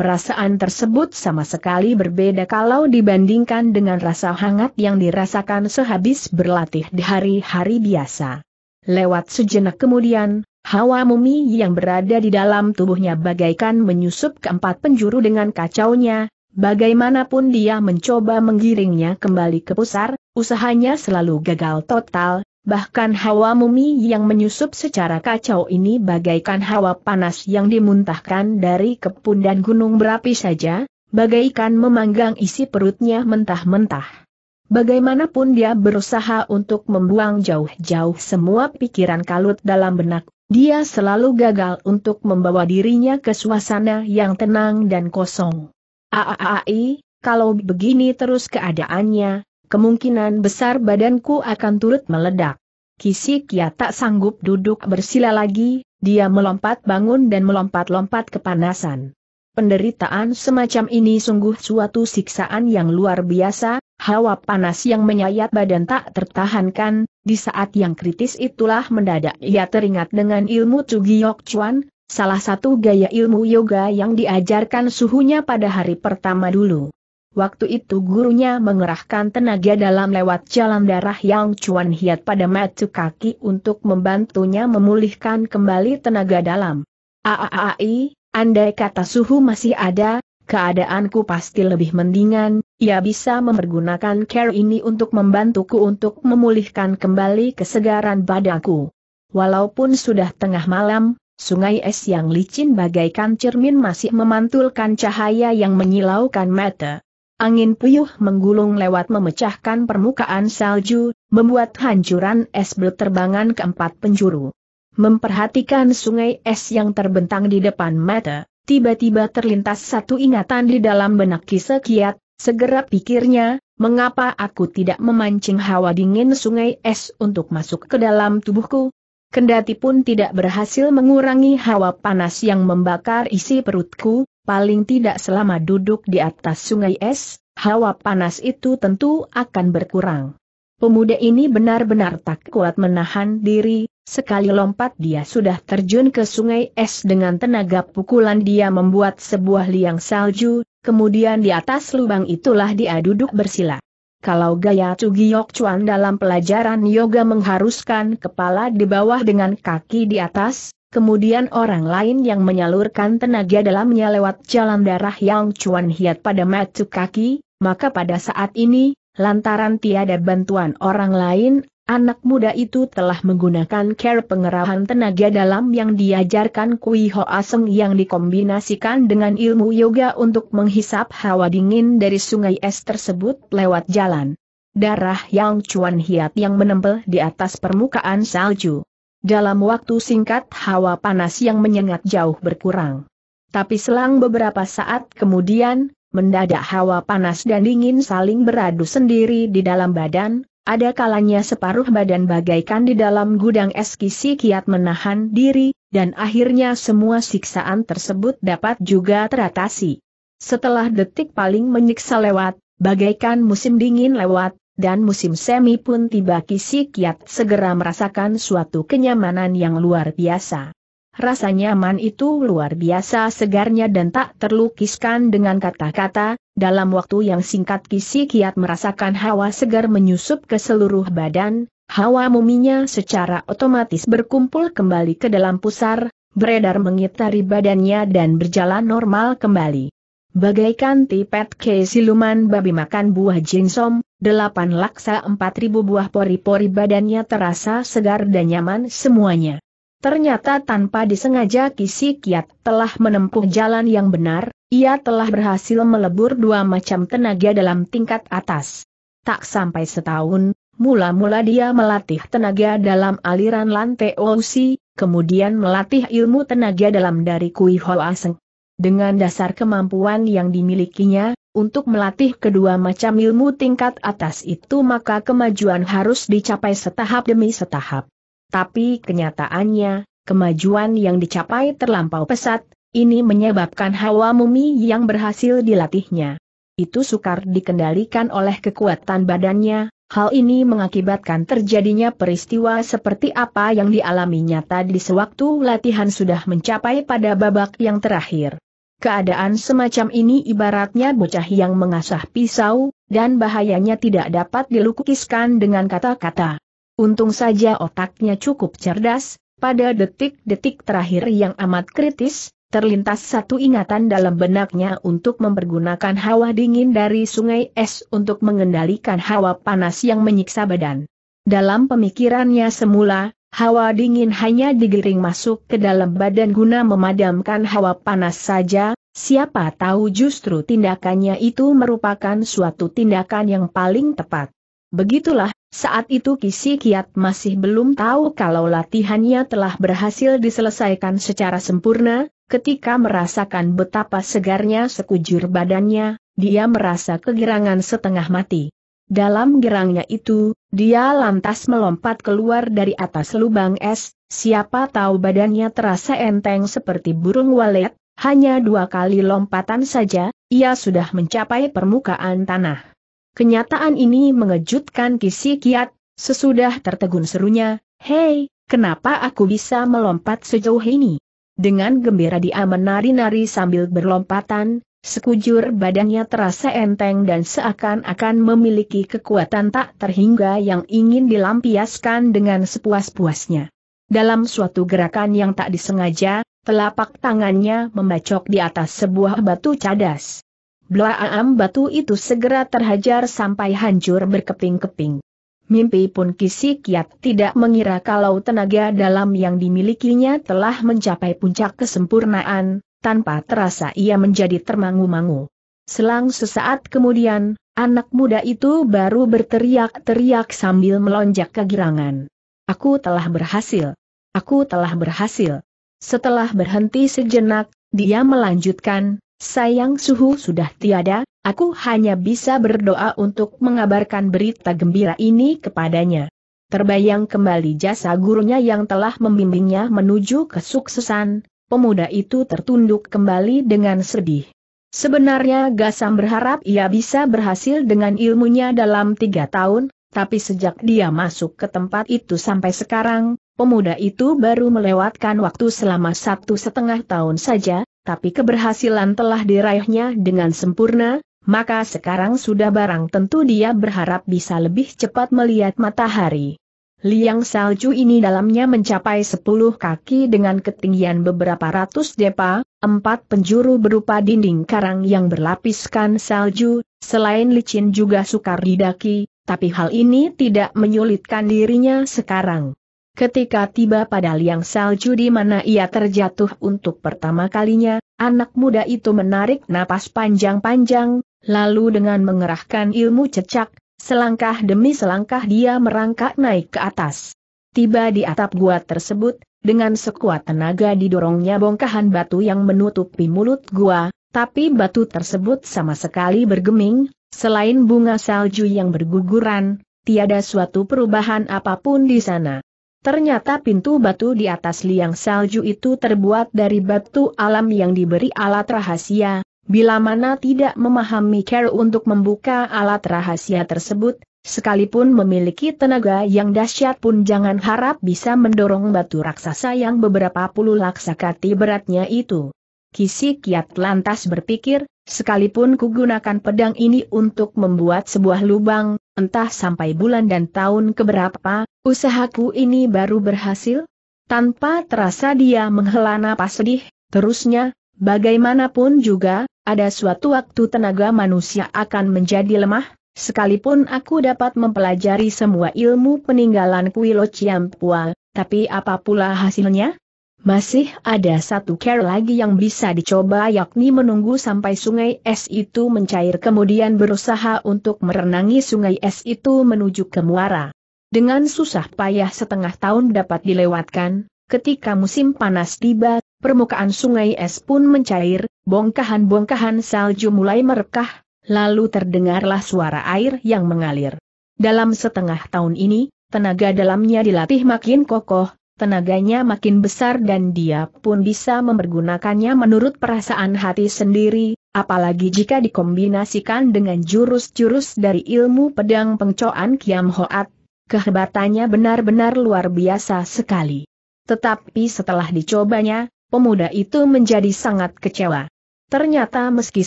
Perasaan tersebut sama sekali berbeda kalau dibandingkan dengan rasa hangat yang dirasakan sehabis berlatih di hari-hari biasa. Lewat sejenak kemudian, hawa mumi yang berada di dalam tubuhnya bagaikan menyusup ke empat penjuru dengan kacaunya, bagaimanapun dia mencoba menggiringnya kembali ke pusar, usahanya selalu gagal total, bahkan hawa mumi yang menyusup secara kacau ini bagaikan hawa panas yang dimuntahkan dari kepundan gunung berapi saja, bagaikan memanggang isi perutnya mentah-mentah. Bagaimanapun dia berusaha untuk membuang jauh-jauh semua pikiran kalut dalam benak, dia selalu gagal untuk membawa dirinya ke suasana yang tenang dan kosong. Aaai, kalau begini terus keadaannya, kemungkinan besar badanku akan turut meledak. Kisik ya tak sanggup duduk bersila lagi, dia melompat bangun dan melompat-lompat kepanasan. Penderitaan semacam ini sungguh suatu siksaan yang luar biasa, Hawa panas yang menyayat badan tak tertahankan, di saat yang kritis itulah mendadak ia teringat dengan ilmu Tugiyok Chuan, salah satu gaya ilmu yoga yang diajarkan suhunya pada hari pertama dulu. Waktu itu gurunya mengerahkan tenaga dalam lewat jalan darah yang Chuan Hiat pada matu kaki untuk membantunya memulihkan kembali tenaga dalam. Aaai, andai kata suhu masih ada, keadaanku pasti lebih mendingan, ia bisa memergunakan care ini untuk membantuku untuk memulihkan kembali kesegaran badaku. Walaupun sudah tengah malam, sungai es yang licin bagaikan cermin masih memantulkan cahaya yang menyilaukan mata. Angin puyuh menggulung lewat memecahkan permukaan salju, membuat hancuran es berterbangan ke empat penjuru. Memperhatikan sungai es yang terbentang di depan mata, Tiba-tiba terlintas satu ingatan di dalam benak Kisekiat, segera pikirnya, mengapa aku tidak memancing hawa dingin sungai es untuk masuk ke dalam tubuhku? Kendati pun tidak berhasil mengurangi hawa panas yang membakar isi perutku, paling tidak selama duduk di atas sungai es, hawa panas itu tentu akan berkurang. Pemuda ini benar-benar tak kuat menahan diri, Sekali lompat dia sudah terjun ke sungai es dengan tenaga pukulan dia membuat sebuah liang salju, kemudian di atas lubang itulah dia duduk bersila. Kalau gaya Tugiyok Chuan dalam pelajaran yoga mengharuskan kepala di bawah dengan kaki di atas, kemudian orang lain yang menyalurkan tenaga dalamnya lewat jalan darah yang Chuan Hiat pada matu kaki, maka pada saat ini, lantaran tiada bantuan orang lain Anak muda itu telah menggunakan care pengerahan tenaga dalam yang diajarkan Kui Ho Aseng yang dikombinasikan dengan ilmu yoga untuk menghisap hawa dingin dari sungai es tersebut lewat jalan. Darah yang cuan hiat yang menempel di atas permukaan salju. Dalam waktu singkat hawa panas yang menyengat jauh berkurang. Tapi selang beberapa saat kemudian, mendadak hawa panas dan dingin saling beradu sendiri di dalam badan, ada kalanya separuh badan bagaikan di dalam gudang es kisi kiat menahan diri, dan akhirnya semua siksaan tersebut dapat juga teratasi. Setelah detik paling menyiksa lewat, bagaikan musim dingin lewat, dan musim semi pun tiba kisi kiat segera merasakan suatu kenyamanan yang luar biasa. Rasa nyaman itu luar biasa segarnya dan tak terlukiskan dengan kata-kata, dalam waktu yang singkat Kisi Kiat merasakan hawa segar menyusup ke seluruh badan, hawa muminya secara otomatis berkumpul kembali ke dalam pusar, beredar mengitari badannya dan berjalan normal kembali. Bagaikan tipet ke siluman babi makan buah jinsom, delapan laksa empat ribu buah pori-pori badannya terasa segar dan nyaman semuanya. Ternyata tanpa disengaja Kisi Kiat telah menempuh jalan yang benar, ia telah berhasil melebur dua macam tenaga dalam tingkat atas. Tak sampai setahun, mula-mula dia melatih tenaga dalam aliran lantai Ousi, kemudian melatih ilmu tenaga dalam dari Kui Ho Aseng. Dengan dasar kemampuan yang dimilikinya, untuk melatih kedua macam ilmu tingkat atas itu maka kemajuan harus dicapai setahap demi setahap tapi kenyataannya, kemajuan yang dicapai terlampau pesat, ini menyebabkan hawa mumi yang berhasil dilatihnya. Itu sukar dikendalikan oleh kekuatan badannya, hal ini mengakibatkan terjadinya peristiwa seperti apa yang dialaminya tadi sewaktu latihan sudah mencapai pada babak yang terakhir. Keadaan semacam ini ibaratnya bocah yang mengasah pisau, dan bahayanya tidak dapat dilukiskan dengan kata-kata. Untung saja otaknya cukup cerdas, pada detik-detik terakhir yang amat kritis, terlintas satu ingatan dalam benaknya untuk mempergunakan hawa dingin dari sungai es untuk mengendalikan hawa panas yang menyiksa badan. Dalam pemikirannya semula, hawa dingin hanya digiring masuk ke dalam badan guna memadamkan hawa panas saja, siapa tahu justru tindakannya itu merupakan suatu tindakan yang paling tepat. Begitulah saat itu Kisi Kiat masih belum tahu kalau latihannya telah berhasil diselesaikan secara sempurna, ketika merasakan betapa segarnya sekujur badannya, dia merasa kegirangan setengah mati. Dalam gerangnya itu, dia lantas melompat keluar dari atas lubang es, siapa tahu badannya terasa enteng seperti burung walet, hanya dua kali lompatan saja, ia sudah mencapai permukaan tanah. Kenyataan ini mengejutkan Kisi Kiat, sesudah tertegun serunya, Hei, kenapa aku bisa melompat sejauh ini? Dengan gembira dia menari-nari sambil berlompatan, sekujur badannya terasa enteng dan seakan-akan memiliki kekuatan tak terhingga yang ingin dilampiaskan dengan sepuas-puasnya. Dalam suatu gerakan yang tak disengaja, telapak tangannya membacok di atas sebuah batu cadas. Belaam batu itu segera terhajar sampai hancur berkeping-keping. Mimpi pun kisi kiat tidak mengira kalau tenaga dalam yang dimilikinya telah mencapai puncak kesempurnaan, tanpa terasa ia menjadi termangu-mangu. Selang sesaat kemudian, anak muda itu baru berteriak-teriak sambil melonjak kegirangan. Aku telah berhasil. Aku telah berhasil. Setelah berhenti sejenak, dia melanjutkan, Sayang suhu sudah tiada, aku hanya bisa berdoa untuk mengabarkan berita gembira ini kepadanya. Terbayang kembali jasa gurunya yang telah membimbingnya menuju kesuksesan, pemuda itu tertunduk kembali dengan sedih. Sebenarnya Gasam berharap ia bisa berhasil dengan ilmunya dalam tiga tahun, tapi sejak dia masuk ke tempat itu sampai sekarang, pemuda itu baru melewatkan waktu selama satu setengah tahun saja, tapi keberhasilan telah diraihnya dengan sempurna, maka sekarang sudah barang tentu dia berharap bisa lebih cepat melihat matahari. Liang salju ini dalamnya mencapai 10 kaki dengan ketinggian beberapa ratus depa, empat penjuru berupa dinding karang yang berlapiskan salju, selain licin juga sukar didaki, tapi hal ini tidak menyulitkan dirinya sekarang. Ketika tiba pada liang salju di mana ia terjatuh untuk pertama kalinya, anak muda itu menarik napas panjang-panjang, lalu dengan mengerahkan ilmu cecak, selangkah demi selangkah dia merangkak naik ke atas. Tiba di atap gua tersebut, dengan sekuat tenaga didorongnya bongkahan batu yang menutupi mulut gua, tapi batu tersebut sama sekali bergeming, selain bunga salju yang berguguran, tiada suatu perubahan apapun di sana. Ternyata pintu batu di atas liang salju itu terbuat dari batu alam yang diberi alat rahasia, bila mana tidak memahami care untuk membuka alat rahasia tersebut, sekalipun memiliki tenaga yang dahsyat pun jangan harap bisa mendorong batu raksasa yang beberapa puluh laksakati beratnya itu. Kisi Kiat lantas berpikir, sekalipun kugunakan pedang ini untuk membuat sebuah lubang, entah sampai bulan dan tahun keberapa, usahaku ini baru berhasil? Tanpa terasa dia menghela napas sedih, terusnya, bagaimanapun juga, ada suatu waktu tenaga manusia akan menjadi lemah, sekalipun aku dapat mempelajari semua ilmu peninggalan Kuilo Ciampua, tapi apa pula hasilnya? Masih ada satu cara lagi yang bisa dicoba yakni menunggu sampai sungai es itu mencair kemudian berusaha untuk merenangi sungai es itu menuju ke muara. Dengan susah payah setengah tahun dapat dilewatkan, ketika musim panas tiba, permukaan sungai es pun mencair, bongkahan-bongkahan salju mulai merekah, lalu terdengarlah suara air yang mengalir. Dalam setengah tahun ini, tenaga dalamnya dilatih makin kokoh, tenaganya makin besar dan dia pun bisa mempergunakannya menurut perasaan hati sendiri, apalagi jika dikombinasikan dengan jurus-jurus dari ilmu pedang pengcoan Kiam Hoat, kehebatannya benar-benar luar biasa sekali. Tetapi setelah dicobanya, pemuda itu menjadi sangat kecewa. Ternyata meski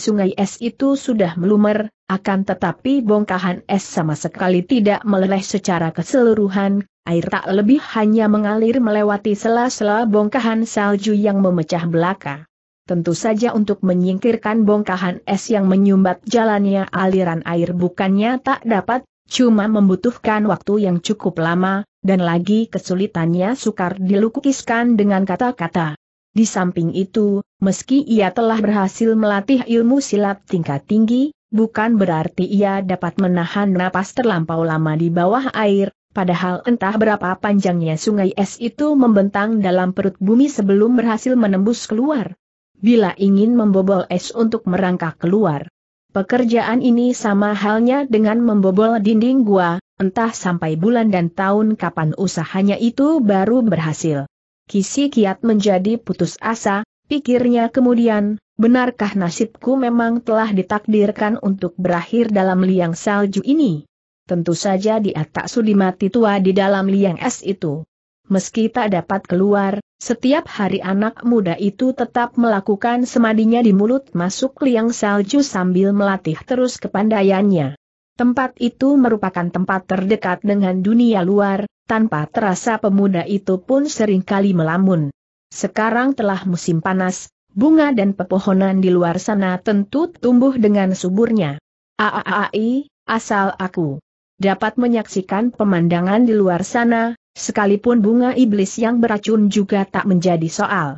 sungai es itu sudah melumer, akan tetapi bongkahan es sama sekali tidak meleleh secara keseluruhan, air tak lebih hanya mengalir melewati sela-sela bongkahan salju yang memecah belaka. Tentu saja untuk menyingkirkan bongkahan es yang menyumbat jalannya aliran air bukannya tak dapat, cuma membutuhkan waktu yang cukup lama, dan lagi kesulitannya sukar dilukiskan dengan kata-kata. Di samping itu, meski ia telah berhasil melatih ilmu silat tingkat tinggi, bukan berarti ia dapat menahan napas terlampau lama di bawah air, Padahal entah berapa panjangnya sungai es itu membentang dalam perut bumi sebelum berhasil menembus keluar. Bila ingin membobol es untuk merangkak keluar. Pekerjaan ini sama halnya dengan membobol dinding gua, entah sampai bulan dan tahun kapan usahanya itu baru berhasil. Kisi kiat menjadi putus asa, pikirnya kemudian, benarkah nasibku memang telah ditakdirkan untuk berakhir dalam liang salju ini? Tentu saja dia tak sudi mati tua di dalam liang es itu. Meski tak dapat keluar, setiap hari anak muda itu tetap melakukan semadinya di mulut masuk liang salju sambil melatih terus kepandaiannya. Tempat itu merupakan tempat terdekat dengan dunia luar, tanpa terasa pemuda itu pun seringkali melamun. Sekarang telah musim panas, bunga dan pepohonan di luar sana tentu tumbuh dengan suburnya. Aaai, asal aku dapat menyaksikan pemandangan di luar sana, sekalipun bunga iblis yang beracun juga tak menjadi soal.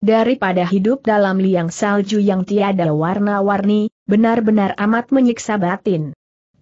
Daripada hidup dalam liang salju yang tiada warna-warni, benar-benar amat menyiksa batin.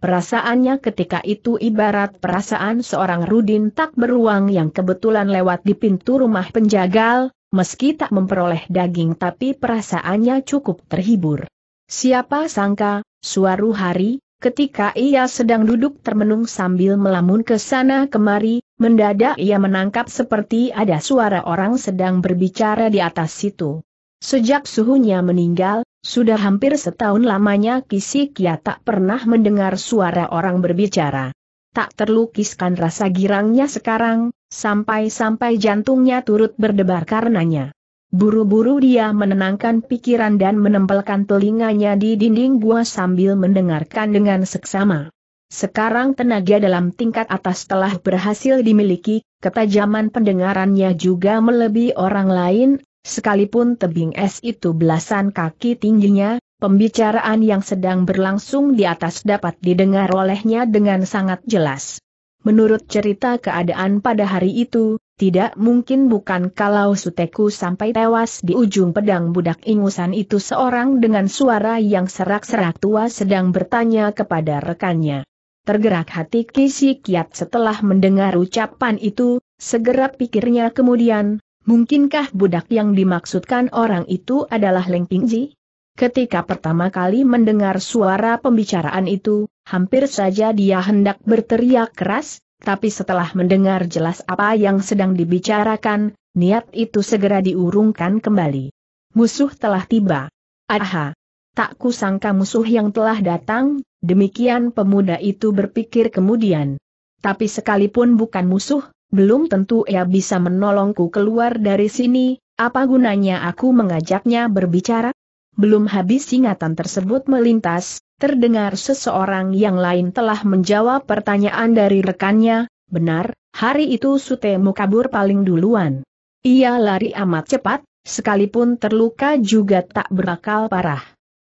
Perasaannya ketika itu ibarat perasaan seorang Rudin tak beruang yang kebetulan lewat di pintu rumah penjagal, meski tak memperoleh daging tapi perasaannya cukup terhibur. Siapa sangka, suatu hari, Ketika ia sedang duduk termenung sambil melamun ke sana kemari, mendadak ia menangkap seperti ada suara orang sedang berbicara di atas situ. Sejak suhunya meninggal, sudah hampir setahun lamanya Kisikia tak pernah mendengar suara orang berbicara. Tak terlukiskan rasa girangnya sekarang, sampai-sampai jantungnya turut berdebar karenanya. Buru-buru dia menenangkan pikiran dan menempelkan telinganya di dinding gua sambil mendengarkan dengan seksama. Sekarang tenaga dalam tingkat atas telah berhasil dimiliki, ketajaman pendengarannya juga melebihi orang lain, sekalipun tebing es itu belasan kaki tingginya, pembicaraan yang sedang berlangsung di atas dapat didengar olehnya dengan sangat jelas. Menurut cerita keadaan pada hari itu, tidak mungkin bukan kalau Suteku sampai tewas di ujung pedang budak ingusan itu seorang dengan suara yang serak-serak tua sedang bertanya kepada rekannya. Tergerak hati Kisi Kiat setelah mendengar ucapan itu, segera pikirnya kemudian, mungkinkah budak yang dimaksudkan orang itu adalah Leng Pingji? Ketika pertama kali mendengar suara pembicaraan itu, hampir saja dia hendak berteriak keras, tapi setelah mendengar jelas apa yang sedang dibicarakan, niat itu segera diurungkan kembali. Musuh telah tiba. Aha! Tak kusangka musuh yang telah datang, demikian pemuda itu berpikir kemudian. Tapi sekalipun bukan musuh, belum tentu ia bisa menolongku keluar dari sini, apa gunanya aku mengajaknya berbicara? Belum habis ingatan tersebut melintas, Terdengar seseorang yang lain telah menjawab pertanyaan dari rekannya, benar, hari itu Sutemu kabur paling duluan. Ia lari amat cepat, sekalipun terluka juga tak berakal parah.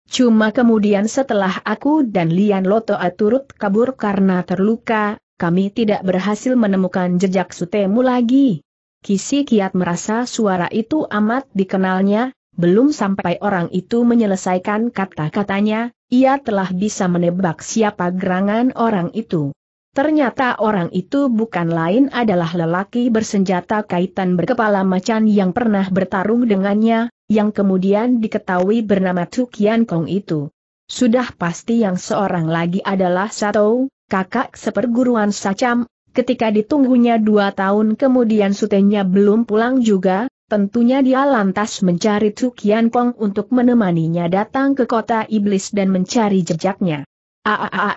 Cuma kemudian setelah aku dan Lian Loto turut kabur karena terluka, kami tidak berhasil menemukan jejak Sutemu lagi. Kisi Kiat merasa suara itu amat dikenalnya, belum sampai orang itu menyelesaikan kata-katanya, ia telah bisa menebak siapa gerangan orang itu. Ternyata orang itu bukan lain adalah lelaki bersenjata kaitan berkepala macan yang pernah bertarung dengannya, yang kemudian diketahui bernama Tukian Kong itu. Sudah pasti yang seorang lagi adalah Sato, kakak seperguruan Sacam, ketika ditunggunya dua tahun kemudian sutenya belum pulang juga, Tentunya dia lantas mencari Tu Kian untuk menemaninya datang ke kota iblis dan mencari jejaknya. Aaai, ah, ah, ah,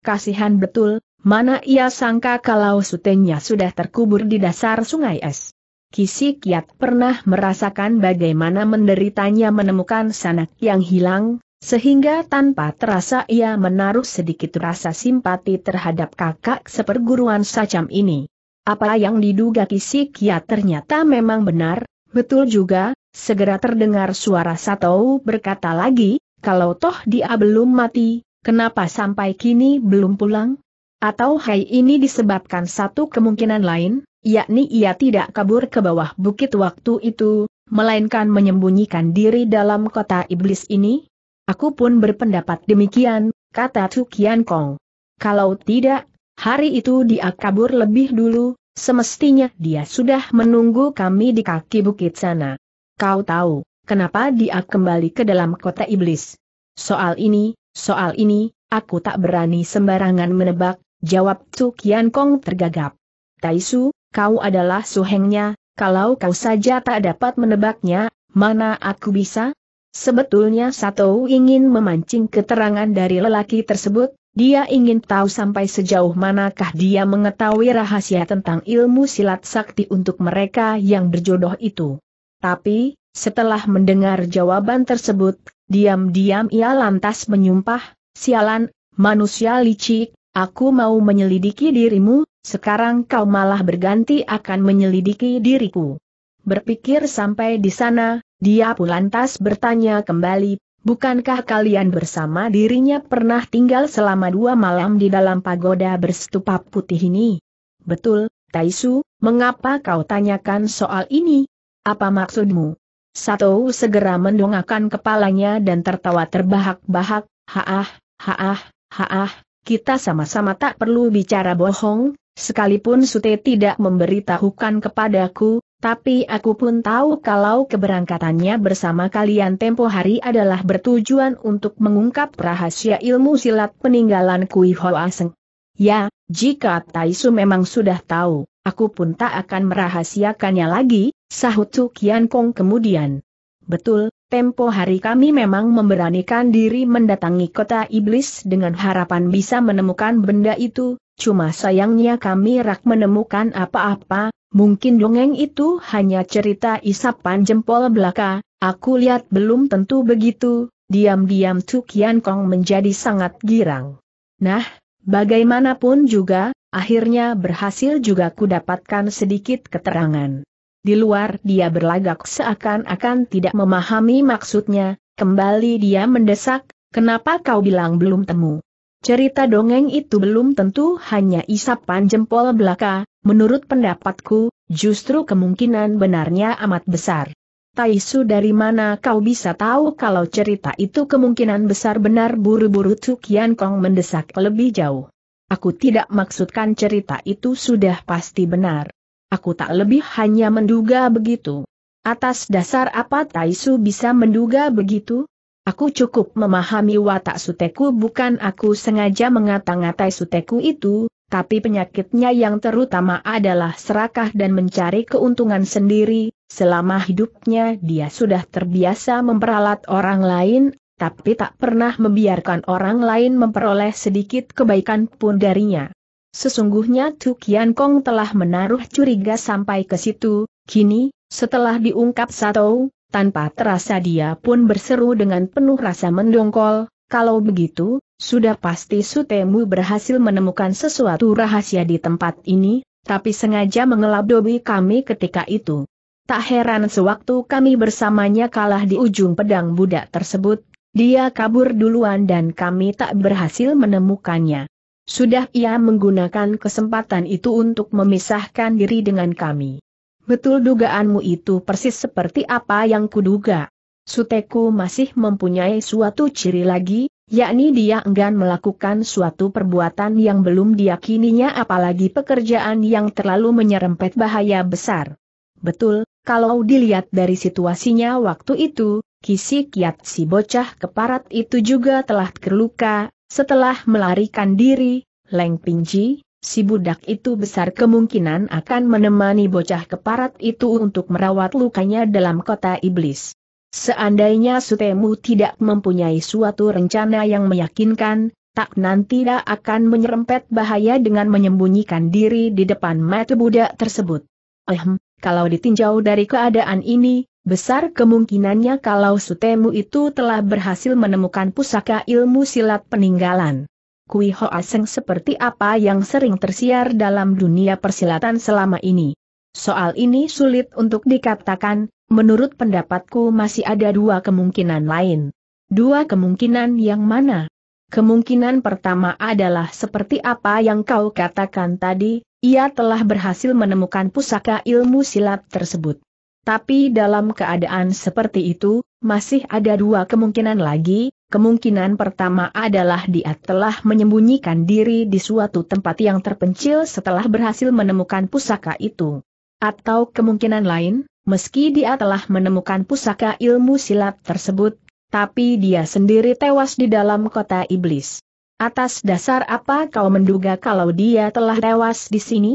kasihan betul, mana ia sangka kalau sutenya sudah terkubur di dasar sungai es. Kisi Kiat pernah merasakan bagaimana menderitanya menemukan sanak yang hilang, sehingga tanpa terasa ia menaruh sedikit rasa simpati terhadap kakak seperguruan sacam ini. Apa yang diduga kia ya ternyata memang benar, betul juga, segera terdengar suara Satou berkata lagi, kalau toh dia belum mati, kenapa sampai kini belum pulang? Atau hai ini disebabkan satu kemungkinan lain, yakni ia tidak kabur ke bawah bukit waktu itu, melainkan menyembunyikan diri dalam kota iblis ini? Aku pun berpendapat demikian, kata Tukian Kong. Kalau tidak, Hari itu dia kabur lebih dulu, semestinya dia sudah menunggu kami di kaki bukit sana. Kau tahu, kenapa dia kembali ke dalam kota iblis? Soal ini, soal ini, aku tak berani sembarangan menebak, jawab Su Kian Kong tergagap. Taisu, kau adalah suhengnya, kalau kau saja tak dapat menebaknya, mana aku bisa? Sebetulnya Sato ingin memancing keterangan dari lelaki tersebut, dia ingin tahu sampai sejauh manakah dia mengetahui rahasia tentang ilmu silat sakti untuk mereka yang berjodoh itu. Tapi, setelah mendengar jawaban tersebut, diam-diam ia lantas menyumpah, sialan, manusia licik, aku mau menyelidiki dirimu, sekarang kau malah berganti akan menyelidiki diriku. Berpikir sampai di sana, dia pun lantas bertanya kembali, Bukankah kalian bersama dirinya pernah tinggal selama dua malam di dalam pagoda berstupa putih ini? Betul, Taisu, mengapa kau tanyakan soal ini? Apa maksudmu? Sato segera mendongakkan kepalanya dan tertawa terbahak-bahak, haah, haah, haah, kita sama-sama tak perlu bicara bohong, sekalipun Sute tidak memberitahukan kepadaku, tapi aku pun tahu kalau keberangkatannya bersama kalian tempo hari adalah bertujuan untuk mengungkap rahasia ilmu silat peninggalan Kui Hoa Seng. Ya, jika Taisu memang sudah tahu, aku pun tak akan merahasiakannya lagi, sahut Su Kian Kong kemudian. Betul, tempo hari kami memang memberanikan diri mendatangi kota iblis dengan harapan bisa menemukan benda itu, Cuma sayangnya kami rak menemukan apa-apa, Mungkin dongeng itu hanya cerita isapan jempol belaka, aku lihat belum tentu begitu, diam-diam Tu Kian Kong menjadi sangat girang. Nah, bagaimanapun juga, akhirnya berhasil juga ku dapatkan sedikit keterangan. Di luar dia berlagak seakan-akan tidak memahami maksudnya, kembali dia mendesak, kenapa kau bilang belum temu? Cerita dongeng itu belum tentu hanya isapan jempol belaka, Menurut pendapatku, justru kemungkinan benarnya amat besar. Taisu dari mana kau bisa tahu kalau cerita itu kemungkinan besar benar buru-buru Tukian Kong mendesak lebih jauh. Aku tidak maksudkan cerita itu sudah pasti benar. Aku tak lebih hanya menduga begitu. Atas dasar apa Taisu bisa menduga begitu? Aku cukup memahami watak Suteku bukan aku sengaja mengata-ngatai Suteku itu, tapi penyakitnya yang terutama adalah serakah dan mencari keuntungan sendiri, selama hidupnya dia sudah terbiasa memperalat orang lain, tapi tak pernah membiarkan orang lain memperoleh sedikit kebaikan pun darinya. Sesungguhnya Tu Kian Kong telah menaruh curiga sampai ke situ, kini, setelah diungkap Satou, tanpa terasa dia pun berseru dengan penuh rasa mendongkol, kalau begitu, sudah pasti Sutemu berhasil menemukan sesuatu rahasia di tempat ini, tapi sengaja mengelabui kami ketika itu. Tak heran sewaktu kami bersamanya kalah di ujung pedang budak tersebut, dia kabur duluan dan kami tak berhasil menemukannya. Sudah ia menggunakan kesempatan itu untuk memisahkan diri dengan kami. Betul dugaanmu itu persis seperti apa yang kuduga. Suteku masih mempunyai suatu ciri lagi, yakni dia enggan melakukan suatu perbuatan yang belum diyakininya apalagi pekerjaan yang terlalu menyerempet bahaya besar. Betul, kalau dilihat dari situasinya waktu itu, Kisi Kiat si bocah keparat itu juga telah terluka, setelah melarikan diri, Leng Pinji, si budak itu besar kemungkinan akan menemani bocah keparat itu untuk merawat lukanya dalam kota iblis. Seandainya Sutemu tidak mempunyai suatu rencana yang meyakinkan, tak nanti dia akan menyerempet bahaya dengan menyembunyikan diri di depan mata budak tersebut. Ehm, kalau ditinjau dari keadaan ini, besar kemungkinannya kalau Sutemu itu telah berhasil menemukan pusaka ilmu silat peninggalan. Kui Hoa Seng seperti apa yang sering tersiar dalam dunia persilatan selama ini. Soal ini sulit untuk dikatakan, menurut pendapatku masih ada dua kemungkinan lain. Dua kemungkinan yang mana? Kemungkinan pertama adalah seperti apa yang kau katakan tadi, ia telah berhasil menemukan pusaka ilmu silat tersebut. Tapi dalam keadaan seperti itu, masih ada dua kemungkinan lagi. Kemungkinan pertama adalah dia telah menyembunyikan diri di suatu tempat yang terpencil setelah berhasil menemukan pusaka itu. Atau kemungkinan lain, meski dia telah menemukan pusaka ilmu silat tersebut, tapi dia sendiri tewas di dalam kota iblis. Atas dasar apa kau menduga kalau dia telah tewas di sini?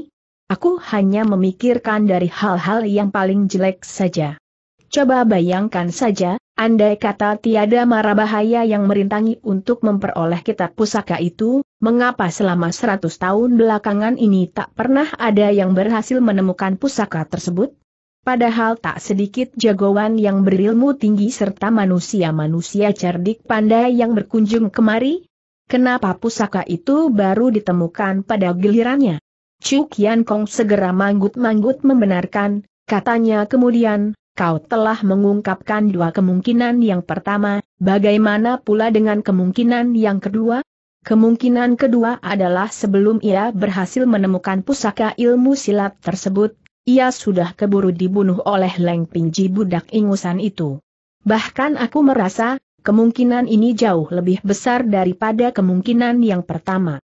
Aku hanya memikirkan dari hal-hal yang paling jelek saja. Coba bayangkan saja, Andai kata tiada mara bahaya yang merintangi untuk memperoleh kitab pusaka itu, mengapa selama seratus tahun belakangan ini tak pernah ada yang berhasil menemukan pusaka tersebut? Padahal tak sedikit jagoan yang berilmu tinggi serta manusia-manusia cerdik pandai yang berkunjung kemari? Kenapa pusaka itu baru ditemukan pada gilirannya? Chu Kian Kong segera manggut-manggut membenarkan, katanya kemudian, kau telah mengungkapkan dua kemungkinan yang pertama, bagaimana pula dengan kemungkinan yang kedua? Kemungkinan kedua adalah sebelum ia berhasil menemukan pusaka ilmu silat tersebut, ia sudah keburu dibunuh oleh Leng Pingji budak ingusan itu. Bahkan aku merasa, kemungkinan ini jauh lebih besar daripada kemungkinan yang pertama.